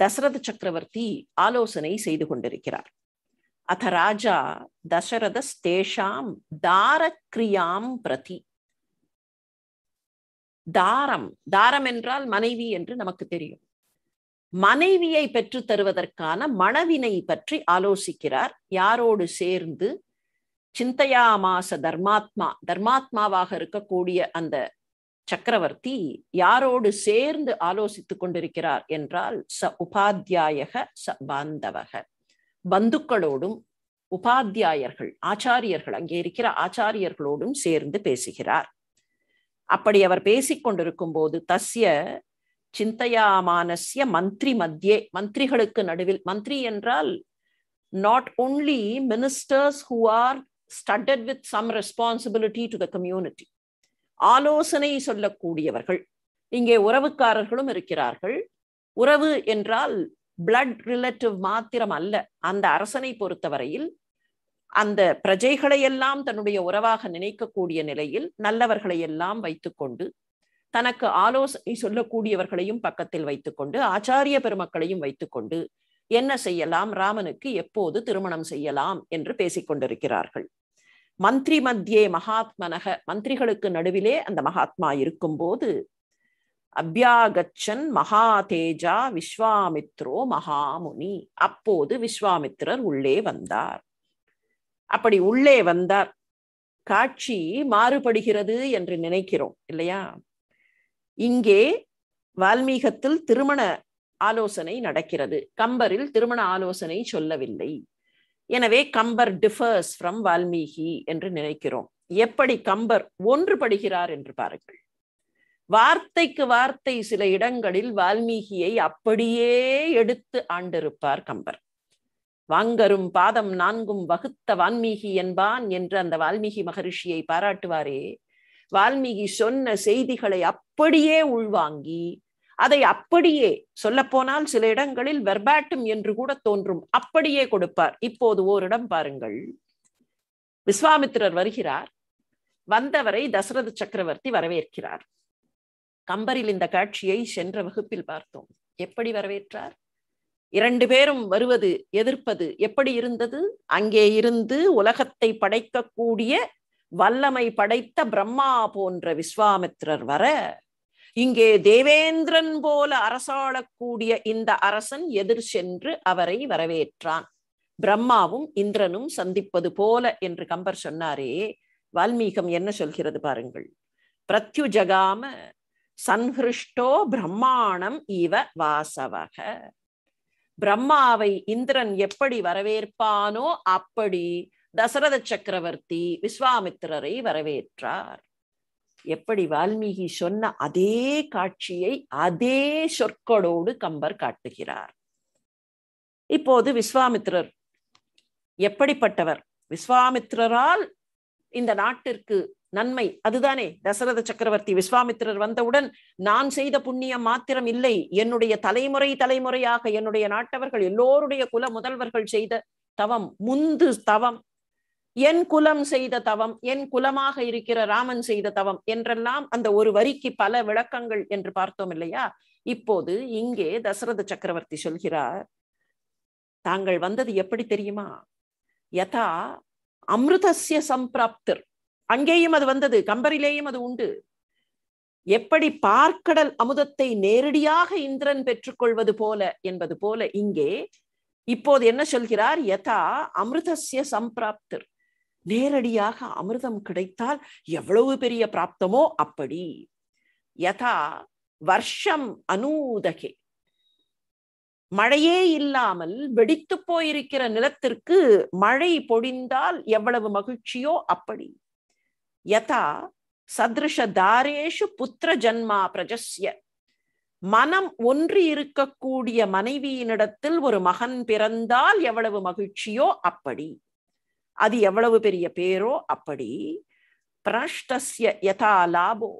தசரத சக்கரவர்த்தி ஆலோசனை செய்து கொண்டிருக்கிறார் அத ராஜா ஸ்தேஷாம் தாரக்ரியாம் பிரதி தாரம் தாரம் என்றால் மனைவி என்று நமக்கு தெரியும் மனைவியை பெற்று தருவதற்கான மனவினை பற்றி ஆலோசிக்கிறார் யாரோடு சேர்ந்து சிந்தையாமாச தர்மாத்மா தர்மாத்மாவாக இருக்கக்கூடிய அந்த சக்கரவர்த்தி யாரோடு சேர்ந்து ஆலோசித்துக் கொண்டிருக்கிறார் என்றால் ச உபாத்தியாயக ச பாந்தவக பந்துக்களோடும் உபாத்தியாயர்கள் ஆச்சாரியர்கள் அங்கே இருக்கிற ஆச்சாரியர்களோடும் சேர்ந்து பேசுகிறார் அப்படி அவர் பேசிக்கொண்டிருக்கும் போது தஸ்ய சிந்தையாமானசிய மந்திரி மத்தியே மந்திரிகளுக்கு நடுவில் மந்திரி என்றால் not only ministers who are studded with some responsibility to the community ஆலோசனை சொல்லக்கூடியவர்கள் இங்கே உறவுக்காரர்களும் இருக்கிறார்கள் உறவு என்றால் பிளட் ரிலேட்டிவ் மாத்திரம் அல்ல அந்த அரசனை பொறுத்தவரையில் அந்த பிரஜைகளை எல்லாம் தன்னுடைய உறவாக நினைக்கக்கூடிய நிலையில் நல்லவர்களை எல்லாம் வைத்துக்கொண்டு தனக்கு ஆலோசனை சொல்லக்கூடியவர்களையும் பக்கத்தில் வைத்துக்கொண்டு ஆச்சாரிய பெருமக்களையும் வைத்துக்கொண்டு என்ன செய்யலாம் ராமனுக்கு எப்போது திருமணம் செய்யலாம் என்று பேசிக்கொண்டிருக்கிறார்கள் மந்திரி மத்தியே மகாத்மனக மந்திரிகளுக்கு நடுவிலே அந்த மகாத்மா இருக்கும்போது அபியாகச்சன் மகாதேஜா விஸ்வாமித்ரோ மகாமுனி அப்போது விஸ்வாமித்ரர் உள்ளே வந்தார் அப்படி உள்ளே வந்தார் காட்சி மாறுபடுகிறது என்று நினைக்கிறோம் இல்லையா இங்கே வால்மீகத்தில் திருமண ஆலோசனை நடக்கிறது கம்பரில் திருமண ஆலோசனை சொல்லவில்லை எனவே கம்பர் டிஃபர்ஸ் ஃப்ரம் வால்மீகி என்று நினைக்கிறோம் எப்படி கம்பர் ஒன்றுபடுகிறார் என்று பாருங்கள் வார்த்தைக்கு வார்த்தை சில இடங்களில் வால்மீகியை அப்படியே எடுத்து ஆண்டிருப்பார் கம்பர் வாங்கரும் பாதம் நான்கும் வகுத்த வால்மீகி என்பான் என்று அந்த வால்மீகி மகரிஷியை பாராட்டுவாரே வால்மீகி சொன்ன செய்திகளை அப்படியே உள்வாங்கி அதை அப்படியே சொல்லப்போனால் சில இடங்களில் வெர்பாட்டும் என்று கூட தோன்றும் அப்படியே கொடுப்பார் இப்போது ஓரிடம் பாருங்கள் விஸ்வாமித்திரர் வருகிறார் வந்தவரை தசரத சக்கரவர்த்தி வரவேற்கிறார் கம்பரில் இந்த காட்சியை சென்ற வகுப்பில் பார்த்தோம் எப்படி வரவேற்றார் இரண்டு பேரும் வருவது எதிர்ப்பது எப்படி இருந்தது அங்கே இருந்து உலகத்தை படைக்கக்கூடிய வல்லமை படைத்த பிரம்மா போன்ற விஸ்வாமித்திரர் வர இங்கே தேவேந்திரன் போல அரசாளக்கூடிய இந்த அரசன் எதிர் சென்று அவரை வரவேற்றான் பிரம்மாவும் இந்திரனும் சந்திப்பது போல என்று கம்பர் சொன்னாரே வால்மீகம் என்ன சொல்கிறது பாருங்கள் பிரத்யுஜகாம சன்ஹிருஷ்டோ பிரம்மாணம் இவ வாசவக பிரம்மாவை இந்திரன் எப்படி வரவேற்பானோ அப்படி தசரத சக்கரவர்த்தி விஸ்வாமித்திரரை வரவேற்றார் எப்படி வால்மீகி சொன்ன அதே காட்சியை அதே சொற்களோடு கம்பர் காட்டுகிறார் இப்போது விஸ்வாமித்ரர் எப்படிப்பட்டவர் விஸ்வாமித்ரரால் இந்த நாட்டிற்கு நன்மை அதுதானே தசரத சக்கரவர்த்தி விஸ்வாமித்திரர் வந்தவுடன் நான் செய்த புண்ணியம் மாத்திரம் இல்லை என்னுடைய தலைமுறை தலைமுறையாக என்னுடைய நாட்டவர்கள் எல்லோருடைய குல முதல்வர்கள் செய்த தவம் முந்து தவம் என் குலம் செய்த தவம் என் குலமாக இருக்கிற ராமன் செய்த தவம் என்றெல்லாம் அந்த ஒரு வரிக்கு பல விளக்கங்கள் என்று பார்த்தோம் இல்லையா இப்போது இங்கே தசரத சக்கரவர்த்தி சொல்கிறார் தாங்கள் வந்தது எப்படி தெரியுமா யதா அமிர்தசிய சம்பிராப்தர் அங்கேயும் அது வந்தது கம்பரிலேயும் அது உண்டு எப்படி பார்க்கடல் அமுதத்தை நேரடியாக இந்திரன் பெற்றுக்கொள்வது போல என்பது போல இங்கே இப்போது என்ன சொல்கிறார் யதா அமிர்தசிய சம்பிராப்தர் நேரடியாக அமிர்தம் கிடைத்தால் எவ்வளவு பெரிய பிராப்தமோ அப்படி யதா வர்ஷம் அனூதகே மழையே இல்லாமல் வெடித்து போயிருக்கிற நிலத்திற்கு மழை பொழிந்தால் எவ்வளவு மகிழ்ச்சியோ அப்படி யதா சதிருஷ தாரேஷு புத்திர ஜன்மா பிரஜஸ்ய மனம் ஒன்றி இருக்கக்கூடிய மனைவியினிடத்தில் ஒரு மகன் பிறந்தால் எவ்வளவு மகிழ்ச்சியோ அப்படி அது எவ்வளவு பெரிய பேரோ அப்படி பிராஷ்டஸ்ய யதா லாபோ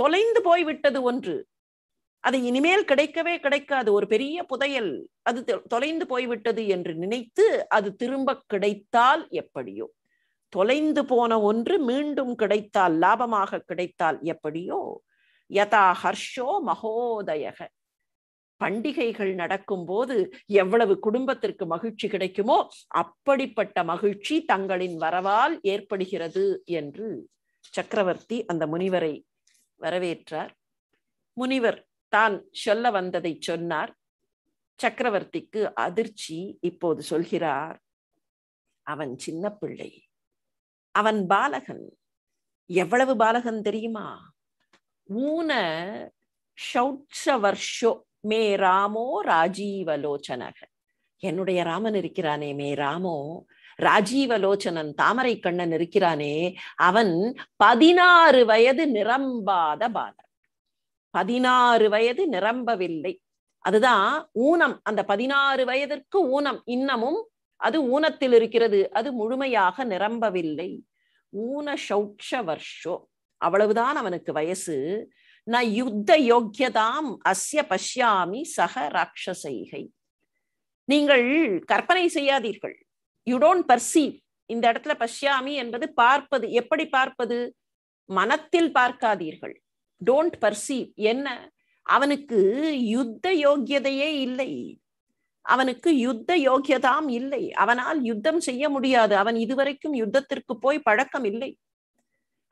தொலைந்து போய்விட்டது ஒன்று அது இனிமேல் கிடைக்கவே கிடைக்காது ஒரு பெரிய புதையல் அது தொலைந்து போய்விட்டது என்று நினைத்து அது திரும்ப கிடைத்தால் எப்படியோ தொலைந்து போன ஒன்று மீண்டும் கிடைத்தால் லாபமாக கிடைத்தால் எப்படியோ யதா ஹர்ஷோ மகோதயக பண்டிகைகள் நடக்கும்போது எவ்வளவு குடும்பத்திற்கு மகிழ்ச்சி கிடைக்குமோ அப்படிப்பட்ட மகிழ்ச்சி தங்களின் வரவால் ஏற்படுகிறது என்று சக்கரவர்த்தி அந்த முனிவரை வரவேற்றார் முனிவர் தான் சொல்ல வந்ததை சொன்னார் சக்கரவர்த்திக்கு அதிர்ச்சி இப்போது சொல்கிறார் அவன் சின்ன பிள்ளை அவன் பாலகன் எவ்வளவு பாலகன் தெரியுமா ஊன ஷௌட்ச வர்ஷோ மே ராமோ ராஜீவலோச்சனக என்னுடைய ராமன் இருக்கிறானே மே ராமோ ராஜீவலோச்சனன் தாமரை கண்ணன் இருக்கிறானே அவன் பதினாறு வயது நிரம்பாத பாலர் பதினாறு வயது நிரம்பவில்லை அதுதான் ஊனம் அந்த பதினாறு வயதிற்கு ஊனம் இன்னமும் அது ஊனத்தில் இருக்கிறது அது முழுமையாக நிரம்பவில்லை ஊன சௌட்ச வர்ஷோ அவ்வளவுதான் அவனுக்கு வயசு ந யுத்த யோக்கியதாம் அஸ்ய பஷ்யாமி சக ராட்சசைகை நீங்கள் கற்பனை செய்யாதீர்கள் யூ டோன்ட் பர்சீவ் இந்த இடத்துல பஷ்யாமி என்பது பார்ப்பது எப்படி பார்ப்பது மனத்தில் பார்க்காதீர்கள் டோன்ட் பர்சீவ் என்ன அவனுக்கு யுத்த யோக்கியதையே இல்லை அவனுக்கு யுத்த யோக்கியதாம் இல்லை அவனால் யுத்தம் செய்ய முடியாது அவன் இதுவரைக்கும் யுத்தத்திற்கு போய் பழக்கம் இல்லை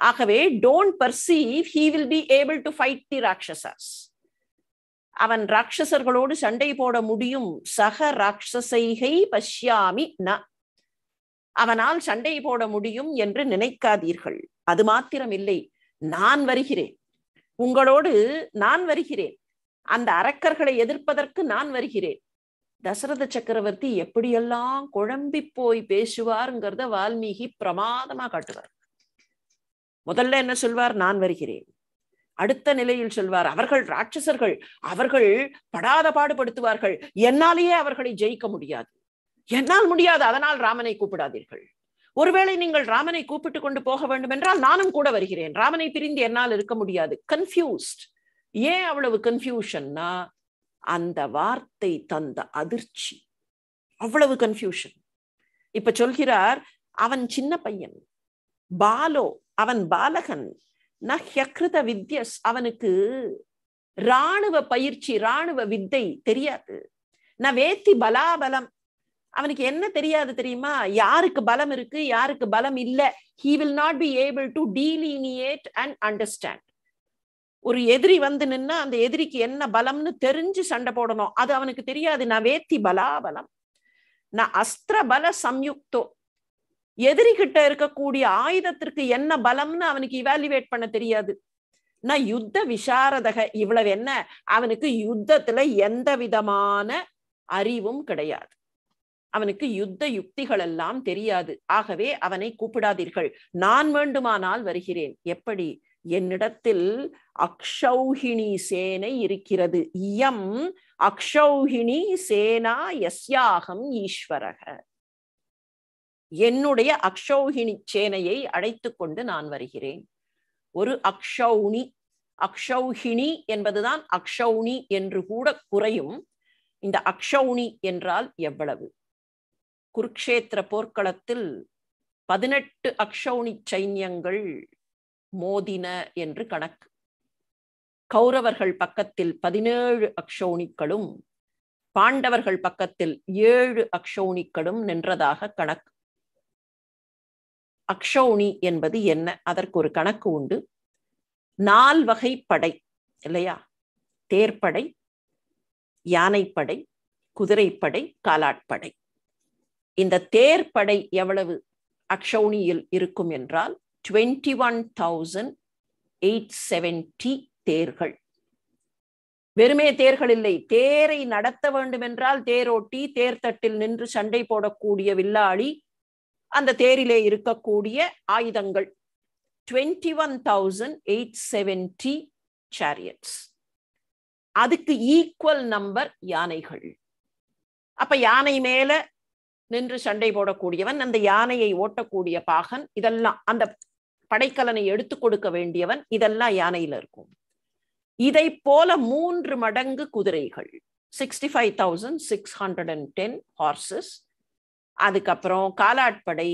ஆகவே don't perceive he will be able to fight the rakshasas அவன் ராட்சசர்களோடு சண்டை போட முடியும் சக ராட்சசைகை பஷ்யாமி ந அவனால் சண்டை போட முடியும் என்று நினைக்காதீர்கள் அது மாத்திரம் இல்லை நான் வருகிறேன் உங்களோடு நான் வருகிறேன் அந்த அரக்கர்களை எதிர்ப்பதற்கு நான் வருகிறேன் தசரத சக்கரவர்த்தி எப்படியெல்லாம் குழம்பி போய் பேசுவாருங்கிறத வால்மீகி பிரமாதமா காட்டுவார் முதல்ல என்ன சொல்வார் நான் வருகிறேன் அடுத்த நிலையில் சொல்வார் அவர்கள் ராட்சசர்கள் அவர்கள் படாத பாடுபடுத்துவார்கள் என்னாலேயே அவர்களை ஜெயிக்க முடியாது என்னால் முடியாது அதனால் ராமனை கூப்பிடாதீர்கள் ஒருவேளை நீங்கள் ராமனை கூப்பிட்டு கொண்டு போக வேண்டும் என்றால் நானும் கூட வருகிறேன் ராமனை பிரிந்து என்னால் இருக்க முடியாது கன்ஃபியூஸ்ட் ஏன் அவ்வளவு கன்ஃபியூஷன்னா அந்த வார்த்தை தந்த அதிர்ச்சி அவ்வளவு கன்ஃபியூஷன் இப்ப சொல்கிறார் அவன் சின்ன பையன் பாலோ அவன் பாலகன் நஹ்யக்ருத வித்யஸ் அவனுக்கு இராணுவ பயிற்சி இராணுவ வித்தை தெரியாது ந வேத்தி பலாபலம் அவனுக்கு என்ன தெரியாது தெரியுமா யாருக்கு பலம் இருக்கு யாருக்கு பலம் இல்ல he will not be able to delineate and understand ஒரு எதிரி வந்து நின்னா அந்த எதிரிக்கு என்ன பலம்னு தெரிஞ்சு சண்டை போடணும் அது அவனுக்கு தெரியாது நான் வேத்தி பலாபலம் நான் அஸ்திர பல சம்யுக்தோ எதிரிகிட்ட இருக்கக்கூடிய ஆயுதத்திற்கு என்ன பலம்னு அவனுக்கு இவாலுவேட் பண்ண தெரியாது நான் யுத்த விசாரதக இவ்வளவு என்ன அவனுக்கு யுத்தத்துல எந்த விதமான அறிவும் கிடையாது அவனுக்கு யுத்த யுக்திகள் எல்லாம் தெரியாது ஆகவே அவனை கூப்பிடாதீர்கள் நான் வேண்டுமானால் வருகிறேன் எப்படி என்னிடத்தில் அக்ஷௌஹிணி சேனை இருக்கிறது இயம் அக்ஷௌஹிணி சேனா எஸ்யாகம் ஈஸ்வரக என்னுடைய அக்ஷௌகினி சேனையை அழைத்து கொண்டு நான் வருகிறேன் ஒரு அக்ஷௌனி அக்ஷௌகினி என்பதுதான் அக்ஷௌனி என்று கூட குறையும் இந்த அக்ஷௌனி என்றால் எவ்வளவு குருக்ஷேத்திர போர்க்களத்தில் பதினெட்டு அக்ஷௌனி சைன்யங்கள் மோதின என்று கணக்கு கௌரவர்கள் பக்கத்தில் பதினேழு அக்ஷௌனிக்களும் பாண்டவர்கள் பக்கத்தில் ஏழு அக்ஷௌனிக்களும் நின்றதாக கணக்கு அக்ஷௌணி என்பது என்ன அதற்கு ஒரு கணக்கு உண்டு நால் வகை படை இல்லையா தேர்ப்படை யானைப்படை குதிரைப்படை காலாட்படை இந்த தேர்ப்படை எவ்வளவு அக்ஷௌனியில் இருக்கும் என்றால் twenty one thousand eight seventy தேர்கள் வெறுமே தேர்கள் இல்லை தேரை நடத்த வேண்டுமென்றால் தேரோட்டி தேர்தட்டில் நின்று சண்டை போடக்கூடிய வில்லாளி அந்த தேரிலே இருக்கக்கூடிய ஆயுதங்கள் twenty one thousand eight seventy chariots அதுக்கு ஈக்குவல் நம்பர் யானைகள் அப்ப யானை மேல நின்று சண்டை போடக்கூடியவன் அந்த யானையை ஓட்டக்கூடிய பாகன் இதெல்லாம் அந்த படைக்கலனை எடுத்து கொடுக்க வேண்டியவன் இதெல்லாம் யானையில இருக்கும் இதை போல மூன்று மடங்கு குதிரைகள் sixty five thousand six hundred and ten horses அதுக்கப்புறம் காலாட்படை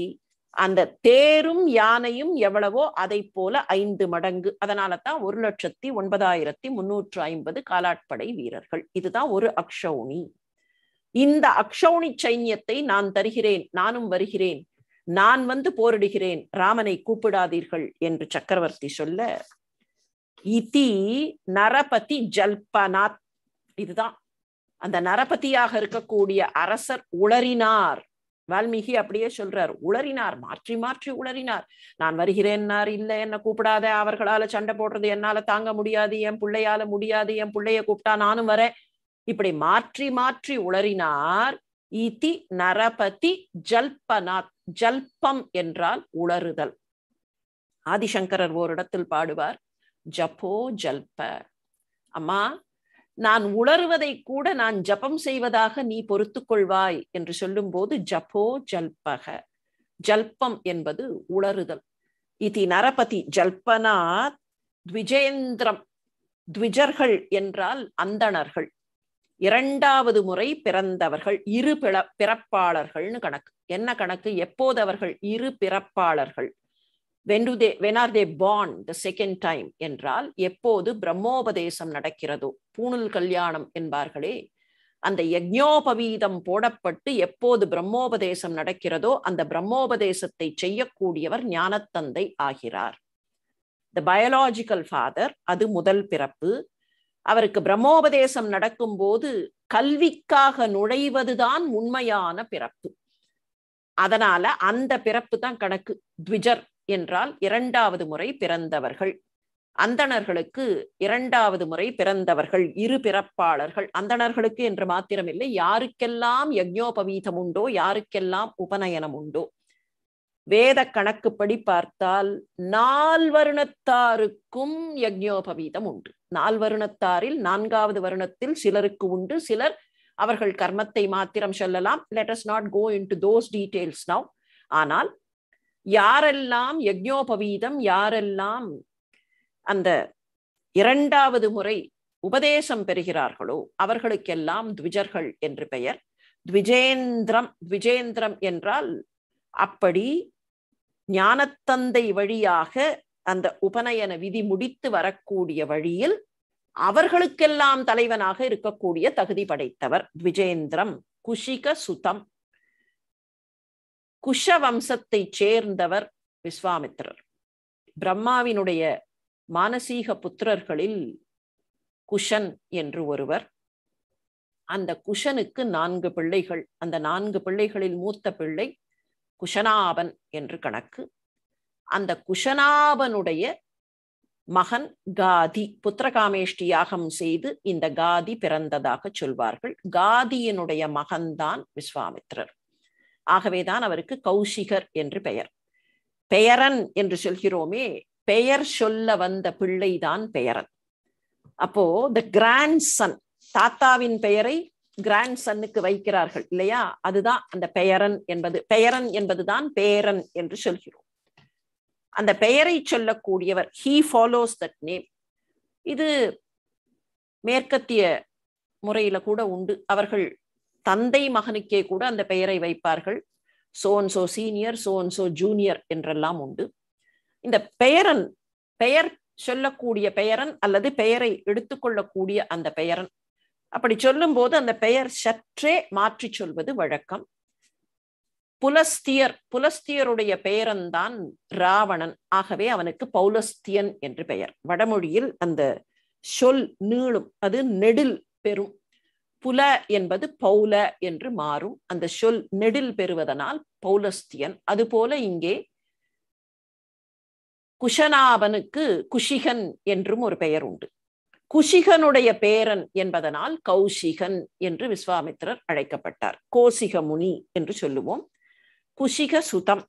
அந்த தேரும் யானையும் எவ்வளவோ அதை போல ஐந்து மடங்கு அதனால தான் ஒரு லட்சத்தி ஒன்பதாயிரத்தி முன்னூற்று ஐம்பது காலாட்படை வீரர்கள் இதுதான் ஒரு அக்ஷௌணி இந்த அக்ஷௌணி சைன்யத்தை நான் தருகிறேன் நானும் வருகிறேன் நான் வந்து போரிடுகிறேன் ராமனை கூப்பிடாதீர்கள் என்று சக்கரவர்த்தி சொல்ல இதி நரபதி ஜல்பனாத் இதுதான் அந்த நரபதியாக இருக்கக்கூடிய அரசர் உளறினார் வால்மீகி அப்படியே சொல்றார் உளறினார் மாற்றி மாற்றி உளறினார் நான் வருகிறேன்னார் இல்லை என்ன கூப்பிடாத அவர்களால சண்டை போடுறது என்னால தாங்க முடியாது என் பிள்ளையால முடியாது என் பிள்ளைய கூப்பிட்டா நானும் வரேன் இப்படி மாற்றி மாற்றி உளறினார் இதி நரபதி ஜல்பநாத் ஜல்பம் என்றால் உளறுதல் ஆதிசங்கரர் ஓரிடத்தில் பாடுவார் ஜப்போ ஜல்ப அம்மா நான் உளறுவதை கூட நான் ஜபம் செய்வதாக நீ பொறுத்து கொள்வாய் என்று சொல்லும் போது ஜபோ ஜல்பக ஜல்பம் என்பது உளறுதல் இதி நரபதி ஜல்பனாத் த்விஜேந்திரம் த்விஜர்கள் என்றால் அந்தணர்கள் இரண்டாவது முறை பிறந்தவர்கள் இரு பிற பிறப்பாளர்கள்னு கணக்கு என்ன கணக்கு எப்போது அவர்கள் இரு பிறப்பாளர்கள் when they when are they born second time என்றால் எப்போது பிரம்மோபதேசம் நடக்கிறதோ பூணல் கல்யாணம் என்பார்களே அந்த யஜ்ஞோபவீதம் போடப்பட்டு எப்போது பிரம்மோபதேசம் நடக்கிறதோ அந்த பிரம்மோபதேசத்தை செய்யக்கூடியவர் ஞானத்தந்தை ஆகிறார் த பயாலஜிக்கல் ஃபாதர் அது முதல் பிறப்பு அவருக்கு பிரம்மோபதேசம் நடக்கும் போது கல்விக்காக நுழைவதுதான் உண்மையான பிறப்பு அதனால அந்த பிறப்பு தான் கணக்கு த்விஜர் என்றால் இரண்டாவது முறை பிறந்தவர்கள் அந்தணர்களுக்கு இரண்டாவது முறை பிறந்தவர்கள் இரு பிறப்பாளர்கள் அந்தணர்களுக்கு என்று மாத்திரமில்லை யாருக்கெல்லாம் யஜ்ஞோபவீதம் உண்டோ யாருக்கெல்லாம் உபநயனம் உண்டோ வேத கணக்குப்படி பார்த்தால் நால் வருணத்தாருக்கும் யஜ்ஞோபவீதம் உண்டு நால்வருணத்தாரில் நான்காவது வருணத்தில் சிலருக்கு உண்டு சிலர் அவர்கள் கர்மத்தை மாத்திரம் சொல்லலாம் let us not go into those details now ஆனால் யாரெல்லாம் யஜ்ஞோபவீதம் யாரெல்லாம் அந்த இரண்டாவது முறை உபதேசம் பெறுகிறார்களோ அவர்களுக்கெல்லாம் த்விஜர்கள் என்று பெயர் த்விஜேந்திரம் த்விஜேந்திரம் என்றால் அப்படி ஞானத்தந்தை வழியாக அந்த உபநயன விதி முடித்து வரக்கூடிய வழியில் அவர்களுக்கெல்லாம் தலைவனாக இருக்கக்கூடிய தகுதி படைத்தவர் த்விஜேந்திரம் குஷிக சுதம் குஷ வம்சத்தை சேர்ந்தவர் விஸ்வாமித்திரர் பிரம்மாவினுடைய மானசீக புத்திரர்களில் குஷன் என்று ஒருவர் அந்த குஷனுக்கு நான்கு பிள்ளைகள் அந்த நான்கு பிள்ளைகளில் மூத்த பிள்ளை குஷனாபன் என்று கணக்கு அந்த குஷனாபனுடைய மகன் காதி புத்திரகாமேஷ்டியாகம் யாகம் செய்து இந்த காதி பிறந்ததாக சொல்வார்கள் காதியினுடைய மகன்தான் விஸ்வாமித்ரர் ஆகவேதான் அவருக்கு கௌஷிகர் என்று பெயர் பெயரன் என்று சொல்கிறோமே பெயர் சொல்ல வந்த பிள்ளைதான் பெயரன் அப்போ த கிராண்ட் சன் தாத்தாவின் பெயரை கிராண்ட் சன்னுக்கு வைக்கிறார்கள் இல்லையா அதுதான் அந்த பெயரன் என்பது பெயரன் என்பதுதான் பேரன் என்று சொல்கிறோம் அந்த பெயரை சொல்லக்கூடியவர் ஹீ ஃபாலோஸ் தட் நேம் இது மேற்கத்திய முறையில கூட உண்டு அவர்கள் தந்தை மகனுக்கே கூட அந்த பெயரை வைப்பார்கள் so and so senior so and so junior என்றெல்லாம் உண்டு இந்த பெயரன் பெயர் சொல்லக்கூடிய பெயரன் அல்லது பெயரை எடுத்துக்கொள்ளக்கூடிய அந்த பெயரன் அப்படி சொல்லும் போது அந்த பெயர் சற்றே மாற்றி சொல்வது வழக்கம் புலஸ்தியர் புலஸ்தியருடைய பெயரன் தான் ராவணன் ஆகவே அவனுக்கு பௌலஸ்தியன் என்று பெயர் வடமொழியில் அந்த சொல் நீளும் அது நெடில் பெறும் புல என்பது பௌல என்று மாறும் அந்த சொல் நெடில் பெறுவதனால் பௌலஸ்தியன் அதுபோல இங்கே குஷனாபனுக்கு குஷிகன் என்றும் ஒரு பெயர் உண்டு குஷிகனுடைய பேரன் என்பதனால் கௌசிகன் என்று விஸ்வாமித்திரர் அழைக்கப்பட்டார் கோசிக முனி என்று சொல்லுவோம் குஷிக சுதம்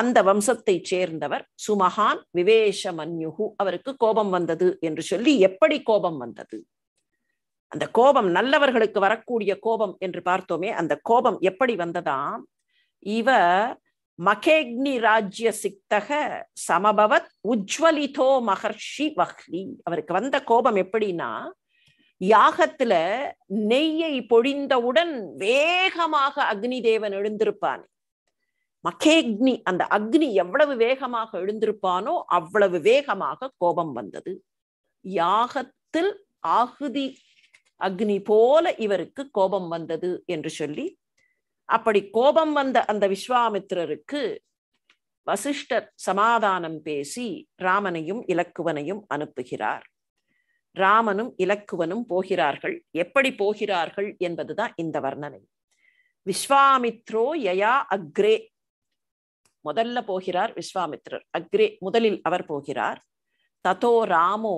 அந்த வம்சத்தை சேர்ந்தவர் சுமகான் விவேஷ மன்யுகு அவருக்கு கோபம் வந்தது என்று சொல்லி எப்படி கோபம் வந்தது அந்த கோபம் நல்லவர்களுக்கு வரக்கூடிய கோபம் என்று பார்த்தோமே அந்த கோபம் எப்படி வந்ததாம் இவ மகேக்னி ராஜ்ய சித்தக சமபவத் உஜ்வலிதோ மகர்ஷி வஹ்லி அவருக்கு வந்த கோபம் எப்படின்னா யாகத்துல நெய்யை பொழிந்தவுடன் வேகமாக அக்னி தேவன் எழுந்திருப்பான் மகேக்னி அந்த அக்னி எவ்வளவு வேகமாக எழுந்திருப்பானோ அவ்வளவு வேகமாக கோபம் வந்தது யாகத்தில் ஆகுதி அக்னி போல இவருக்கு கோபம் வந்தது என்று சொல்லி அப்படி கோபம் வந்த அந்த விஸ்வாமித்திரருக்கு வசிஷ்டர் சமாதானம் பேசி ராமனையும் இலக்குவனையும் அனுப்புகிறார் ராமனும் இலக்குவனும் போகிறார்கள் எப்படி போகிறார்கள் என்பதுதான் இந்த வர்ணனை விஸ்வாமித்ரோ யயா அக்ரே முதல்ல போகிறார் விஸ்வாமித்ரர் அக்ரே முதலில் அவர் போகிறார் ததோ ராமோ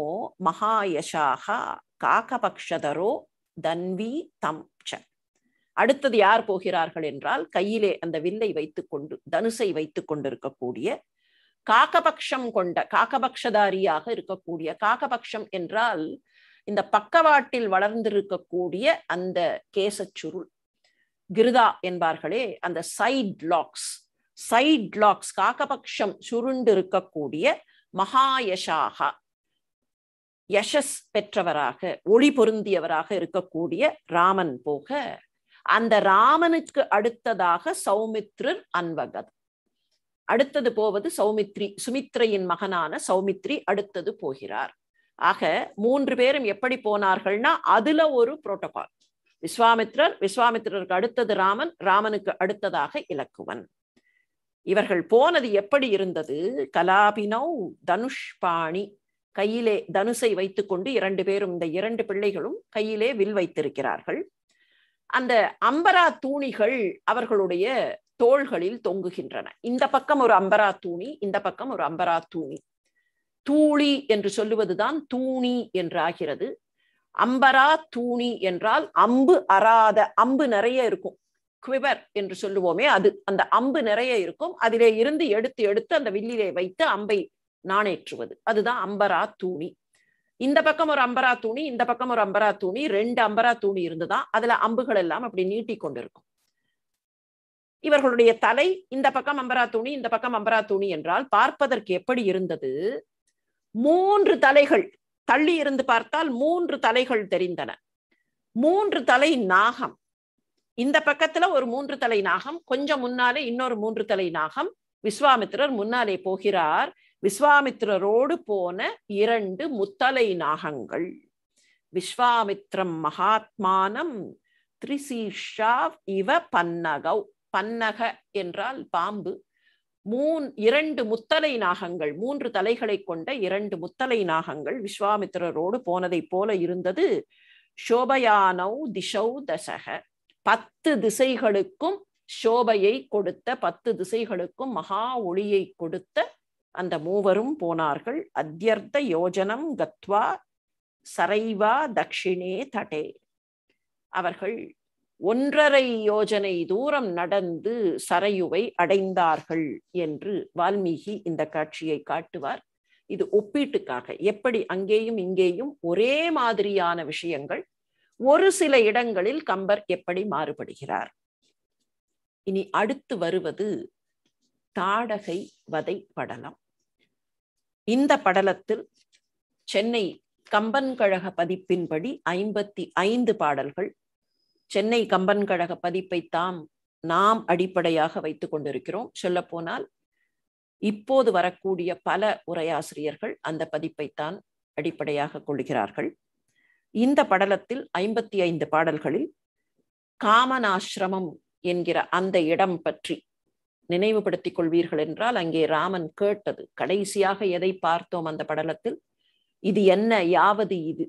மகாயசாகா காகபக்ஷதரோ தன்வி தம் ச அடுத்தது யார் போகிறார்கள் என்றால் கையிலே அந்த வில்லை வைத்துக் கொண்டு தனுசை வைத்துக் கொண்டிருக்கக்கூடிய காக்கபக்ஷம் கொண்ட காக்கபக்ஷதாரியாக இருக்கக்கூடிய காக்கபக்ஷம் என்றால் இந்த பக்கவாட்டில் வளர்ந்திருக்கக்கூடிய அந்த கேசச்சுருள் கிருதா என்பார்களே அந்த சைட் லாக்ஸ் சைட் லாக்ஸ் காக்கபக்ஷம் சுருண்டு இருக்கக்கூடிய மகாயஷாகா யசஸ் பெற்றவராக ஒளி பொருந்தியவராக இருக்கக்கூடிய ராமன் போக அந்த ராமனுக்கு அடுத்ததாக சௌமித்ரர் அன்பகத் அடுத்தது போவது சௌமித்ரி சுமித்ரையின் மகனான சௌமித்ரி அடுத்தது போகிறார் ஆக மூன்று பேரும் எப்படி போனார்கள்னா அதுல ஒரு புரோட்டோகால் விஸ்வாமித்ரர் விஸ்வாமித்ரருக்கு அடுத்தது ராமன் ராமனுக்கு அடுத்ததாக இலக்குவன் இவர்கள் போனது எப்படி இருந்தது கலாபினௌ தனுஷ்பாணி கையிலே தனுசை வைத்துக்கொண்டு இரண்டு பேரும் இந்த இரண்டு பிள்ளைகளும் கையிலே வில் வைத்திருக்கிறார்கள் அந்த அம்பரா தூணிகள் அவர்களுடைய தோள்களில் தொங்குகின்றன இந்த பக்கம் ஒரு அம்பரா தூணி இந்த பக்கம் ஒரு அம்பரா தூணி தூளி என்று சொல்லுவதுதான் தூணி என்றாகிறது அம்பரா தூணி என்றால் அம்பு அறாத அம்பு நிறைய இருக்கும் குவிவர் என்று சொல்லுவோமே அது அந்த அம்பு நிறைய இருக்கும் அதிலே இருந்து எடுத்து எடுத்து அந்த வில்லிலே வைத்து அம்பை நாணேற்றுவது அதுதான் அம்பரா தூணி இந்த பக்கம் ஒரு அம்பரா தூணி இந்த பக்கம் ஒரு அம்பரா தூணி ரெண்டு அம்பரா தூணி இருந்துதான் அதுல அம்புகள் எல்லாம் அப்படி நீட்டி கொண்டிருக்கும் இவர்களுடைய தலை இந்த பக்கம் அம்பரா தூணி இந்த பக்கம் அம்பரா தூணி என்றால் பார்ப்பதற்கு எப்படி இருந்தது மூன்று தலைகள் தள்ளி இருந்து பார்த்தால் மூன்று தலைகள் தெரிந்தன மூன்று தலை நாகம் இந்த பக்கத்துல ஒரு மூன்று தலை நாகம் கொஞ்சம் முன்னாலே இன்னொரு மூன்று தலை நாகம் விஸ்வாமித்திரர் முன்னாலே போகிறார் விஸ்வாமித்ரரோடு போன இரண்டு முத்தலை நாகங்கள் விஸ்வாமித்ரம் மகாத்மானம் த்ரிசீஷா இவ பன்னகௌ பன்னக என்றால் பாம்பு மூன் இரண்டு முத்தலை நாகங்கள் மூன்று தலைகளை கொண்ட இரண்டு முத்தலை நாகங்கள் விஸ்வாமித்திரரோடு போனதைப் போல இருந்தது சோபயானௌ திசௌ தசக பத்து திசைகளுக்கும் சோபையை கொடுத்த பத்து திசைகளுக்கும் மகா ஒளியை கொடுத்த அந்த மூவரும் போனார்கள் அத்தியர்த்த யோஜனம் கத்வா சரைவா தக்ஷிணே தடே அவர்கள் ஒன்றரை யோஜனை தூரம் நடந்து சரையுவை அடைந்தார்கள் என்று வால்மீகி இந்த காட்சியை காட்டுவார் இது ஒப்பீட்டுக்காக எப்படி அங்கேயும் இங்கேயும் ஒரே மாதிரியான விஷயங்கள் ஒரு சில இடங்களில் கம்பர் எப்படி மாறுபடுகிறார் இனி அடுத்து வருவது தாடகை வதை படலம் இந்த படலத்தில் சென்னை கம்பன் கழக பதிப்பின்படி ஐம்பத்தி ஐந்து பாடல்கள் சென்னை கம்பன் கழக பதிப்பை தாம் நாம் அடிப்படையாக வைத்து கொண்டிருக்கிறோம் சொல்லப்போனால் இப்போது வரக்கூடிய பல உரையாசிரியர்கள் அந்த பதிப்பைத்தான் அடிப்படையாக கொள்கிறார்கள் இந்த படலத்தில் ஐம்பத்தி ஐந்து பாடல்களில் காமனாசிரமம் என்கிற அந்த இடம் பற்றி நினைவுபடுத்திக் கொள்வீர்கள் என்றால் அங்கே ராமன் கேட்டது கடைசியாக எதை பார்த்தோம் அந்த படலத்தில் இது என்ன யாவது இது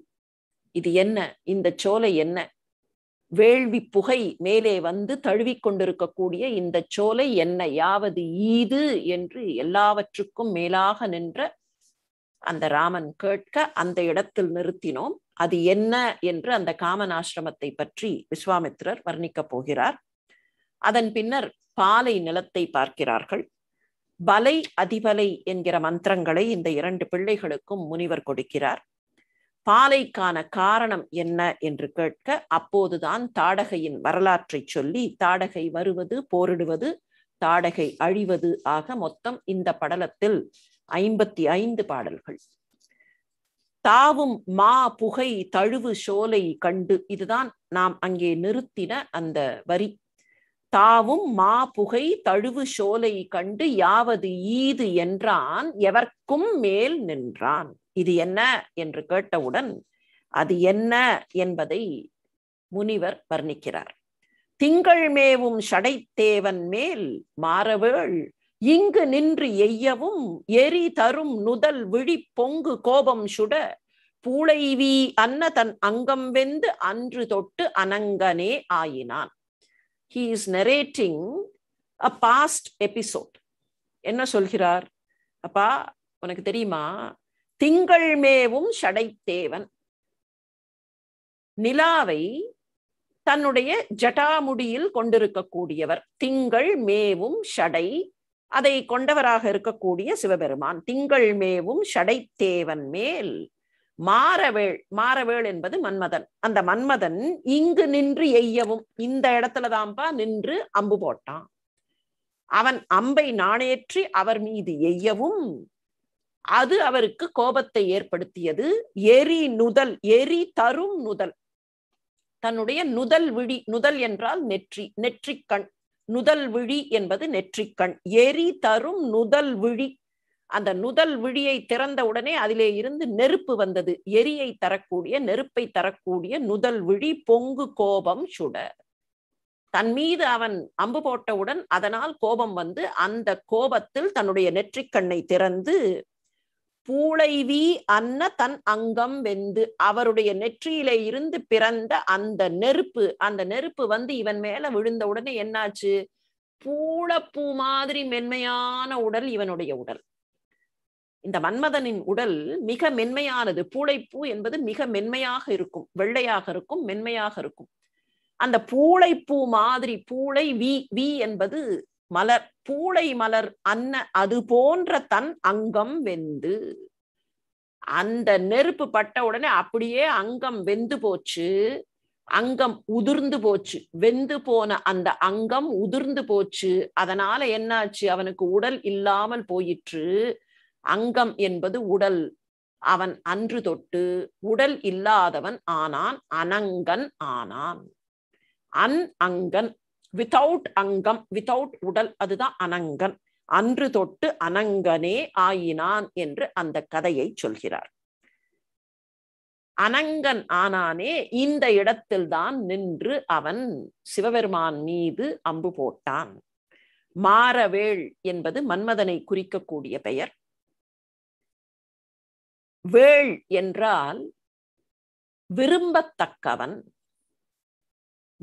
இது என்ன இந்த சோலை என்ன வேள்வி புகை மேலே வந்து தழுவி கொண்டிருக்கக்கூடிய இந்த சோலை என்ன யாவது ஈது என்று எல்லாவற்றுக்கும் மேலாக நின்ற அந்த ராமன் கேட்க அந்த இடத்தில் நிறுத்தினோம் அது என்ன என்று அந்த காமன் ஆசிரமத்தை பற்றி விஸ்வாமித்ரர் வர்ணிக்கப் போகிறார் அதன் பின்னர் பாலை நிலத்தை பார்க்கிறார்கள் பலை அதிபலை என்கிற மந்திரங்களை இந்த இரண்டு பிள்ளைகளுக்கும் முனிவர் கொடுக்கிறார் பாலைக்கான காரணம் என்ன என்று கேட்க அப்போதுதான் தாடகையின் வரலாற்றை சொல்லி தாடகை வருவது போரிடுவது தாடகை அழிவது ஆக மொத்தம் இந்த படலத்தில் ஐம்பத்தி ஐந்து பாடல்கள் தாவும் மா புகை தழுவு சோலை கண்டு இதுதான் நாம் அங்கே நிறுத்தின அந்த வரி தாவும் மா புகை தழுவு சோலை கண்டு யாவது ஈது என்றான் எவர்க்கும் மேல் நின்றான் இது என்ன என்று கேட்டவுடன் அது என்ன என்பதை முனிவர் வர்ணிக்கிறார் திங்கள் மேவும் சடைத்தேவன் மேல் மாறவேள் இங்கு நின்று எய்யவும் எரி தரும் நுதல் விழி பொங்கு கோபம் சுட பூளைவி அன்ன தன் அங்கம் வெந்து அன்று தொட்டு அனங்கனே ஆயினான் he is narrating a past episode என்ன சொல்கிறார் அப்பா உனக்கு தெரியுமா திங்கள் மேவும் ஷடைத்தேவன் நிலாவை தன்னுடைய ஜட்டாமுடியில் கொண்டிருக்கக்கூடியவர் திங்கள் மேவும் ஷடை அதை கொண்டவராக இருக்கக்கூடிய சிவபெருமான் திங்கள் மேவும் ஷடைத்தேவன் மேல் மாறவேள் மாறவேள் என்பது மன்மதன் அந்த மன்மதன் இங்கு நின்று எய்யவும் இந்த இடத்துலதான்பா நின்று அம்பு போட்டான் அவன் அம்பை நாணேற்றி அவர் மீது எய்யவும் அது அவருக்கு கோபத்தை ஏற்படுத்தியது எரி நுதல் எரி தரும் நுதல் தன்னுடைய நுதல் விழி நுதல் என்றால் நெற்றி நெற்றிக்கண் நுதல் விழி என்பது நெற்றிக்கண் எரி தரும் நுதல் விழி அந்த நுதல் விழியை திறந்த உடனே அதிலே இருந்து நெருப்பு வந்தது எரியை தரக்கூடிய நெருப்பை தரக்கூடிய நுதல் விழி பொங்கு கோபம் சுட தன் மீது அவன் அம்பு போட்டவுடன் அதனால் கோபம் வந்து அந்த கோபத்தில் தன்னுடைய நெற்றிக்கண்ணை திறந்து பூளைவி அன்ன தன் அங்கம் வெந்து அவருடைய நெற்றியிலே இருந்து பிறந்த அந்த நெருப்பு அந்த நெருப்பு வந்து இவன் மேல விழுந்த உடனே என்னாச்சு பூளப்பூ மாதிரி மென்மையான உடல் இவனுடைய உடல் இந்த மன்மதனின் உடல் மிக மென்மையானது பூளைப்பூ என்பது மிக மென்மையாக இருக்கும் வெள்ளையாக இருக்கும் மென்மையாக இருக்கும் அந்த பூளைப்பூ மாதிரி பூளை வி வி என்பது மலர் பூளை மலர் அன்ன அது போன்ற தன் அங்கம் வெந்து அந்த நெருப்பு பட்ட உடனே அப்படியே அங்கம் வெந்து போச்சு அங்கம் உதிர்ந்து போச்சு வெந்து போன அந்த அங்கம் உதிர்ந்து போச்சு அதனால என்னாச்சு அவனுக்கு உடல் இல்லாமல் போயிற்று அங்கம் என்பது உடல் அவன் அன்று தொட்டு உடல் இல்லாதவன் ஆனான் அனங்கன் ஆனான் அன் அங்கன் வித்தவுட் அங்கம் வித்தவுட் உடல் அதுதான் அனங்கன் அன்று தொட்டு அனங்கனே ஆயினான் என்று அந்த கதையை சொல்கிறார் அனங்கன் ஆனானே இந்த இடத்தில்தான் நின்று அவன் சிவபெருமான் மீது அம்பு போட்டான் மாறவேள் என்பது மன்மதனை குறிக்கக்கூடிய பெயர் வேள் என்றால் விரும்பத்தக்கவன்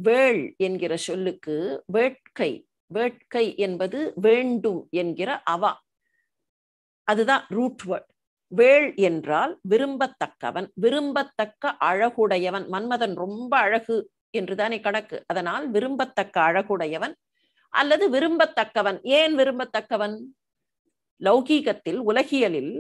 வேள் என்கிற சொல்லுக்கு வேட்கை வேட்கை என்பது வேண்டும் என்கிற அவா அதுதான் ரூட் வேர்ட் வேள் என்றால் விரும்பத்தக்கவன் விரும்பத்தக்க அழகுடையவன் மன்மதன் ரொம்ப அழகு என்றுதானே கணக்கு அதனால் விரும்பத்தக்க அழகுடையவன் அல்லது விரும்பத்தக்கவன் ஏன் விரும்பத்தக்கவன் லௌகீகத்தில் உலகியலில்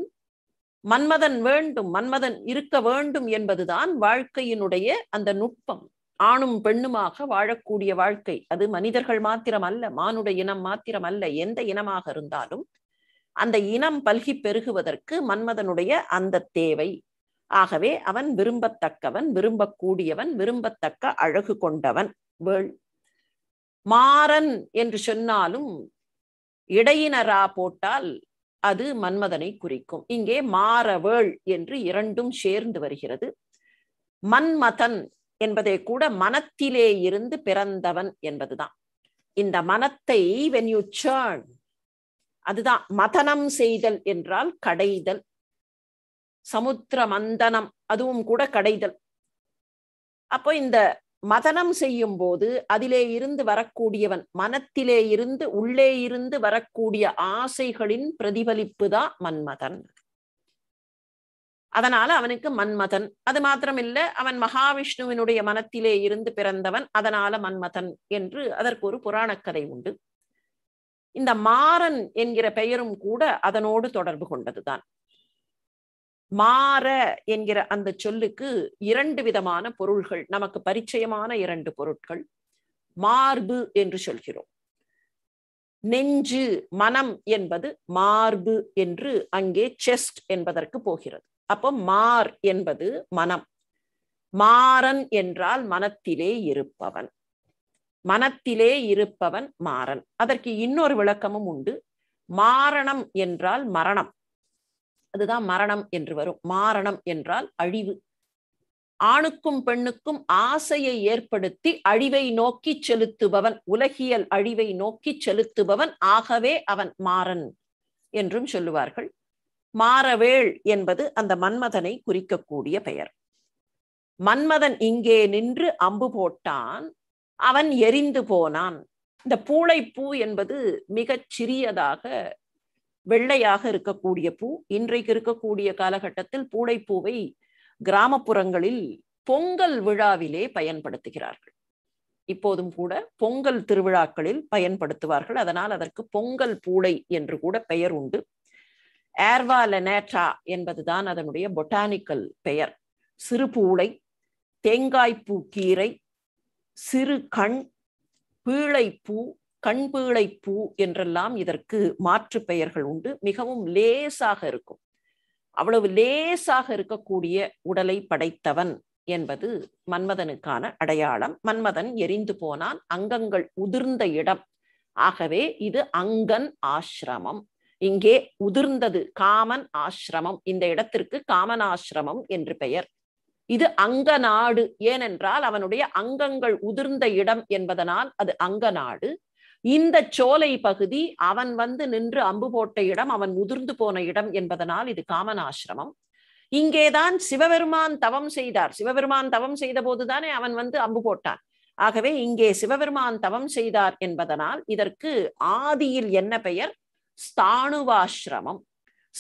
மன்மதன் வேண்டும் மன்மதன் இருக்க வேண்டும் என்பதுதான் வாழ்க்கையினுடைய அந்த நுட்பம் ஆணும் பெண்ணுமாக வாழக்கூடிய வாழ்க்கை அது மனிதர்கள் மாத்திரம் அல்ல மானுட இனம் மாத்திரம் அல்ல எந்த இனமாக இருந்தாலும் அந்த இனம் பல்கி பெருகுவதற்கு மன்மதனுடைய அந்த தேவை ஆகவே அவன் விரும்பத்தக்கவன் விரும்பக்கூடியவன் விரும்பத்தக்க அழகு கொண்டவன் வேள் மாறன் என்று சொன்னாலும் இடையினரா போட்டால் அது மன்மதனை குறிக்கும் இங்கே மாறவேள் என்று இரண்டும் சேர்ந்து வருகிறது மன்மதன் என்பதை கூட மனத்திலே இருந்து பிறந்தவன் என்பதுதான் இந்த மனத்தை வென் யூ சேர்ன் அதுதான் மதனம் செய்தல் என்றால் கடைதல் சமுத்திர மந்தனம் அதுவும் கூட கடைதல் அப்போ இந்த மதனம் செய்யும் போது அதிலே இருந்து வரக்கூடியவன் மனத்திலே இருந்து உள்ளே இருந்து வரக்கூடிய ஆசைகளின் பிரதிபலிப்பு தான் மன்மதன் அதனால அவனுக்கு மன்மதன் அது மாத்திரம் இல்ல அவன் மகாவிஷ்ணுவினுடைய மனத்திலே இருந்து பிறந்தவன் அதனால மன்மதன் என்று அதற்கு ஒரு புராணக்கதை உண்டு இந்த மாறன் என்கிற பெயரும் கூட அதனோடு தொடர்பு கொண்டதுதான் மாற என்கிற அந்த சொல்லுக்கு இரண்டு விதமான பொருள்கள் நமக்கு பரிச்சயமான இரண்டு பொருட்கள் மார்பு என்று சொல்கிறோம் நெஞ்சு மனம் என்பது மார்பு என்று அங்கே செஸ்ட் என்பதற்கு போகிறது அப்போ மார் என்பது மனம் மாறன் என்றால் மனத்திலே இருப்பவன் மனத்திலே இருப்பவன் மாறன் அதற்கு இன்னொரு விளக்கமும் உண்டு மாரணம் என்றால் மரணம் அதுதான் மரணம் என்று வரும் மாரணம் என்றால் அழிவு ஆணுக்கும் பெண்ணுக்கும் ஆசையை ஏற்படுத்தி அழிவை நோக்கி செலுத்துபவன் உலகியல் அழிவை நோக்கி செலுத்துபவன் ஆகவே அவன் மாறன் என்றும் சொல்லுவார்கள் மாறவேள் என்பது அந்த மன்மதனை குறிக்கக்கூடிய பெயர் மன்மதன் இங்கே நின்று அம்பு போட்டான் அவன் எரிந்து போனான் இந்த பூளைப்பூ என்பது மிகச் சிறியதாக வெள்ளையாக இருக்கக்கூடிய பூ இன்றைக்கு இருக்கக்கூடிய காலகட்டத்தில் பூடைப்பூவை கிராமப்புறங்களில் பொங்கல் விழாவிலே பயன்படுத்துகிறார்கள் இப்போதும் கூட பொங்கல் திருவிழாக்களில் பயன்படுத்துவார்கள் அதனால் அதற்கு பொங்கல் பூடை என்று கூட பெயர் உண்டு ஏர்வா லெனேட்ரா என்பதுதான் அதனுடைய பொட்டானிக்கல் பெயர் சிறு பூளை தேங்காய்ப்பூ கீரை சிறு கண் பீழைப்பூ கண்பீளை பூ என்றெல்லாம் இதற்கு மாற்று பெயர்கள் உண்டு மிகவும் லேசாக இருக்கும் அவ்வளவு லேசாக இருக்கக்கூடிய உடலை படைத்தவன் என்பது மன்மதனுக்கான அடையாளம் மன்மதன் எரிந்து போனான் அங்கங்கள் உதிர்ந்த இடம் ஆகவே இது அங்கன் ஆசிரமம் இங்கே உதிர்ந்தது காமன் ஆசிரமம் இந்த இடத்திற்கு காமன் ஆசிரமம் என்று பெயர் இது அங்க நாடு ஏனென்றால் அவனுடைய அங்கங்கள் உதிர்ந்த இடம் என்பதனால் அது அங்க நாடு இந்த சோலை பகுதி அவன் வந்து நின்று அம்பு போட்ட இடம் அவன் முதிர்ந்து போன இடம் என்பதனால் இது ஆசிரமம் இங்கேதான் சிவபெருமான் தவம் செய்தார் சிவபெருமான் தவம் செய்த போதுதானே அவன் வந்து அம்பு போட்டான் ஆகவே இங்கே சிவபெருமான் தவம் செய்தார் என்பதனால் இதற்கு ஆதியில் என்ன பெயர் ஸ்தானுவாசிரமம்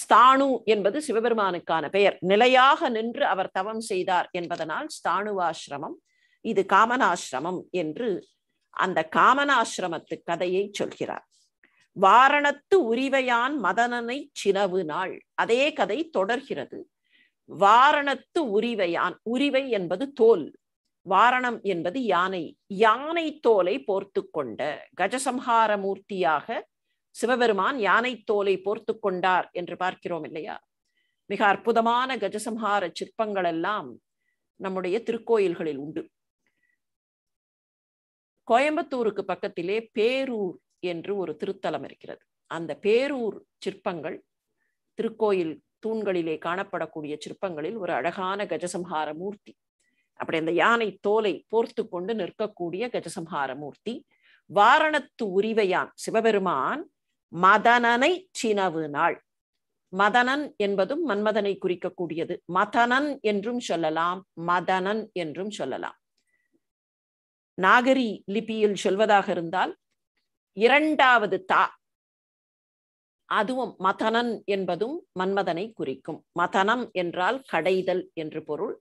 ஸ்தானு என்பது சிவபெருமானுக்கான பெயர் நிலையாக நின்று அவர் தவம் செய்தார் என்பதனால் ஸ்தானுவாசிரமம் இது காமனாசிரமம் என்று அந்த காமனாசிரமத்து கதையை சொல்கிறார் வாரணத்து உரிவையான் மதனனை சினவு நாள் அதே கதை தொடர்கிறது வாரணத்து உரிவையான் உரிவை என்பது தோல் வாரணம் என்பது யானை யானை தோலை போர்த்து கொண்ட கஜசம்ஹார மூர்த்தியாக சிவபெருமான் யானை தோலை போர்த்து கொண்டார் என்று பார்க்கிறோம் இல்லையா மிக அற்புதமான கஜசம்ஹார சிற்பங்கள் எல்லாம் நம்முடைய திருக்கோயில்களில் உண்டு கோயம்புத்தூருக்கு பக்கத்திலே பேரூர் என்று ஒரு திருத்தலம் இருக்கிறது அந்த பேரூர் சிற்பங்கள் திருக்கோயில் தூண்களிலே காணப்படக்கூடிய சிற்பங்களில் ஒரு அழகான கஜசம்ஹார மூர்த்தி அப்படி அந்த யானை தோலை போர்த்து கொண்டு நிற்கக்கூடிய கஜசம்ஹார மூர்த்தி வாரணத்து உரிவையான் சிவபெருமான் மதனனை சினவு நாள் மதனன் என்பதும் மன்மதனை குறிக்கக்கூடியது மதனன் என்றும் சொல்லலாம் மதனன் என்றும் சொல்லலாம் நாகரி லிபியில் சொல்வதாக இருந்தால் இரண்டாவது தா அதுவும் மதனன் என்பதும் மன்மதனை குறிக்கும் மதனம் என்றால் கடைதல் என்று பொருள்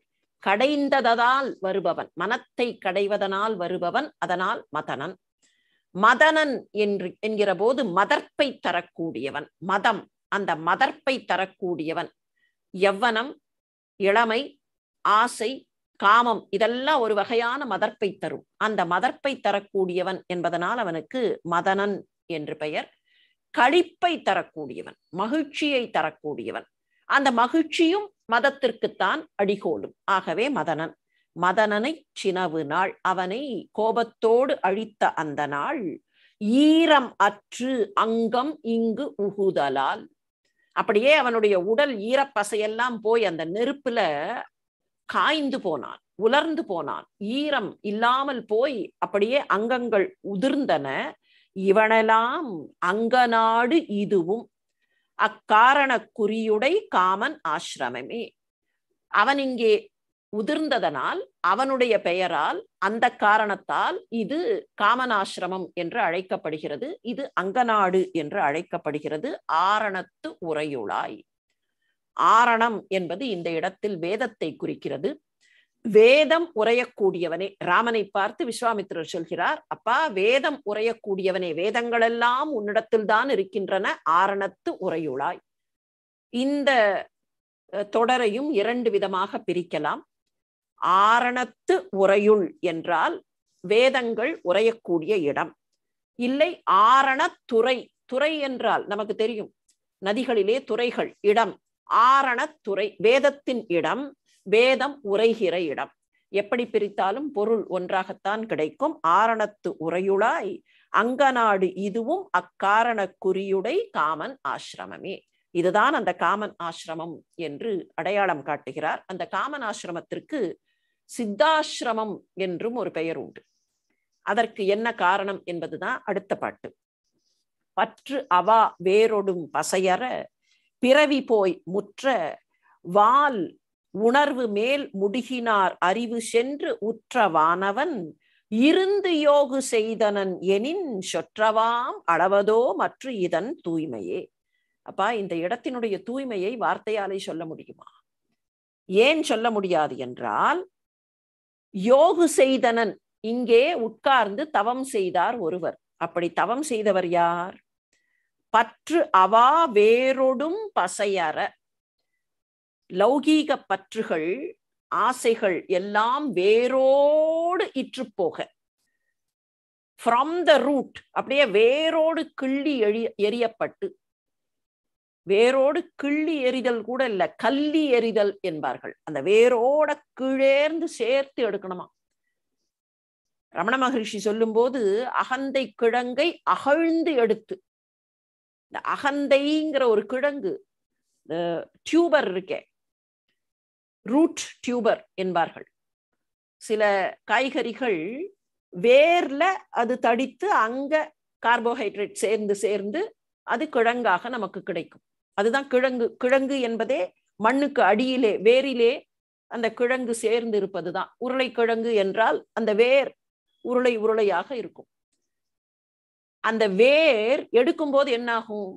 கடைந்ததால் வருபவன் மனத்தை கடைவதனால் வருபவன் அதனால் மதனன் மதனன் என்று என்கிற போது மதர்ப்பை தரக்கூடியவன் மதம் அந்த மதர்ப்பை தரக்கூடியவன் எவ்வனம் இளமை ஆசை காமம் இதெல்லாம் ஒரு வகையான மதர்ப்பை தரும் அந்த மதர்ப்பை தரக்கூடியவன் என்பதனால் அவனுக்கு மதனன் என்று பெயர் கழிப்பை தரக்கூடியவன் மகிழ்ச்சியை தரக்கூடியவன் அந்த மகிழ்ச்சியும் மதத்திற்குத்தான் அடிகோலும் ஆகவே மதனன் மதனனை சினவு நாள் அவனை கோபத்தோடு அழித்த அந்த நாள் ஈரம் அற்று அங்கம் இங்கு உகுதலால் அப்படியே அவனுடைய உடல் ஈரப்பசையெல்லாம் போய் அந்த நெருப்புல காய்ந்து போனான் உலர்ந்து போனான் ஈரம் இல்லாமல் போய் அப்படியே அங்கங்கள் உதிர்ந்தன இவனெல்லாம் அங்கநாடு இதுவும் அக்காரண குறியுடை காமன் ஆசிரமமே அவன் இங்கே உதிர்ந்ததனால் அவனுடைய பெயரால் அந்த காரணத்தால் இது காமனாசிரமம் என்று அழைக்கப்படுகிறது இது அங்கநாடு என்று அழைக்கப்படுகிறது ஆரணத்து உரையுளாய் ஆரணம் என்பது இந்த இடத்தில் வேதத்தை குறிக்கிறது வேதம் உரையக்கூடியவனே ராமனை பார்த்து விஸ்வாமித்திரர் சொல்கிறார் அப்பா வேதம் உரையக்கூடியவனே வேதங்கள் எல்லாம் உன்னிடத்தில் தான் இருக்கின்றன ஆரணத்து உரையுளாய் இந்த தொடரையும் இரண்டு விதமாக பிரிக்கலாம் ஆரணத்து உரையுள் என்றால் வேதங்கள் உரையக்கூடிய இடம் இல்லை ஆரணத்துறை துறை என்றால் நமக்கு தெரியும் நதிகளிலே துறைகள் இடம் ஆரணத்துறை வேதத்தின் இடம் வேதம் உரைகிற இடம் எப்படி பிரித்தாலும் பொருள் ஒன்றாகத்தான் கிடைக்கும் ஆரணத்து உரையுளாய் அங்கநாடு இதுவும் அக்காரண குறியுடை காமன் ஆசிரமமே இதுதான் அந்த காமன் ஆசிரமம் என்று அடையாளம் காட்டுகிறார் அந்த காமன் ஆசிரமத்திற்கு சித்தாசிரமம் என்றும் ஒரு பெயர் உண்டு அதற்கு என்ன காரணம் என்பதுதான் அடுத்த பாட்டு பற்று அவா வேரொடும் பசையற பிறவி போய் முற்ற வால் உணர்வு மேல் முடிகினார் அறிவு சென்று உற்றவானவன் இருந்து யோகு செய்தனன் எனின் சொற்றவாம் அளவதோ மற்ற இதன் தூய்மையே அப்பா இந்த இடத்தினுடைய தூய்மையை வார்த்தையாலே சொல்ல முடியுமா ஏன் சொல்ல முடியாது என்றால் யோகு செய்தனன் இங்கே உட்கார்ந்து தவம் செய்தார் ஒருவர் அப்படி தவம் செய்தவர் யார் பற்று அவா வேரொடும் பசையற லௌகீக பற்றுகள் ஆசைகள் எல்லாம் வேரோடு இற்று போக ஃப்ரம் த ரூட் அப்படியே வேரோடு கிள்ளி எழி எரியப்பட்டு வேரோடு கிள்ளி எறிதல் கூட இல்ல கல்லி எறிதல் என்பார்கள் அந்த வேரோட கீழேர்ந்து சேர்த்து எடுக்கணுமா ரமண மகரிஷி சொல்லும்போது அகந்தை கிழங்கை அகழ்ந்து எடுத்து இந்த அகந்தைங்கிற ஒரு கிழங்கு டியூபர் இருக்கே ரூட் டியூபர் என்பார்கள் சில காய்கறிகள் வேர்ல அது தடித்து அங்க கார்போஹைட்ரேட் சேர்ந்து சேர்ந்து அது கிழங்காக நமக்கு கிடைக்கும் அதுதான் கிழங்கு கிழங்கு என்பதே மண்ணுக்கு அடியிலே வேரிலே அந்த கிழங்கு சேர்ந்து இருப்பதுதான் உருளைக்கிழங்கு என்றால் அந்த வேர் உருளை உருளையாக இருக்கும் அந்த வேர் எடுக்கும்போது என்னாகும்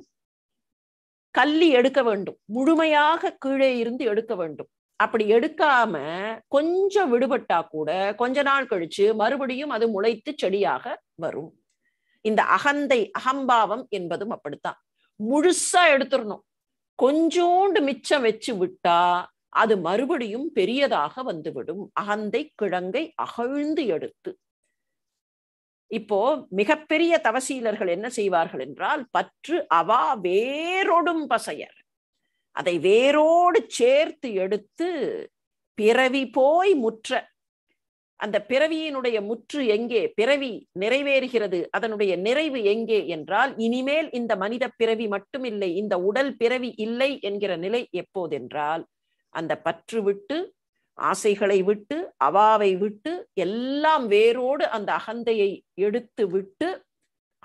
கல்லி எடுக்க வேண்டும் முழுமையாக கீழே இருந்து எடுக்க வேண்டும் அப்படி எடுக்காம கொஞ்சம் விடுபட்டா கூட கொஞ்ச நாள் கழிச்சு மறுபடியும் அது முளைத்து செடியாக வரும் இந்த அகந்தை அகம்பாவம் என்பதும் அப்படித்தான் முழுசா எடுத்துடணும் கொஞ்சோண்டு மிச்சம் வச்சு விட்டா அது மறுபடியும் பெரியதாக வந்துவிடும் அகந்தை கிழங்கை அகழ்ந்து எடுத்து இப்போ மிகப்பெரிய தவசீலர்கள் என்ன செய்வார்கள் என்றால் பற்று அவா வேரோடும் பசையர் அதை வேரோடு சேர்த்து எடுத்து பிறவி போய் முற்ற அந்த பிறவியினுடைய முற்று எங்கே பிறவி நிறைவேறுகிறது அதனுடைய நிறைவு எங்கே என்றால் இனிமேல் இந்த மனித பிறவி மட்டும் இல்லை இந்த உடல் பிறவி இல்லை என்கிற நிலை எப்போதென்றால் அந்த பற்று விட்டு ஆசைகளை விட்டு அவாவை விட்டு எல்லாம் வேரோடு அந்த அகந்தையை எடுத்து விட்டு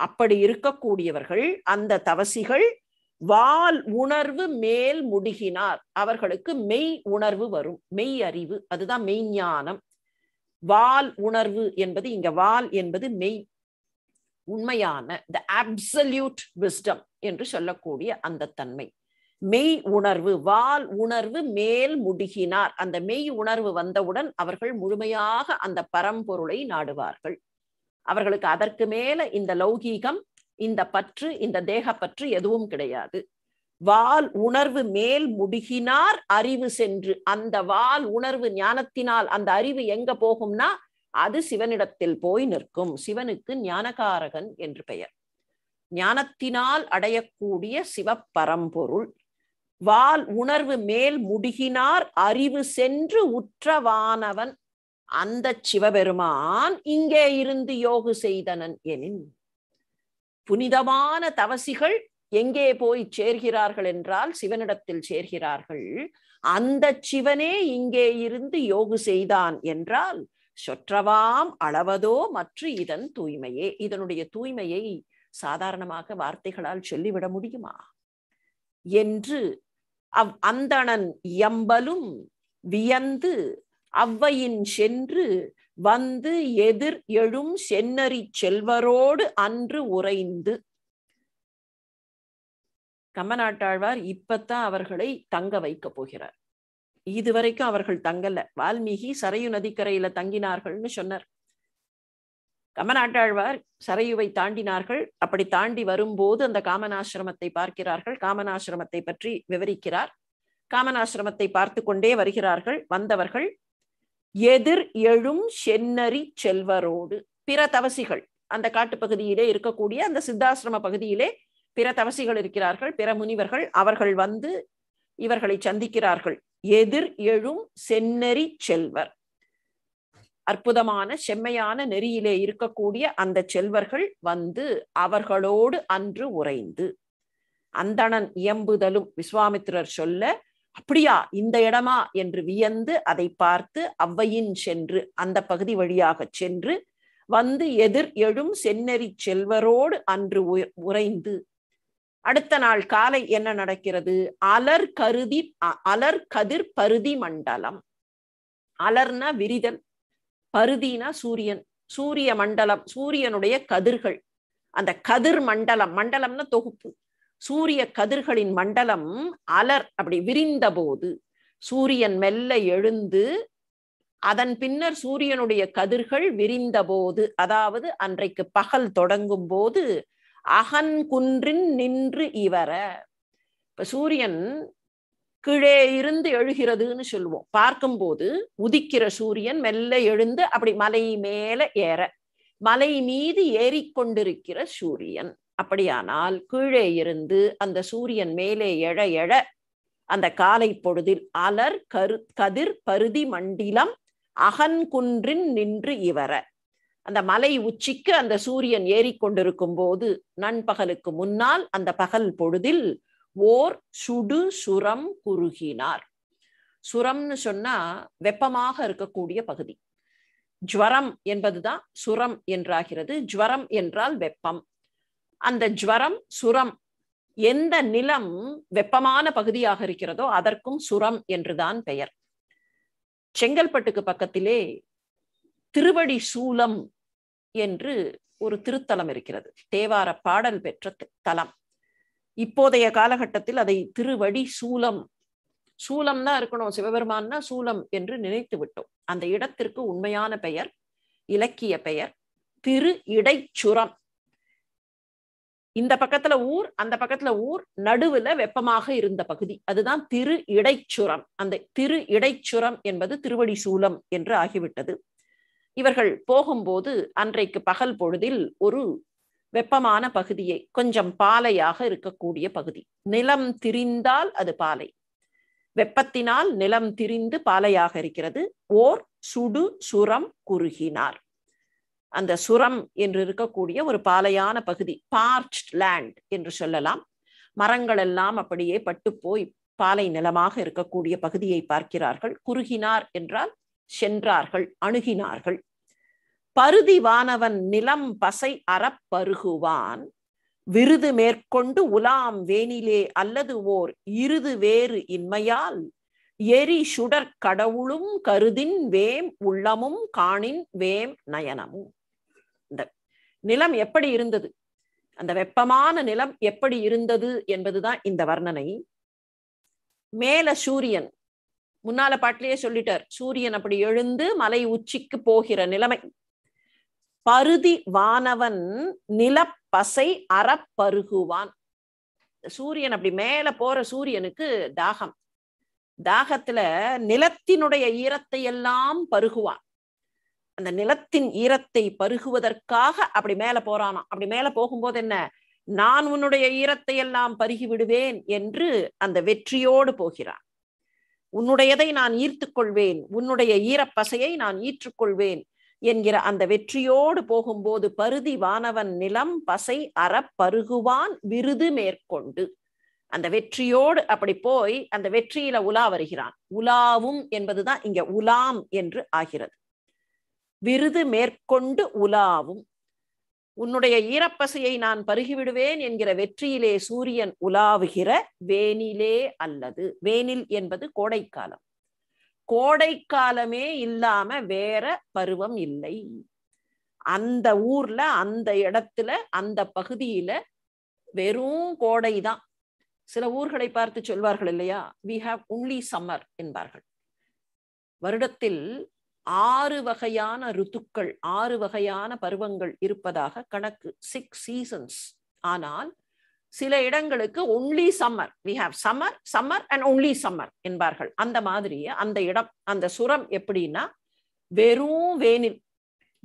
அப்படி இருக்கக்கூடியவர்கள் அந்த தவசிகள் வால் உணர்வு மேல் முடுகினார் அவர்களுக்கு மெய் உணர்வு வரும் மெய் அறிவு அதுதான் மெய்ஞானம் வால் உணர்வு என்பது இங்க வால் என்பது மெய் உண்மையான த அப்சல்யூட் விஸ்டம் என்று சொல்லக்கூடிய அந்த தன்மை மெய் உணர்வு வால் உணர்வு மேல் முடுகினார் அந்த மெய் உணர்வு வந்தவுடன் அவர்கள் முழுமையாக அந்த பரம்பொருளை நாடுவார்கள் அவர்களுக்கு அதற்கு மேல இந்த லௌகீகம் இந்த பற்று இந்த தேக பற்று எதுவும் கிடையாது வால் உணர்வு மேல் முடுகினார் அறிவு சென்று அந்த வால் உணர்வு ஞானத்தினால் அந்த அறிவு எங்க போகும்னா அது சிவனிடத்தில் போய் நிற்கும் சிவனுக்கு ஞானகாரகன் என்று பெயர் ஞானத்தினால் அடையக்கூடிய சிவப்பரம்பொருள் வால் உணர்வு மேல் முடிகினார் அறிவு சென்று உற்றவானவன் அந்த சிவபெருமான் இங்கே இருந்து யோகு செய்தனன் எனின் புனிதமான தவசிகள் எங்கே போய் சேர்கிறார்கள் என்றால் சிவனிடத்தில் சேர்கிறார்கள் அந்த சிவனே இங்கே இருந்து யோகு செய்தான் என்றால் சொற்றவாம் அளவதோ மற்றும் இதன் தூய்மையே இதனுடைய தூய்மையை சாதாரணமாக வார்த்தைகளால் சொல்லிவிட முடியுமா என்று அவ் அந்தணன் எம்பலும் வியந்து அவ்வையின் சென்று வந்து எதிர் எழும் சென்னறி செல்வரோடு அன்று உறைந்து கமநாட்டாழ்வார் இப்பத்தான் அவர்களை தங்க வைக்க போகிறார் இதுவரைக்கும் அவர்கள் தங்கல வால்மீகி சரையு நதிக்கரையில தங்கினார்கள்னு சொன்னார் கமநாட்டாழ்வார் சரையுவை தாண்டினார்கள் அப்படி தாண்டி வரும்போது அந்த காமனாசிரமத்தை பார்க்கிறார்கள் காமனாசிரமத்தை பற்றி விவரிக்கிறார் காமனாசிரமத்தை பார்த்து கொண்டே வருகிறார்கள் வந்தவர்கள் எதிர் எழும் சென்னரி செல்வரோடு பிற தவசிகள் அந்த காட்டுப்பகுதியிலே இருக்கக்கூடிய அந்த சித்தாசிரம பகுதியிலே பிற தவசிகள் இருக்கிறார்கள் பிற முனிவர்கள் அவர்கள் வந்து இவர்களை சந்திக்கிறார்கள் எதிர் எழும் சென்னரி செல்வர் அற்புதமான செம்மையான நெறியிலே இருக்கக்கூடிய அந்த செல்வர்கள் வந்து அவர்களோடு அன்று உறைந்து அந்தணன் இயம்புதலும் விஸ்வாமித்திரர் சொல்ல அப்படியா இந்த இடமா என்று வியந்து அதை பார்த்து அவ்வையின் சென்று அந்த பகுதி வழியாக சென்று வந்து எதிர் எழும் செந்நெறி செல்வரோடு அன்று உறைந்து அடுத்த நாள் காலை என்ன நடக்கிறது அலர் கருதி அலர் கதிர் பருதி மண்டலம் அலர்னா விரிதல் பருதினா சூரியன் சூரிய மண்டலம் சூரியனுடைய கதிர்கள் அந்த கதிர் மண்டலம் மண்டலம்னா தொகுப்பு சூரிய கதிர்களின் மண்டலம் அலர் அப்படி விரிந்த போது சூரியன் மெல்ல எழுந்து அதன் பின்னர் சூரியனுடைய கதிர்கள் விரிந்த போது அதாவது அன்றைக்கு பகல் தொடங்கும் போது அகன் குன்றின் நின்று இவர இப்ப சூரியன் கீழே இருந்து எழுகிறதுன்னு சொல்லுவோம் பார்க்கும்போது உதிக்கிற சூரியன் மெல்ல எழுந்து அப்படி மலை மேல ஏற மலை மீது ஏறிக்கொண்டிருக்கிற சூரியன் அப்படியானால் கீழே இருந்து அந்த சூரியன் மேலே எழ எழ அந்த காலை பொழுதில் அலர் கரு கதிர் பருதி மண்டிலம் அகன்குன்றின் நின்று இவர அந்த மலை உச்சிக்கு அந்த சூரியன் ஏறிக்கொண்டிருக்கும் போது நண்பகலுக்கு முன்னால் அந்த பகல் பொழுதில் ஓர் சுடு சுரம் குறுகினார் சுரம்னு சொன்னா வெப்பமாக இருக்கக்கூடிய பகுதி ஜுவரம் என்பதுதான் சுரம் என்றாகிறது ஜுவரம் என்றால் வெப்பம் அந்த ஜுவரம் சுரம் எந்த நிலம் வெப்பமான பகுதியாக இருக்கிறதோ அதற்கும் சுரம் என்றுதான் பெயர் செங்கல்பட்டுக்கு பக்கத்திலே திருவடி சூலம் என்று ஒரு திருத்தலம் இருக்கிறது தேவார பாடல் பெற்ற தலம் இப்போதைய காலகட்டத்தில் அதை திருவடி சூலம் சூலம் தான் இருக்கணும் சிவபெருமான்னா சூலம் என்று நினைத்து விட்டோம் அந்த இடத்திற்கு உண்மையான பெயர் இலக்கிய பெயர் திரு இடைச்சுரம் இந்த பக்கத்துல ஊர் அந்த பக்கத்துல ஊர் நடுவுல வெப்பமாக இருந்த பகுதி அதுதான் திரு இடைச்சுரம் அந்த திரு இடைச்சுரம் என்பது திருவடி சூலம் என்று ஆகிவிட்டது இவர்கள் போகும்போது அன்றைக்கு பகல் பொழுதில் ஒரு வெப்பமான பகுதியை கொஞ்சம் பாலையாக இருக்கக்கூடிய பகுதி நிலம் திரிந்தால் அது பாலை வெப்பத்தினால் நிலம் திரிந்து பாலையாக இருக்கிறது ஓர் சுடு சுரம் குறுகினார் அந்த சுரம் என்று இருக்கக்கூடிய ஒரு பாலையான பகுதி பார்ச்ட் லேண்ட் என்று சொல்லலாம் மரங்கள் எல்லாம் அப்படியே பட்டு போய் பாலை நிலமாக இருக்கக்கூடிய பகுதியை பார்க்கிறார்கள் குறுகினார் என்றால் சென்றார்கள் அணுகினார்கள் பருதி வானவன் நிலம் பசை அறப்பருகுவான் விருது மேற்கொண்டு உலாம் வேனிலே அல்லது ஓர் இருது வேறு இன்மையால் எரி சுடற் கடவுளும் கருதின் வேம் உள்ளமும் காணின் வேம் நயனமும் இந்த நிலம் எப்படி இருந்தது அந்த வெப்பமான நிலம் எப்படி இருந்தது என்பதுதான் இந்த வர்ணனை மேல சூரியன் முன்னால பாட்டிலேயே சொல்லிட்டார் சூரியன் அப்படி எழுந்து மலை உச்சிக்கு போகிற நிலைமை பருதி வானவன் நிலப்பசை அறப்பருகுவான் சூரியன் அப்படி மேல போற சூரியனுக்கு தாகம் தாகத்துல நிலத்தினுடைய ஈரத்தை எல்லாம் பருகுவான் அந்த நிலத்தின் ஈரத்தை பருகுவதற்காக அப்படி மேல போறானாம் அப்படி மேல போகும்போது என்ன நான் உன்னுடைய ஈரத்தை எல்லாம் பருகி விடுவேன் என்று அந்த வெற்றியோடு போகிறான் உன்னுடையதை நான் ஈர்த்து கொள்வேன் உன்னுடைய ஈரப்பசையை நான் ஈற்றுக்கொள்வேன் என்கிற அந்த வெற்றியோடு போகும்போது பருதி வானவன் நிலம் பசை அறப்பருகுவான் விருது மேற்கொண்டு அந்த வெற்றியோடு அப்படி போய் அந்த வெற்றியில உலா வருகிறான் உலாவும் என்பதுதான் இங்க உலாம் என்று ஆகிறது விருது மேற்கொண்டு உலாவும் உன்னுடைய ஈரப்பசையை நான் பருகிவிடுவேன் என்கிற வெற்றியிலே சூரியன் உலாவுகிற வேனிலே அல்லது வேனில் என்பது கோடைக்காலம் கோடை காலமே இல்லாம வேற பருவம் இல்லை அந்த ஊர்ல அந்த இடத்துல அந்த பகுதியில வெறும் கோடை தான் சில ஊர்களை பார்த்து சொல்வார்கள் இல்லையா வி ஹாவ் ஒன்லி சம்மர் என்பார்கள் வருடத்தில் ஆறு வகையான ருத்துக்கள் ஆறு வகையான பருவங்கள் இருப்பதாக கணக்கு சிக்ஸ் சீசன்ஸ் ஆனால் சில இடங்களுக்கு only summer we have summer summer and only summer என்பார்கள் அந்த மாதிரி அந்த இடம் அந்த சுரம் எப்படின்னா வெறும் வேனில்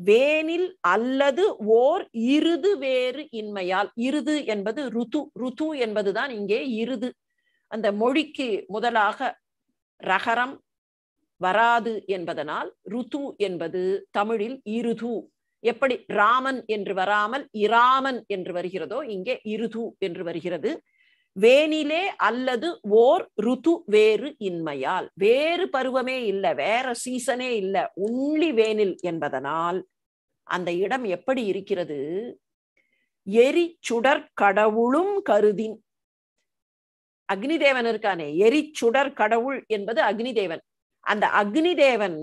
வேனில் அல்லது ஓர் இருது வேறு இன்மையால் இருது என்பது ருது ருது என்பதுதான் இங்கே இருது அந்த மொழிக்கு முதலாக ரகரம் வராது என்பதனால் ருது என்பது தமிழில் இருது எப்படி ராமன் என்று வராமல் இராமன் என்று வருகிறதோ இங்கே இருது என்று வருகிறது வேனிலே அல்லது ஓர் ருது வேறு இன்மையால் வேறு பருவமே இல்லை வேற சீசனே இல்லை உள்ளி வேனில் என்பதனால் அந்த இடம் எப்படி இருக்கிறது எரி சுடர் கடவுளும் கருதின் அக்னிதேவன் இருக்கானே எரி சுடர் கடவுள் என்பது அக்னிதேவன் அந்த அக்னிதேவன்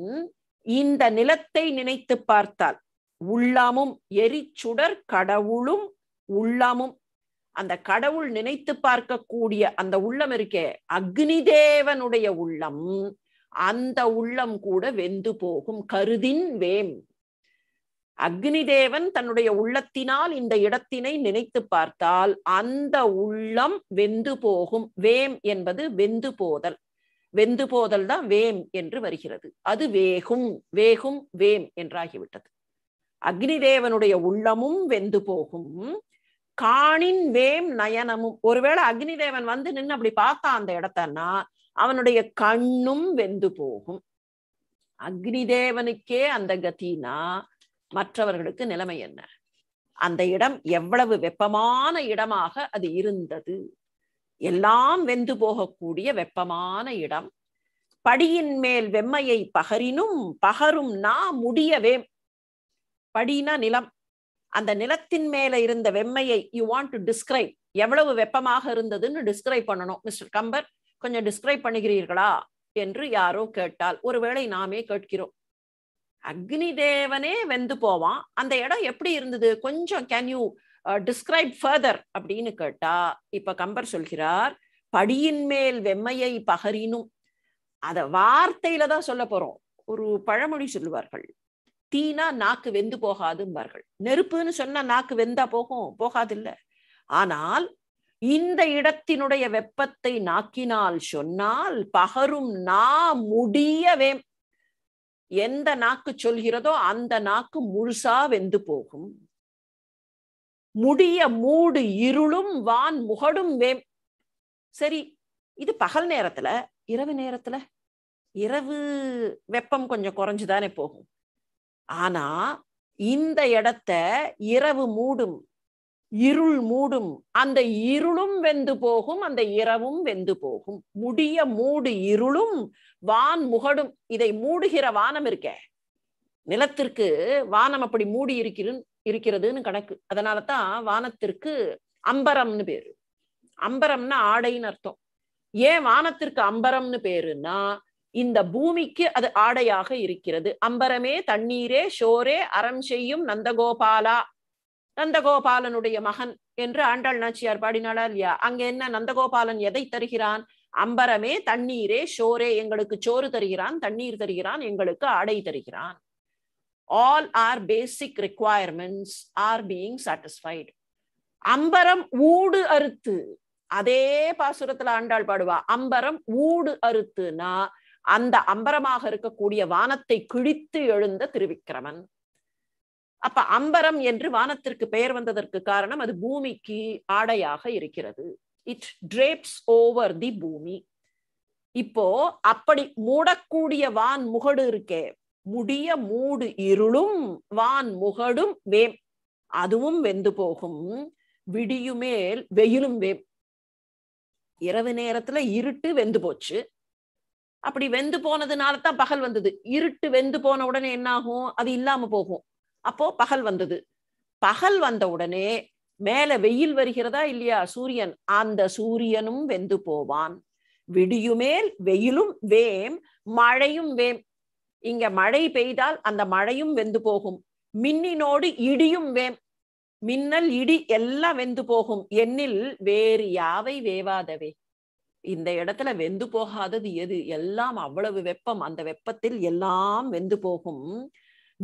இந்த நிலத்தை நினைத்து பார்த்தால் உள்ளமும் எரிச்சுடர் கடவுளும் உள்ளமும் அந்த கடவுள் நினைத்து பார்க்கக்கூடிய அந்த உள்ளம் இருக்கே அக்னி தேவனுடைய உள்ளம் அந்த உள்ளம் கூட வெந்து போகும் கருதின் வேம் அக்னி தேவன் தன்னுடைய உள்ளத்தினால் இந்த இடத்தினை நினைத்து பார்த்தால் அந்த உள்ளம் வெந்து போகும் வேம் என்பது வெந்து போதல் வெந்து போதல் தான் வேம் என்று வருகிறது அது வேகும் வேகும் வேம் என்றாகிவிட்டது அக்னிதேவனுடைய உள்ளமும் வெந்து போகும் காணின் வேம் நயனமும் ஒருவேளை அக்னிதேவன் வந்து நின்று அப்படி பார்த்தான் அந்த இடத்தன்னா அவனுடைய கண்ணும் வெந்து போகும் அக்னிதேவனுக்கே அந்த கத்தினா மற்றவர்களுக்கு நிலைமை என்ன அந்த இடம் எவ்வளவு வெப்பமான இடமாக அது இருந்தது எல்லாம் வெந்து போகக்கூடிய வெப்பமான இடம் படியின் மேல் வெம்மையை பகரினும் பகரும் நா முடியவே படினா நிலம் அந்த நிலத்தின் மேல இருந்த வெம்மையை யூ வாண்ட் டு டிஸ்கிரைப் எவ்வளவு வெப்பமாக இருந்ததுன்னு டிஸ்கிரைப் பண்ணணும் மிஸ்டர் கம்பர் கொஞ்சம் டிஸ்கிரைப் பண்ணுகிறீர்களா என்று யாரோ கேட்டால் ஒருவேளை நாமே கேட்கிறோம் அக்னி தேவனே வெந்து போவான் அந்த இடம் எப்படி இருந்தது கொஞ்சம் கேன் யூ டிஸ்கிரைப் ஃபர்தர் அப்படின்னு கேட்டா இப்ப கம்பர் சொல்கிறார் படியின் மேல் வெம்மையை பகரினும் அத வார்த்தையில தான் சொல்ல போறோம் ஒரு பழமொழி சொல்லுவார்கள் தீனா நாக்கு வெந்து போகாதும்பார்கள் நெருப்புன்னு சொன்னா நாக்கு வெந்தா போகும் போகாதில்ல ஆனால் இந்த இடத்தினுடைய வெப்பத்தை நாக்கினால் சொன்னால் பகரும் நா முடியவே எந்த நாக்கு சொல்கிறதோ அந்த நாக்கு முழுசா வெந்து போகும் முடிய மூடு இருளும் வான் முகடும் வேம் சரி இது பகல் நேரத்துல இரவு நேரத்துல இரவு வெப்பம் கொஞ்சம் குறைஞ்சுதானே போகும் ஆனா இந்த இடத்த இரவு மூடும் இருள் மூடும் அந்த இருளும் வெந்து போகும் அந்த இரவும் வெந்து போகும் முடிய மூடு இருளும் வான் முகடும் இதை மூடுகிற வானம் இருக்க நிலத்திற்கு வானம் அப்படி மூடி இருக்கிற இருக்கிறதுன்னு கணக்கு அதனால தான் வானத்திற்கு அம்பரம்னு பேரு அம்பரம்னா ஆடைன்னு அர்த்தம் ஏன் வானத்திற்கு அம்பரம்னு பேருன்னா இந்த பூமிக்கு அது ஆடையாக இருக்கிறது அம்பரமே தண்ணீரே ஷோரே அறம் செய்யும் நந்தகோபாலா நந்தகோபாலனுடைய மகன் என்று ஆண்டாள் நாச்சியார் பாடினாளா இல்லையா அங்க என்ன நந்தகோபாலன் எதை தருகிறான் அம்பரமே தண்ணீரே ஷோரே எங்களுக்கு சோறு தருகிறான் தண்ணீர் தருகிறான் எங்களுக்கு ஆடை தருகிறான் all our basic requirements are being satisfied அம்பரம் ஊடு அறுத்து அதே பாசுரத்துல ஆண்டாள் பாடுவா அம்பரம் ஊடு அறுத்துனா அந்த அம்பரமாக இருக்கக்கூடிய வானத்தை கிழித்து எழுந்த திருவிக்கிரமன் அப்ப அம்பரம் என்று வானத்திற்கு பெயர் வந்ததற்கு காரணம் அது பூமிக்கு ஆடையாக இருக்கிறது இட் ட்ரேப்ஸ் ஓவர் தி பூமி இப்போ அப்படி மூடக்கூடிய வான் முகடு இருக்கே முடிய மூடு இருளும் வான் முகடும் வேம் அதுவும் வெந்து போகும் விடியுமேல் வெயிலும் வேம் இரவு நேரத்துல இருட்டு வெந்து போச்சு அப்படி வெந்து போனதுனால தான் பகல் வந்தது இருட்டு வெந்து போன உடனே என்ன ஆகும் அது இல்லாம போகும் அப்போ பகல் வந்தது பகல் வந்த உடனே மேல வெயில் வருகிறதா இல்லையா சூரியன் அந்த சூரியனும் வெந்து போவான் விடியுமேல் வெயிலும் வேம் மழையும் வேம் இங்க மழை பெய்தால் அந்த மழையும் வெந்து போகும் மின்னினோடு இடியும் வேம் மின்னல் இடி எல்லாம் வெந்து போகும் என்னில் வேறு யாவை வேவாதவே இந்த இடத்துல வெந்து போகாதது எது எல்லாம் அவ்வளவு வெப்பம் அந்த வெப்பத்தில் எல்லாம் வெந்து போகும்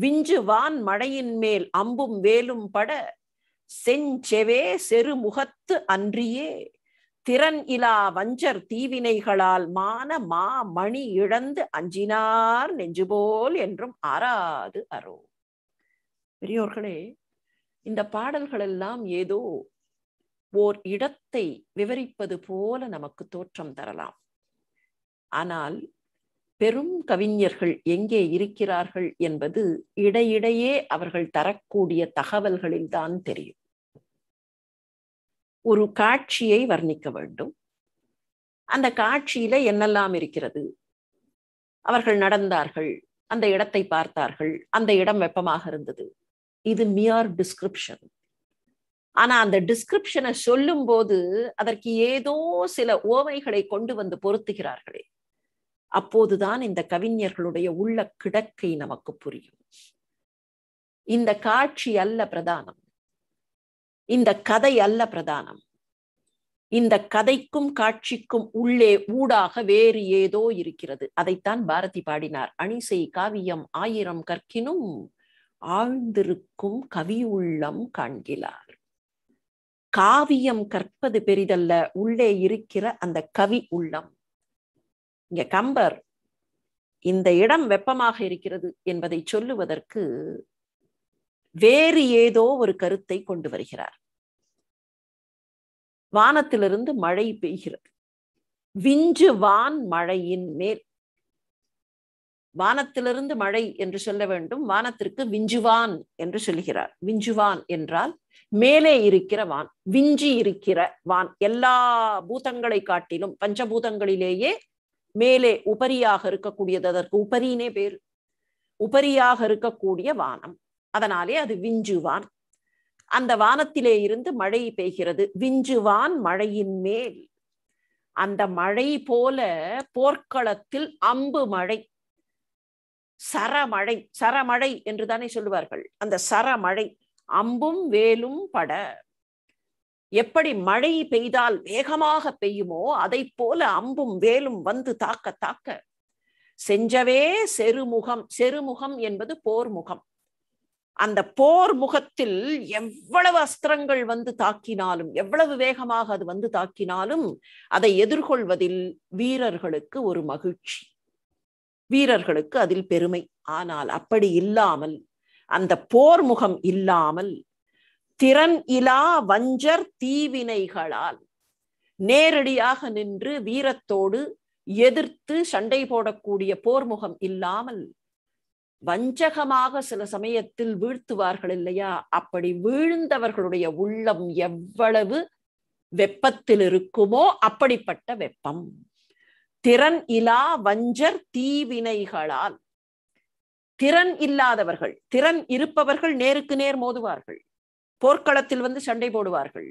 விஞ்சு வான் மழையின் மேல் அம்பும் வேலும் பட செஞ்செவே செரு முகத்து அன்றியே திறன் இலா வஞ்சர் தீவினைகளால் மான மா மணி இழந்து அஞ்சினார் நெஞ்சுபோல் என்றும் அறாது அரோ பெரியோர்களே இந்த பாடல்கள் எல்லாம் ஏதோ ஓர் இடத்தை விவரிப்பது போல நமக்கு தோற்றம் தரலாம் ஆனால் பெரும் கவிஞர்கள் எங்கே இருக்கிறார்கள் என்பது இடையிடையே அவர்கள் தரக்கூடிய தகவல்களில் தான் தெரியும் ஒரு காட்சியை வர்ணிக்க வேண்டும் அந்த காட்சியில என்னெல்லாம் இருக்கிறது அவர்கள் நடந்தார்கள் அந்த இடத்தை பார்த்தார்கள் அந்த இடம் வெப்பமாக இருந்தது இது மியார் டிஸ்கிரிப்ஷன் ஆனா அந்த டிஸ்கிரிப்ஷனை சொல்லும் போது அதற்கு ஏதோ சில ஓமைகளை கொண்டு வந்து பொருத்துகிறார்களே அப்போதுதான் இந்த கவிஞர்களுடைய உள்ள கிடக்கை நமக்கு புரியும் இந்த காட்சி அல்ல பிரதானம் இந்த கதை அல்ல பிரதானம் இந்த கதைக்கும் காட்சிக்கும் உள்ளே ஊடாக வேறு ஏதோ இருக்கிறது அதைத்தான் பாரதி பாடினார் அணிசை காவியம் ஆயிரம் கற்கினும் ஆழ்ந்திருக்கும் கவி உள்ளம் காண்கிறார் காவியம் கற்பது பெரிதல்ல உள்ளே இருக்கிற அந்த கவி உள்ளம் இங்க கம்பர் இந்த இடம் வெப்பமாக இருக்கிறது என்பதை சொல்லுவதற்கு வேறு ஏதோ ஒரு கருத்தை கொண்டு வருகிறார் வானத்திலிருந்து மழை பெய்கிறது விஞ்சு வான் மழையின் மேல் வானத்திலிருந்து மழை என்று சொல்ல வேண்டும் வானத்திற்கு விஞ்சுவான் என்று சொல்கிறார் விஞ்சுவான் என்றால் மேலே இருக்கிற வான் விஞ்சி இருக்கிற வான் எல்லா பூதங்களை காட்டிலும் பஞ்சபூதங்களிலேயே மேலே உபரியாக இருக்கக்கூடியது அதற்கு உபரினே பேர் உபரியாக இருக்கக்கூடிய வானம் அதனாலே அது விஞ்சுவான் அந்த வானத்திலே இருந்து மழை பெய்கிறது விஞ்சுவான் மழையின் மேல் அந்த மழை போல போர்க்களத்தில் அம்பு மழை சரமழை சரமழை என்று தானே சொல்லுவார்கள் அந்த சரமழை அம்பும் வேலும் பட எப்படி மழை பெய்தால் வேகமாக பெய்யுமோ அதை போல அம்பும் வேலும் வந்து தாக்க தாக்க செஞ்சவே செருமுகம் செருமுகம் என்பது போர் முகம் அந்த போர் முகத்தில் எவ்வளவு அஸ்திரங்கள் வந்து தாக்கினாலும் எவ்வளவு வேகமாக அது வந்து தாக்கினாலும் அதை எதிர்கொள்வதில் வீரர்களுக்கு ஒரு மகிழ்ச்சி வீரர்களுக்கு அதில் பெருமை ஆனால் அப்படி இல்லாமல் அந்த போர் முகம் இல்லாமல் திறன் இலா வஞ்சர் தீவினைகளால் நேரடியாக நின்று வீரத்தோடு எதிர்த்து சண்டை போடக்கூடிய போர் முகம் இல்லாமல் வஞ்சகமாக சில சமயத்தில் வீழ்த்துவார்கள் இல்லையா அப்படி வீழ்ந்தவர்களுடைய உள்ளம் எவ்வளவு வெப்பத்தில் இருக்குமோ அப்படிப்பட்ட வெப்பம் திறன் இலா வஞ்சர் தீவினைகளால் திறன் இல்லாதவர்கள் திறன் இருப்பவர்கள் நேருக்கு நேர் மோதுவார்கள் போர்க்களத்தில் வந்து சண்டை போடுவார்கள்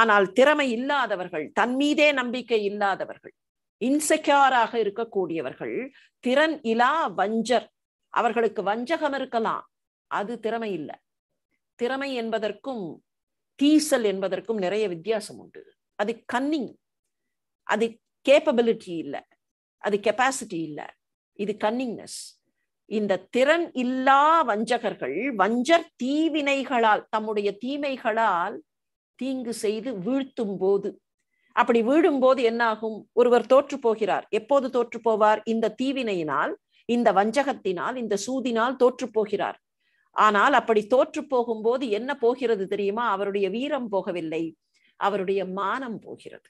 ஆனால் திறமை இல்லாதவர்கள் தன் மீதே நம்பிக்கை இல்லாதவர்கள் இன்செக்யூராக இருக்கக்கூடியவர்கள் திறன் இலா வஞ்சர் அவர்களுக்கு வஞ்சகம் இருக்கலாம் அது திறமை இல்லை திறமை என்பதற்கும் தீசல் என்பதற்கும் நிறைய வித்தியாசம் உண்டு அது கன்னிங் அது கேப்பபிலிட்டி இல்லை அது கெப்பாசிட்டி இல்லை இது கன்னிங்னஸ் இந்த திறன் இல்லா வஞ்சகர்கள் வஞ்சர் தீவினைகளால் தம்முடைய தீமைகளால் தீங்கு செய்து வீழ்த்தும் போது அப்படி வீழும் போது என்னாகும் ஒருவர் தோற்று போகிறார் எப்போது தோற்று போவார் இந்த தீவினையினால் இந்த வஞ்சகத்தினால் இந்த சூதினால் தோற்று போகிறார் ஆனால் அப்படி தோற்று போகும்போது என்ன போகிறது தெரியுமா அவருடைய வீரம் போகவில்லை அவருடைய மானம் போகிறது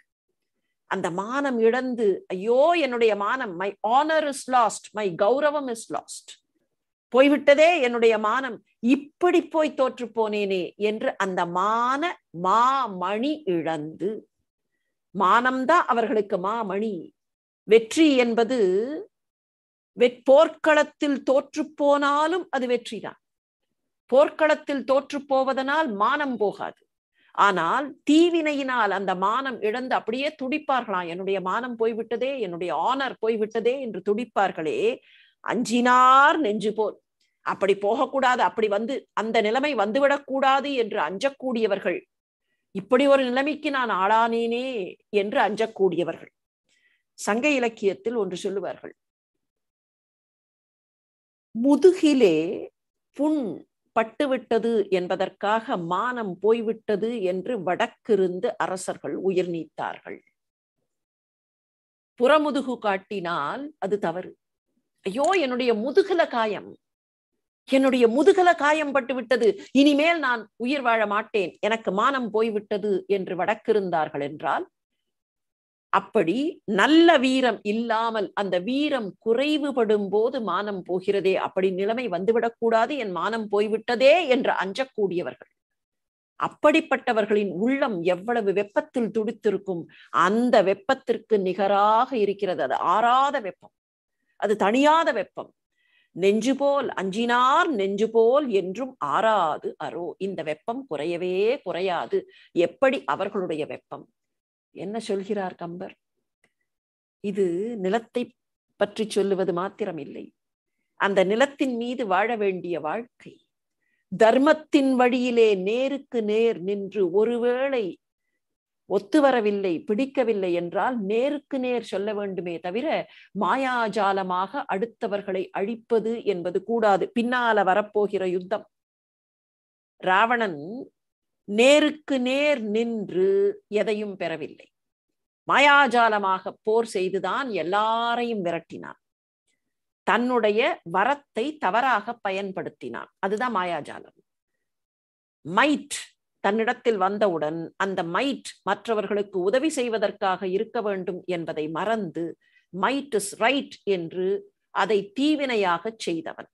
அந்த மானம் இழந்து ஐயோ என்னுடைய மானம் my honour is lost my கௌரவம் இஸ் லாஸ்ட் போய்விட்டதே என்னுடைய மானம் இப்படி போய் தோற்று போனேனே என்று அந்த மான மாமணி இழந்து மானம்தான் அவர்களுக்கு மாமணி வெற்றி என்பது போர்க்களத்தில் தோற்று போனாலும் அது வெற்றிதான் போர்க்களத்தில் தோற்று போவதனால் மானம் போகாது ஆனால் தீவினையினால் அந்த மானம் இழந்து அப்படியே துடிப்பார்களாம் என்னுடைய மானம் போய்விட்டதே என்னுடைய ஆனர் போய்விட்டதே என்று துடிப்பார்களே அஞ்சினார் நெஞ்சு போல் அப்படி போகக்கூடாது அப்படி வந்து அந்த நிலைமை வந்துவிடக்கூடாது என்று அஞ்சக்கூடியவர்கள் இப்படி ஒரு நிலைமைக்கு நான் ஆளானேனே என்று அஞ்சக்கூடியவர்கள் சங்க இலக்கியத்தில் ஒன்று சொல்லுவார்கள் முதுகிலே புண் பட்டுவிட்டது என்பதற்காக மானம் போய்விட்டது என்று வடக்கிருந்து அரசர்கள் உயிர் நீத்தார்கள் புறமுதுகு காட்டினால் அது தவறு ஐயோ என்னுடைய முதுகல காயம் என்னுடைய முதுகல காயம் பட்டு விட்டது இனிமேல் நான் உயிர் வாழ மாட்டேன் எனக்கு மானம் போய்விட்டது என்று வடக்கிருந்தார்கள் என்றால் அப்படி நல்ல வீரம் இல்லாமல் அந்த வீரம் குறைவுபடும் போது மானம் போகிறதே அப்படி நிலைமை வந்துவிடக்கூடாது என் மானம் போய்விட்டதே என்று அஞ்சக்கூடியவர்கள் அப்படிப்பட்டவர்களின் உள்ளம் எவ்வளவு வெப்பத்தில் துடித்திருக்கும் அந்த வெப்பத்திற்கு நிகராக இருக்கிறது அது ஆறாத வெப்பம் அது தனியாத வெப்பம் நெஞ்சு போல் அஞ்சினார் நெஞ்சு போல் என்றும் ஆறாது அரோ இந்த வெப்பம் குறையவே குறையாது எப்படி அவர்களுடைய வெப்பம் என்ன சொல்கிறார் கம்பர் இது நிலத்தை பற்றி சொல்லுவது மாத்திரமில்லை அந்த நிலத்தின் மீது வாழ வேண்டிய வாழ்க்கை தர்மத்தின் வழியிலே நேருக்கு நேர் நின்று ஒருவேளை ஒத்து வரவில்லை பிடிக்கவில்லை என்றால் நேருக்கு நேர் சொல்ல வேண்டுமே தவிர மாயாஜாலமாக அடுத்தவர்களை அழிப்பது என்பது கூடாது பின்னால வரப்போகிற யுத்தம் ராவணன் நேருக்கு நேர் நின்று எதையும் பெறவில்லை மாயாஜாலமாக போர் செய்துதான் எல்லாரையும் விரட்டினான் தன்னுடைய வரத்தை தவறாக பயன்படுத்தினான் அதுதான் மாயாஜாலம் மைட் தன்னிடத்தில் வந்தவுடன் அந்த மைட் மற்றவர்களுக்கு உதவி செய்வதற்காக இருக்க வேண்டும் என்பதை மறந்து மைட் இஸ் ரைட் என்று அதை தீவினையாக செய்தவன்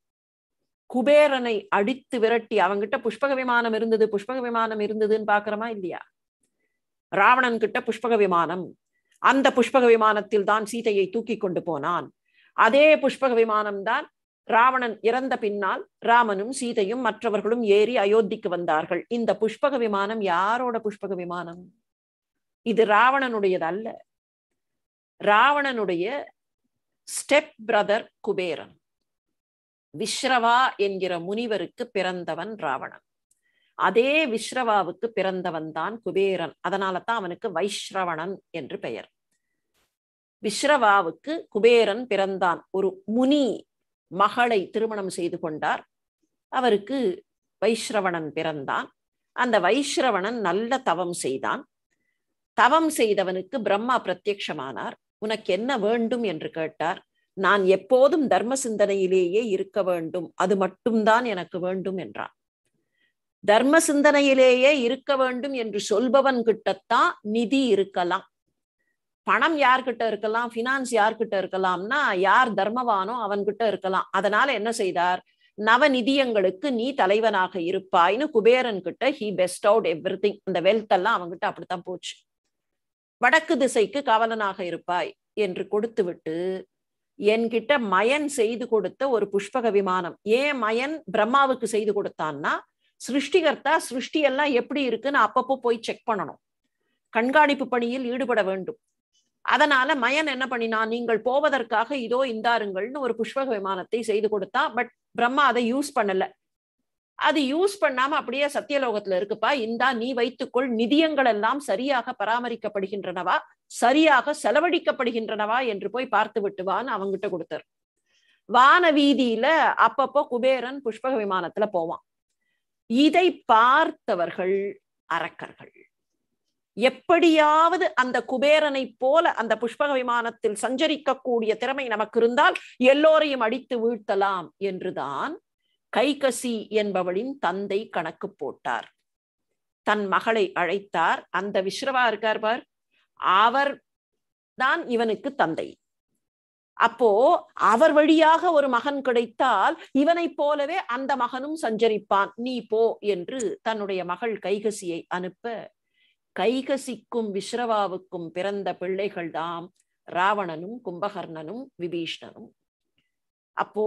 குபேரனை அடித்து விரட்டி அவங்கிட்ட புஷ்பக விமானம் இருந்தது புஷ்பக விமானம் இருந்ததுன்னு பாக்குறோமா இல்லையா ராவணன் கிட்ட புஷ்பக விமானம் அந்த புஷ்பக விமானத்தில் தான் சீதையை தூக்கி கொண்டு போனான் அதே புஷ்பக விமானம் தான் ராவணன் இறந்த பின்னால் ராமனும் சீதையும் மற்றவர்களும் ஏறி அயோத்திக்கு வந்தார்கள் இந்த புஷ்பக விமானம் யாரோட புஷ்பக விமானம் இது ராவணனுடையது அல்ல ராவணனுடைய ஸ்டெப் பிரதர் குபேரன் விஸ்ரவா என்கிற முனிவருக்கு பிறந்தவன் ராவணன் அதே விஸ்ரவாவுக்கு பிறந்தவன் தான் குபேரன் அதனால தான் அவனுக்கு வைஸ்ரவணன் என்று பெயர் விஸ்ரவாவுக்கு குபேரன் பிறந்தான் ஒரு முனி மகளை திருமணம் செய்து கொண்டார் அவருக்கு வைஸ்ரவணன் பிறந்தான் அந்த வைஸ்ரவணன் நல்ல தவம் செய்தான் தவம் செய்தவனுக்கு பிரம்மா பிரத்யக்ஷமானார் உனக்கு என்ன வேண்டும் என்று கேட்டார் நான் எப்போதும் தர்ம சிந்தனையிலேயே இருக்க வேண்டும் அது மட்டும்தான் எனக்கு வேண்டும் என்றான் தர்ம சிந்தனையிலேயே இருக்க வேண்டும் என்று சொல்பவன் கிட்டத்தான் நிதி இருக்கலாம் பணம் யார்கிட்ட இருக்கலாம் பினான்ஸ் யார்கிட்ட இருக்கலாம்னா யார் தர்மவானோ அவன்கிட்ட இருக்கலாம் அதனால என்ன செய்தார் நவநிதியங்களுக்கு நீ தலைவனாக இருப்பாய்னு குபேரன் கிட்ட he bestowed everything அந்த வெல்த் எல்லாம் அவங்ககிட்ட அப்படித்தான் போச்சு வடக்கு திசைக்கு கவலனாக இருப்பாய் என்று கொடுத்து விட்டு என்கிட்ட மயன் செய்து கொடுத்த ஒரு புஷ்பக விமானம் ஏன் மயன் பிரம்மாவுக்கு செய்து கொடுத்தான்னா சிருஷ்டிகர்த்தா சிருஷ்டி எல்லாம் எப்படி இருக்குன்னு அப்பப்போ போய் செக் பண்ணணும் கண்காணிப்பு பணியில் ஈடுபட வேண்டும் அதனால மயன் என்ன பண்ணினா நீங்கள் போவதற்காக இதோ இந்தாருங்கள்னு ஒரு புஷ்பக விமானத்தை செய்து கொடுத்தா பட் பிரம்மா அதை யூஸ் பண்ணல அது யூஸ் பண்ணாம அப்படியே சத்தியலோகத்துல இருக்குப்பா இந்தா நீ வைத்துக்கொள் நிதியங்கள் எல்லாம் சரியாக பராமரிக்கப்படுகின்றனவா சரியாக செலவழிக்கப்படுகின்றனவா என்று போய் பார்த்து விட்டுவான்னு அவங்கிட்ட கொடுத்தார் வான வீதியில அப்பப்போ குபேரன் புஷ்பக விமானத்துல போவான் இதை பார்த்தவர்கள் அரக்கர்கள் எப்படியாவது அந்த குபேரனை போல அந்த புஷ்பக விமானத்தில் சஞ்சரிக்கக்கூடிய திறமை நமக்கு இருந்தால் எல்லோரையும் அடித்து வீழ்த்தலாம் என்றுதான் கைகசி என்பவளின் தந்தை கணக்கு போட்டார் தன் மகளை அழைத்தார் அந்த விஸ்ரவா இருக்கார் பார் அவர் தான் இவனுக்கு தந்தை அப்போ அவர் வழியாக ஒரு மகன் கிடைத்தால் இவனை போலவே அந்த மகனும் சஞ்சரிப்பான் நீ போ என்று தன்னுடைய மகள் கைகசியை அனுப்ப கைகசிக்கும் விஸ்ரவாவுக்கும் பிறந்த பிள்ளைகள்தாம் ராவணனும் கும்பகர்ணனும் விபீஷ்ணனும் அப்போ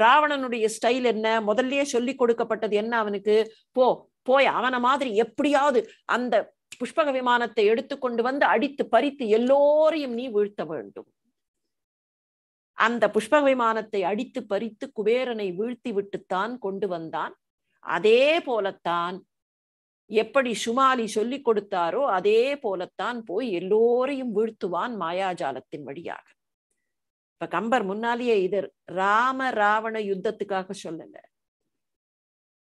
ராவணனுடைய ஸ்டைல் என்ன முதல்லயே சொல்லி கொடுக்கப்பட்டது என்ன அவனுக்கு போ போய் அவன மாதிரி எப்படியாவது அந்த புஷ்பக விமானத்தை எடுத்துக்கொண்டு வந்து அடித்து பறித்து எல்லோரையும் நீ வீழ்த்த வேண்டும் அந்த புஷ்பக விமானத்தை அடித்து பறித்து குபேரனை வீழ்த்தி விட்டுத்தான் கொண்டு வந்தான் அதே போலத்தான் எப்படி சுமாலி சொல்லி கொடுத்தாரோ அதே போலத்தான் போய் எல்லோரையும் வீழ்த்துவான் மாயாஜாலத்தின் வழியாக இப்ப கம்பர் முன்னாலேயே இது ராம ராவண யுத்தத்துக்காக சொல்லல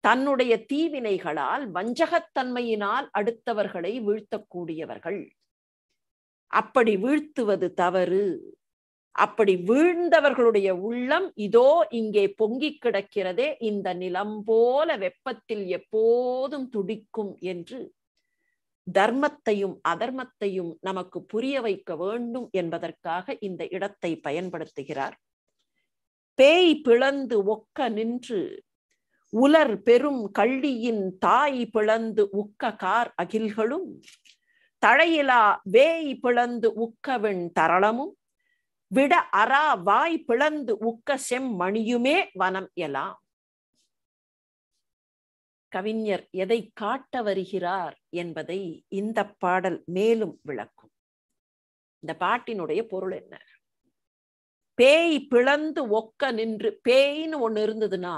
தன்னுடைய தீவினைகளால் வஞ்சகத்தன்மையினால் அடுத்தவர்களை வீழ்த்தக்கூடியவர்கள் அப்படி வீழ்த்துவது தவறு அப்படி வீழ்ந்தவர்களுடைய உள்ளம் இதோ இங்கே பொங்கி கிடக்கிறதே இந்த நிலம் போல வெப்பத்தில் எப்போதும் துடிக்கும் என்று தர்மத்தையும் அதர்மத்தையும் நமக்கு புரிய வைக்க வேண்டும் என்பதற்காக இந்த இடத்தை பயன்படுத்துகிறார் பேய் பிளந்து ஒக்க நின்று உலர் பெரும் கள்ளியின் தாய் பிளந்து உக்க கார் அகில்களும் தழையிலா வேய் பிளந்து உக்கவெண் தரளமும் விட அரா வாய் பிளந்து உக்க செம்மணியுமே வனம் எலாம் கவிஞர் எதை காட்ட வருகிறார் என்பதை இந்த பாடல் மேலும் விளக்கும் இந்த பாட்டினுடைய பொருள் என்ன பேய் பிளந்து ஒக்க நின்று பேயின்னு ஒண்ணு இருந்ததுன்னா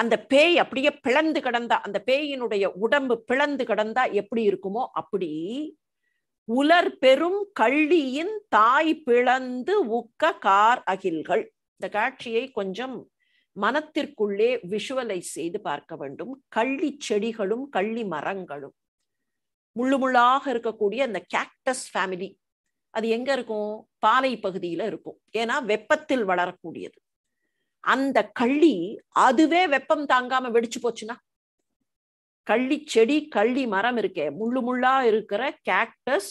அந்த பேய் அப்படியே பிளந்து கிடந்தா அந்த பேயினுடைய உடம்பு பிளந்து கிடந்தா எப்படி இருக்குமோ அப்படி உலர் பெரும் கள்ளியின் தாய் பிளந்து உக்க கார் அகில்கள் இந்த காட்சியை கொஞ்சம் மனத்திற்குள்ளே விஷுவலைஸ் செய்து பார்க்க வேண்டும் கள்ளி செடிகளும் கள்ளி மரங்களும் முள்ளு முள்ளாக இருக்கக்கூடிய அந்த கேக்டஸ் ஃபேமிலி அது எங்க இருக்கும் பாலை பகுதியில இருக்கும் ஏன்னா வெப்பத்தில் வளரக்கூடியது அந்த கள்ளி அதுவே வெப்பம் தாங்காம வெடிச்சு போச்சுன்னா கள்ளி செடி கள்ளி மரம் இருக்கே முள்ளு முள்ளா இருக்கிற கேக்டஸ்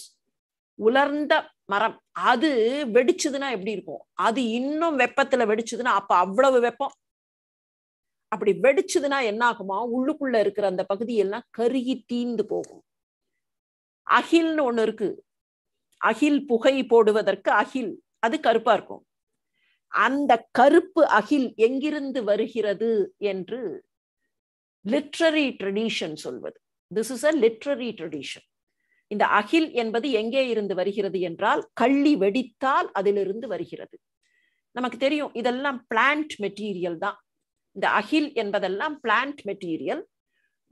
உலர்ந்த மரம் அது வெடிச்சதுன்னா எப்படி இருக்கும் அது இன்னும் வெப்பத்துல வெடிச்சதுன்னா அப்ப அவ்வளவு வெப்பம் அப்படி வெடிச்சதுன்னா என்ன ஆகுமா உள்ளுக்குள்ள இருக்கிற அந்த பகுதியெல்லாம் கருகி தீந்து போகும் அகில்னு ஒண்ணு இருக்கு அகில் புகை போடுவதற்கு அகில் அது கருப்பா இருக்கும் அந்த கருப்பு அகில் எங்கிருந்து வருகிறது என்று லிட்ரரி ட்ரெடிஷன் சொல்வது this is a literary tradition இந்த அகில் என்பது எங்கே இருந்து வருகிறது என்றால் கள்ளி வெடித்தால் அதிலிருந்து வருகிறது நமக்கு தெரியும் இதெல்லாம் பிளான்ட் மெட்டீரியல் தான் இந்த அகில் என்பதெல்லாம் பிளான்ட் மெட்டீரியல்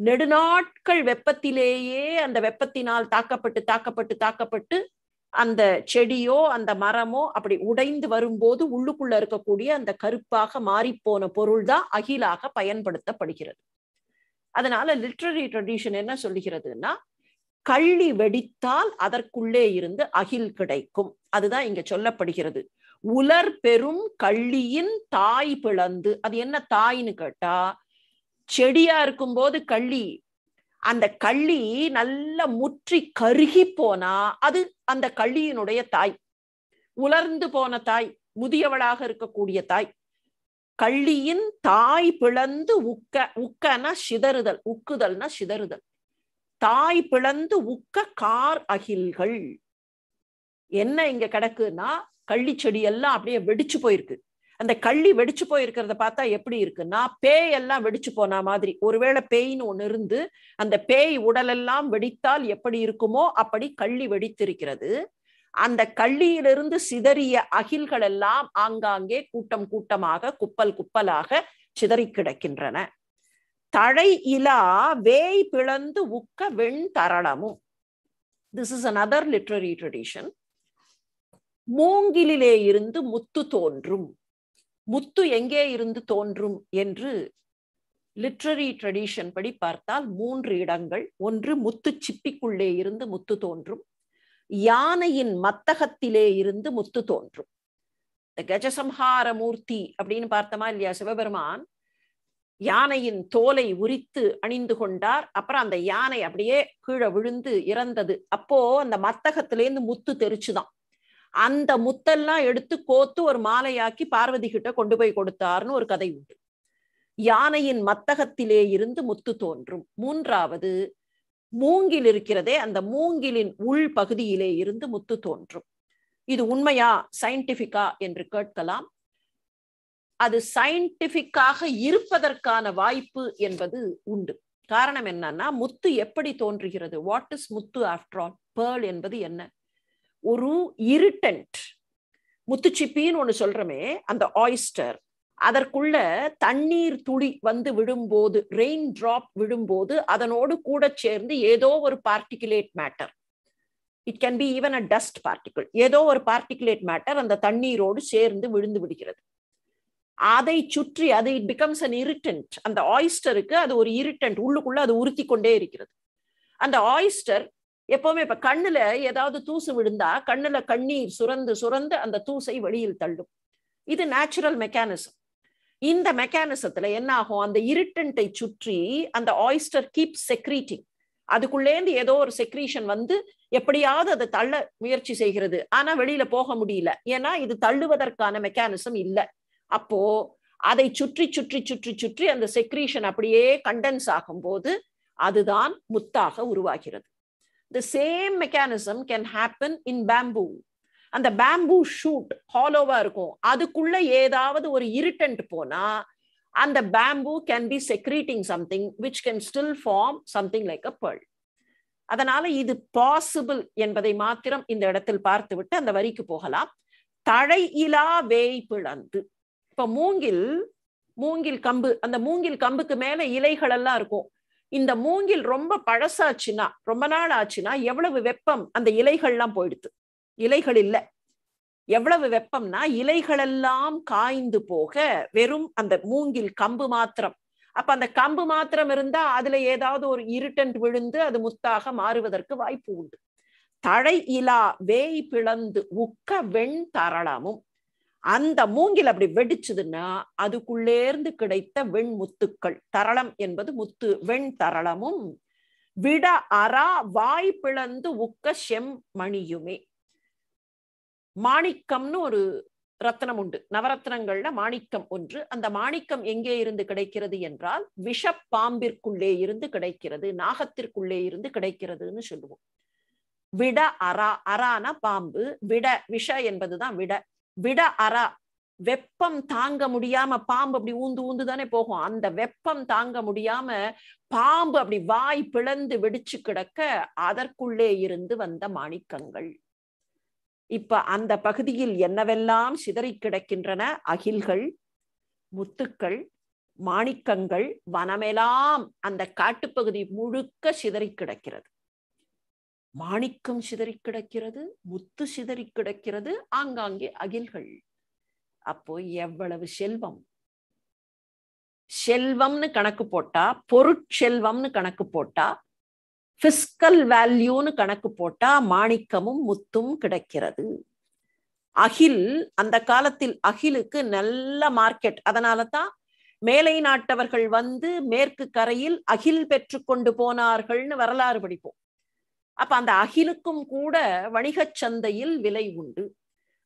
நெடுநாட்கள் வெப்பத்திலேயே அந்த வெப்பத்தினால் தாக்கப்பட்டு தாக்கப்பட்டு தாக்கப்பட்டு அந்த செடியோ அந்த மரமோ அப்படி உடைந்து வரும்போது உள்ளுக்குள்ள இருக்கக்கூடிய அந்த கருப்பாக மாறிப்போன பொருள் தான் அகிலாக பயன்படுத்தப்படுகிறது அதனால லிட்ரரி ட்ரெடிஷன் என்ன சொல்லுகிறதுன்னா கள்ளி வெடித்தால் அதற்குள்ளே இருந்து அகில் கிடைக்கும் அதுதான் இங்க சொல்லப்படுகிறது உலர் பெரும் கள்ளியின் தாய் பிளந்து அது என்ன தாய்னு கேட்டா செடியா இருக்கும் போது கள்ளி அந்த கள்ளி நல்ல முற்றி கருகி போனா அது அந்த கள்ளியினுடைய தாய் உலர்ந்து போன தாய் முதியவளாக இருக்கக்கூடிய தாய் கள்ளியின் தாய் பிளந்து உக்க உக்கனா சிதறுதல் உக்குதல்னா சிதறுதல் தாய் பிளந்து உக்க கார் அகில்கள் என்ன இங்க கிடக்குன்னா கள்ளி செடி எல்லாம் அப்படியே வெடிச்சு போயிருக்கு அந்த கள்ளி வெடிச்சு போயிருக்கிறத பார்த்தா எப்படி இருக்குன்னா பேய் எல்லாம் வெடிச்சு போன மாதிரி ஒருவேளை பேயின்னு ஒன்று இருந்து அந்த பேய் உடலெல்லாம் வெடித்தால் எப்படி இருக்குமோ அப்படி கள்ளி வெடித்திருக்கிறது அந்த கள்ளியிலிருந்து சிதறிய அகில்கள் எல்லாம் ஆங்காங்கே கூட்டம் கூட்டமாக குப்பல் குப்பலாக சிதறி கிடக்கின்றன தழை இலா வேய் பிளந்து உக்க வெண் தரளமும் this is another literary tradition மூங்கிலிலே இருந்து முத்து தோன்றும் முத்து எங்கே இருந்து தோன்றும் என்று லிட்ரரி ட்ரெடிஷன் படி பார்த்தால் மூன்று இடங்கள் ஒன்று முத்து சிப்பிக்குள்ளே இருந்து முத்து தோன்றும் யானையின் மத்தகத்திலே இருந்து முத்து தோன்றும் இந்த கஜசம்ஹார மூர்த்தி அப்படின்னு பார்த்தோமா இல்லையா சிவபெருமான் யானையின் தோலை உரித்து அணிந்து கொண்டார் அப்புறம் அந்த யானை அப்படியே கீழே விழுந்து இறந்தது அப்போ அந்த மத்தகத்திலேருந்து முத்து தெரிச்சுதான் அந்த முத்தெல்லாம் எடுத்து கோத்து ஒரு மாலையாக்கி பார்வதி கிட்ட கொண்டு போய் கொடுத்தார்னு ஒரு கதை உண்டு யானையின் மத்தகத்திலே இருந்து முத்து தோன்றும் மூன்றாவது மூங்கில் இருக்கிறதே அந்த மூங்கிலின் உள் பகுதியிலே இருந்து முத்து தோன்றும் இது உண்மையா சயின்டிபிக்கா என்று கேட்கலாம் அது சயின்டிபிக்காக இருப்பதற்கான வாய்ப்பு என்பது உண்டு காரணம் என்னன்னா முத்து எப்படி தோன்றுகிறது வாட் இஸ் முத்து ஆஃப்டர் ஆல் பேர்ல் என்பது என்ன ஒரு இருட்டன்ட் முத்துச்சிப்பின்னு ஒன்று சொல்றமே அந்த ஆயிஸ்டர் அதற்குள்ள தண்ணீர் துளி வந்து விடும்போது ரெயின் டிராப் விடும்போது அதனோடு கூட சேர்ந்து ஏதோ ஒரு particulate matter it can be even a dust particle ஏதோ ஒரு பார்ட்டிகுலேட் மேட்டர் அந்த தண்ணீரோடு சேர்ந்து விழுந்து விடுகிறது அதை சுற்றி அது இட் பிகம்ஸ் அன் இரிட்டன்ட் அந்த ஆயிஸ்டருக்கு அது ஒரு இரிட்டன்ட் உள்ளுக்குள்ள அது உறுத்தி கொண்டே இருக்கிறது அந்த ஆயிஸ்டர் எப்பவுமே இப்ப கண்ணுல ஏதாவது தூசு விழுந்தா கண்ணுல கண்ணீர் சுரந்து சுரந்து அந்த தூசை வெளியில் தள்ளும் இது நேச்சுரல் மெக்கானிசம் இந்த மெக்கானிசத்துல என்ன ஆகும் அந்த இருட்டன்ட்டை சுற்றி அந்த ஆயிஸ்டர் கீப் செக்ரீட்டிங் அதுக்குள்ளேந்து ஏதோ ஒரு செக்ரீஷன் வந்து எப்படியாவது அதை தள்ள முயற்சி செய்கிறது ஆனா வெளியில போக முடியல ஏன்னா இது தள்ளுவதற்கான மெக்கானிசம் இல்லை அப்போ அதை சுற்றி சுற்றி சுற்றி சுற்றி அந்த செக்ரீஷன் அப்படியே கண்டென்ஸ் போது அதுதான் முத்தாக உருவாகிறது the same mechanism can happen in bamboo அந்த பேம்பூ ஷூட் ஹாலோவா இருக்கும் அதுக்குள்ள ஏதாவது ஒரு இருட்டன்ட் போனா அந்த bamboo can be secreting something which can still form something like a pearl அதனால இது பாசிபிள் என்பதை மாத்திரம் இந்த இடத்தில் பார்த்து விட்டு அந்த வரிக்கு போகலாம் தழை இலா வேய் பிளந்து இப்ப மூங்கில் மூங்கில் கம்பு அந்த மூங்கில் கம்புக்கு மேல இலைகள் எல்லாம் இருக்கும் இந்த மூங்கில் ரொம்ப பழசாச்சுன்னா ரொம்ப நாள் ஆச்சுன்னா எவ்வளவு வெப்பம் அந்த இலைகள்லாம் போயிடுது இலைகள் இல்லை எவ்வளவு வெப்பம்னா இலைகளெல்லாம் காய்ந்து போக வெறும் அந்த மூங்கில் கம்பு மாத்திரம் அப்ப அந்த கம்பு மாத்திரம் இருந்தா அதுல ஏதாவது ஒரு இருட்டன் விழுந்து அது முத்தாக மாறுவதற்கு வாய்ப்பு உண்டு தழை இலா வேய் பிளந்து உக்க வெண் தரளமும் அந்த மூங்கில் அப்படி வெடிச்சதுன்னா அதுக்குள்ளே இருந்து கிடைத்த வெண்முத்துக்கள் தரளம் என்பது முத்து வெண் தரளமும் விட அரா வாய் பிளந்து உக்க செம் மணியுமே மாணிக்கம்னு ஒரு ரத்னம் உண்டு நவரத்னங்கள்ல மாணிக்கம் ஒன்று அந்த மாணிக்கம் எங்கே இருந்து கிடைக்கிறது என்றால் விஷ பாம்பிற்குள்ளே இருந்து கிடைக்கிறது நாகத்திற்குள்ளே இருந்து கிடைக்கிறதுன்னு சொல்லுவோம் விட அரா அரான பாம்பு விட விஷ என்பதுதான் விட விட அறா வெப்பம் தாங்க முடியாம பாம்பு அப்படி ஊந்து ஊந்து தானே போகும் அந்த வெப்பம் தாங்க முடியாம பாம்பு அப்படி வாய் பிளந்து வெடிச்சு கிடக்க அதற்குள்ளே இருந்து வந்த மாணிக்கங்கள் இப்ப அந்த பகுதியில் என்னவெல்லாம் சிதறி கிடக்கின்றன அகில்கள் முத்துக்கள் மாணிக்கங்கள் வனமெல்லாம் அந்த காட்டுப்பகுதி முழுக்க சிதறி கிடக்கிறது மாணிக்கம் சிதறி கிடக்கிறது முத்து சிதறி கிடக்கிறது ஆங்காங்கே அகில்கள் அப்போ எவ்வளவு செல்வம் செல்வம்னு கணக்கு போட்டா பொருட்செல்வம்னு கணக்கு போட்டா பிஸ்கல் வேல்யூன்னு கணக்கு போட்டா மாணிக்கமும் முத்தும் கிடைக்கிறது அகில் அந்த காலத்தில் அகிலுக்கு நல்ல மார்க்கெட் அதனால தான் மேலை நாட்டவர்கள் வந்து மேற்கு கரையில் அகில் பெற்று கொண்டு போனார்கள்னு வரலாறு படிப்போம் அப்ப அந்த அகிலுக்கும் கூட வணிகச் சந்தையில் விலை உண்டு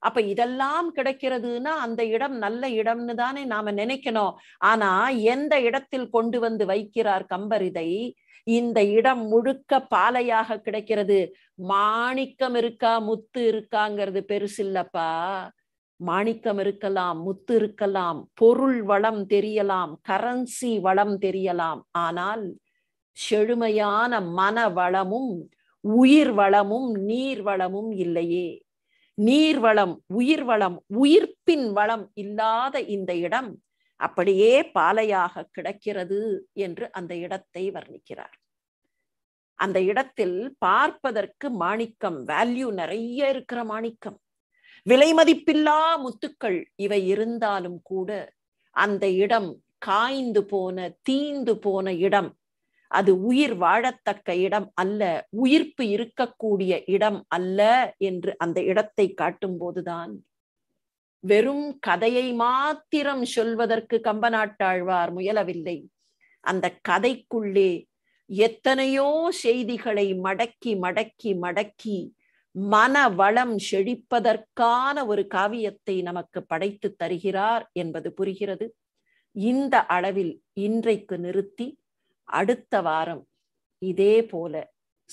அப்ப இதெல்லாம் கிடைக்கிறதுனா அந்த இடம் நல்ல இடம்னு தானே நாம நினைக்கணும் ஆனா எந்த இடத்தில் கொண்டு வந்து வைக்கிறார் கம்பர் இதை இந்த இடம் முழுக்க பாலையாக கிடைக்கிறது மாணிக்கம் இருக்கா முத்து இருக்காங்கிறது பெருசில்லப்பா மாணிக்கம் இருக்கலாம் முத்து இருக்கலாம் பொருள் வளம் தெரியலாம் கரன்சி வளம் தெரியலாம் ஆனால் செழுமையான மன வளமும் உயிர் வளமும் நீர் வளமும் இல்லையே நீர் வளம் உயிர் வளம் உயிர்ப்பின் வளம் இல்லாத இந்த இடம் அப்படியே பாலையாக கிடக்கிறது என்று அந்த இடத்தை வர்ணிக்கிறார் அந்த இடத்தில் பார்ப்பதற்கு மாணிக்கம் வேல்யூ நிறைய இருக்கிற மாணிக்கம் விலை மதிப்பில்லா முத்துக்கள் இவை இருந்தாலும் கூட அந்த இடம் காய்ந்து போன தீந்து போன இடம் அது உயிர் வாழத்தக்க இடம் அல்ல உயிர்ப்பு இருக்கக்கூடிய இடம் அல்ல என்று அந்த இடத்தை காட்டும் போதுதான் வெறும் கதையை மாத்திரம் சொல்வதற்கு கம்பநாட்டாழ்வார் முயலவில்லை அந்த கதைக்குள்ளே எத்தனையோ செய்திகளை மடக்கி மடக்கி மடக்கி மன வளம் செழிப்பதற்கான ஒரு காவியத்தை நமக்கு படைத்து தருகிறார் என்பது புரிகிறது இந்த அளவில் இன்றைக்கு நிறுத்தி அடுத்த வாரம் இதே போல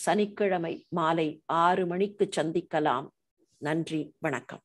சனிக்கிழமை மாலை ஆறு மணிக்கு சந்திக்கலாம் நன்றி வணக்கம்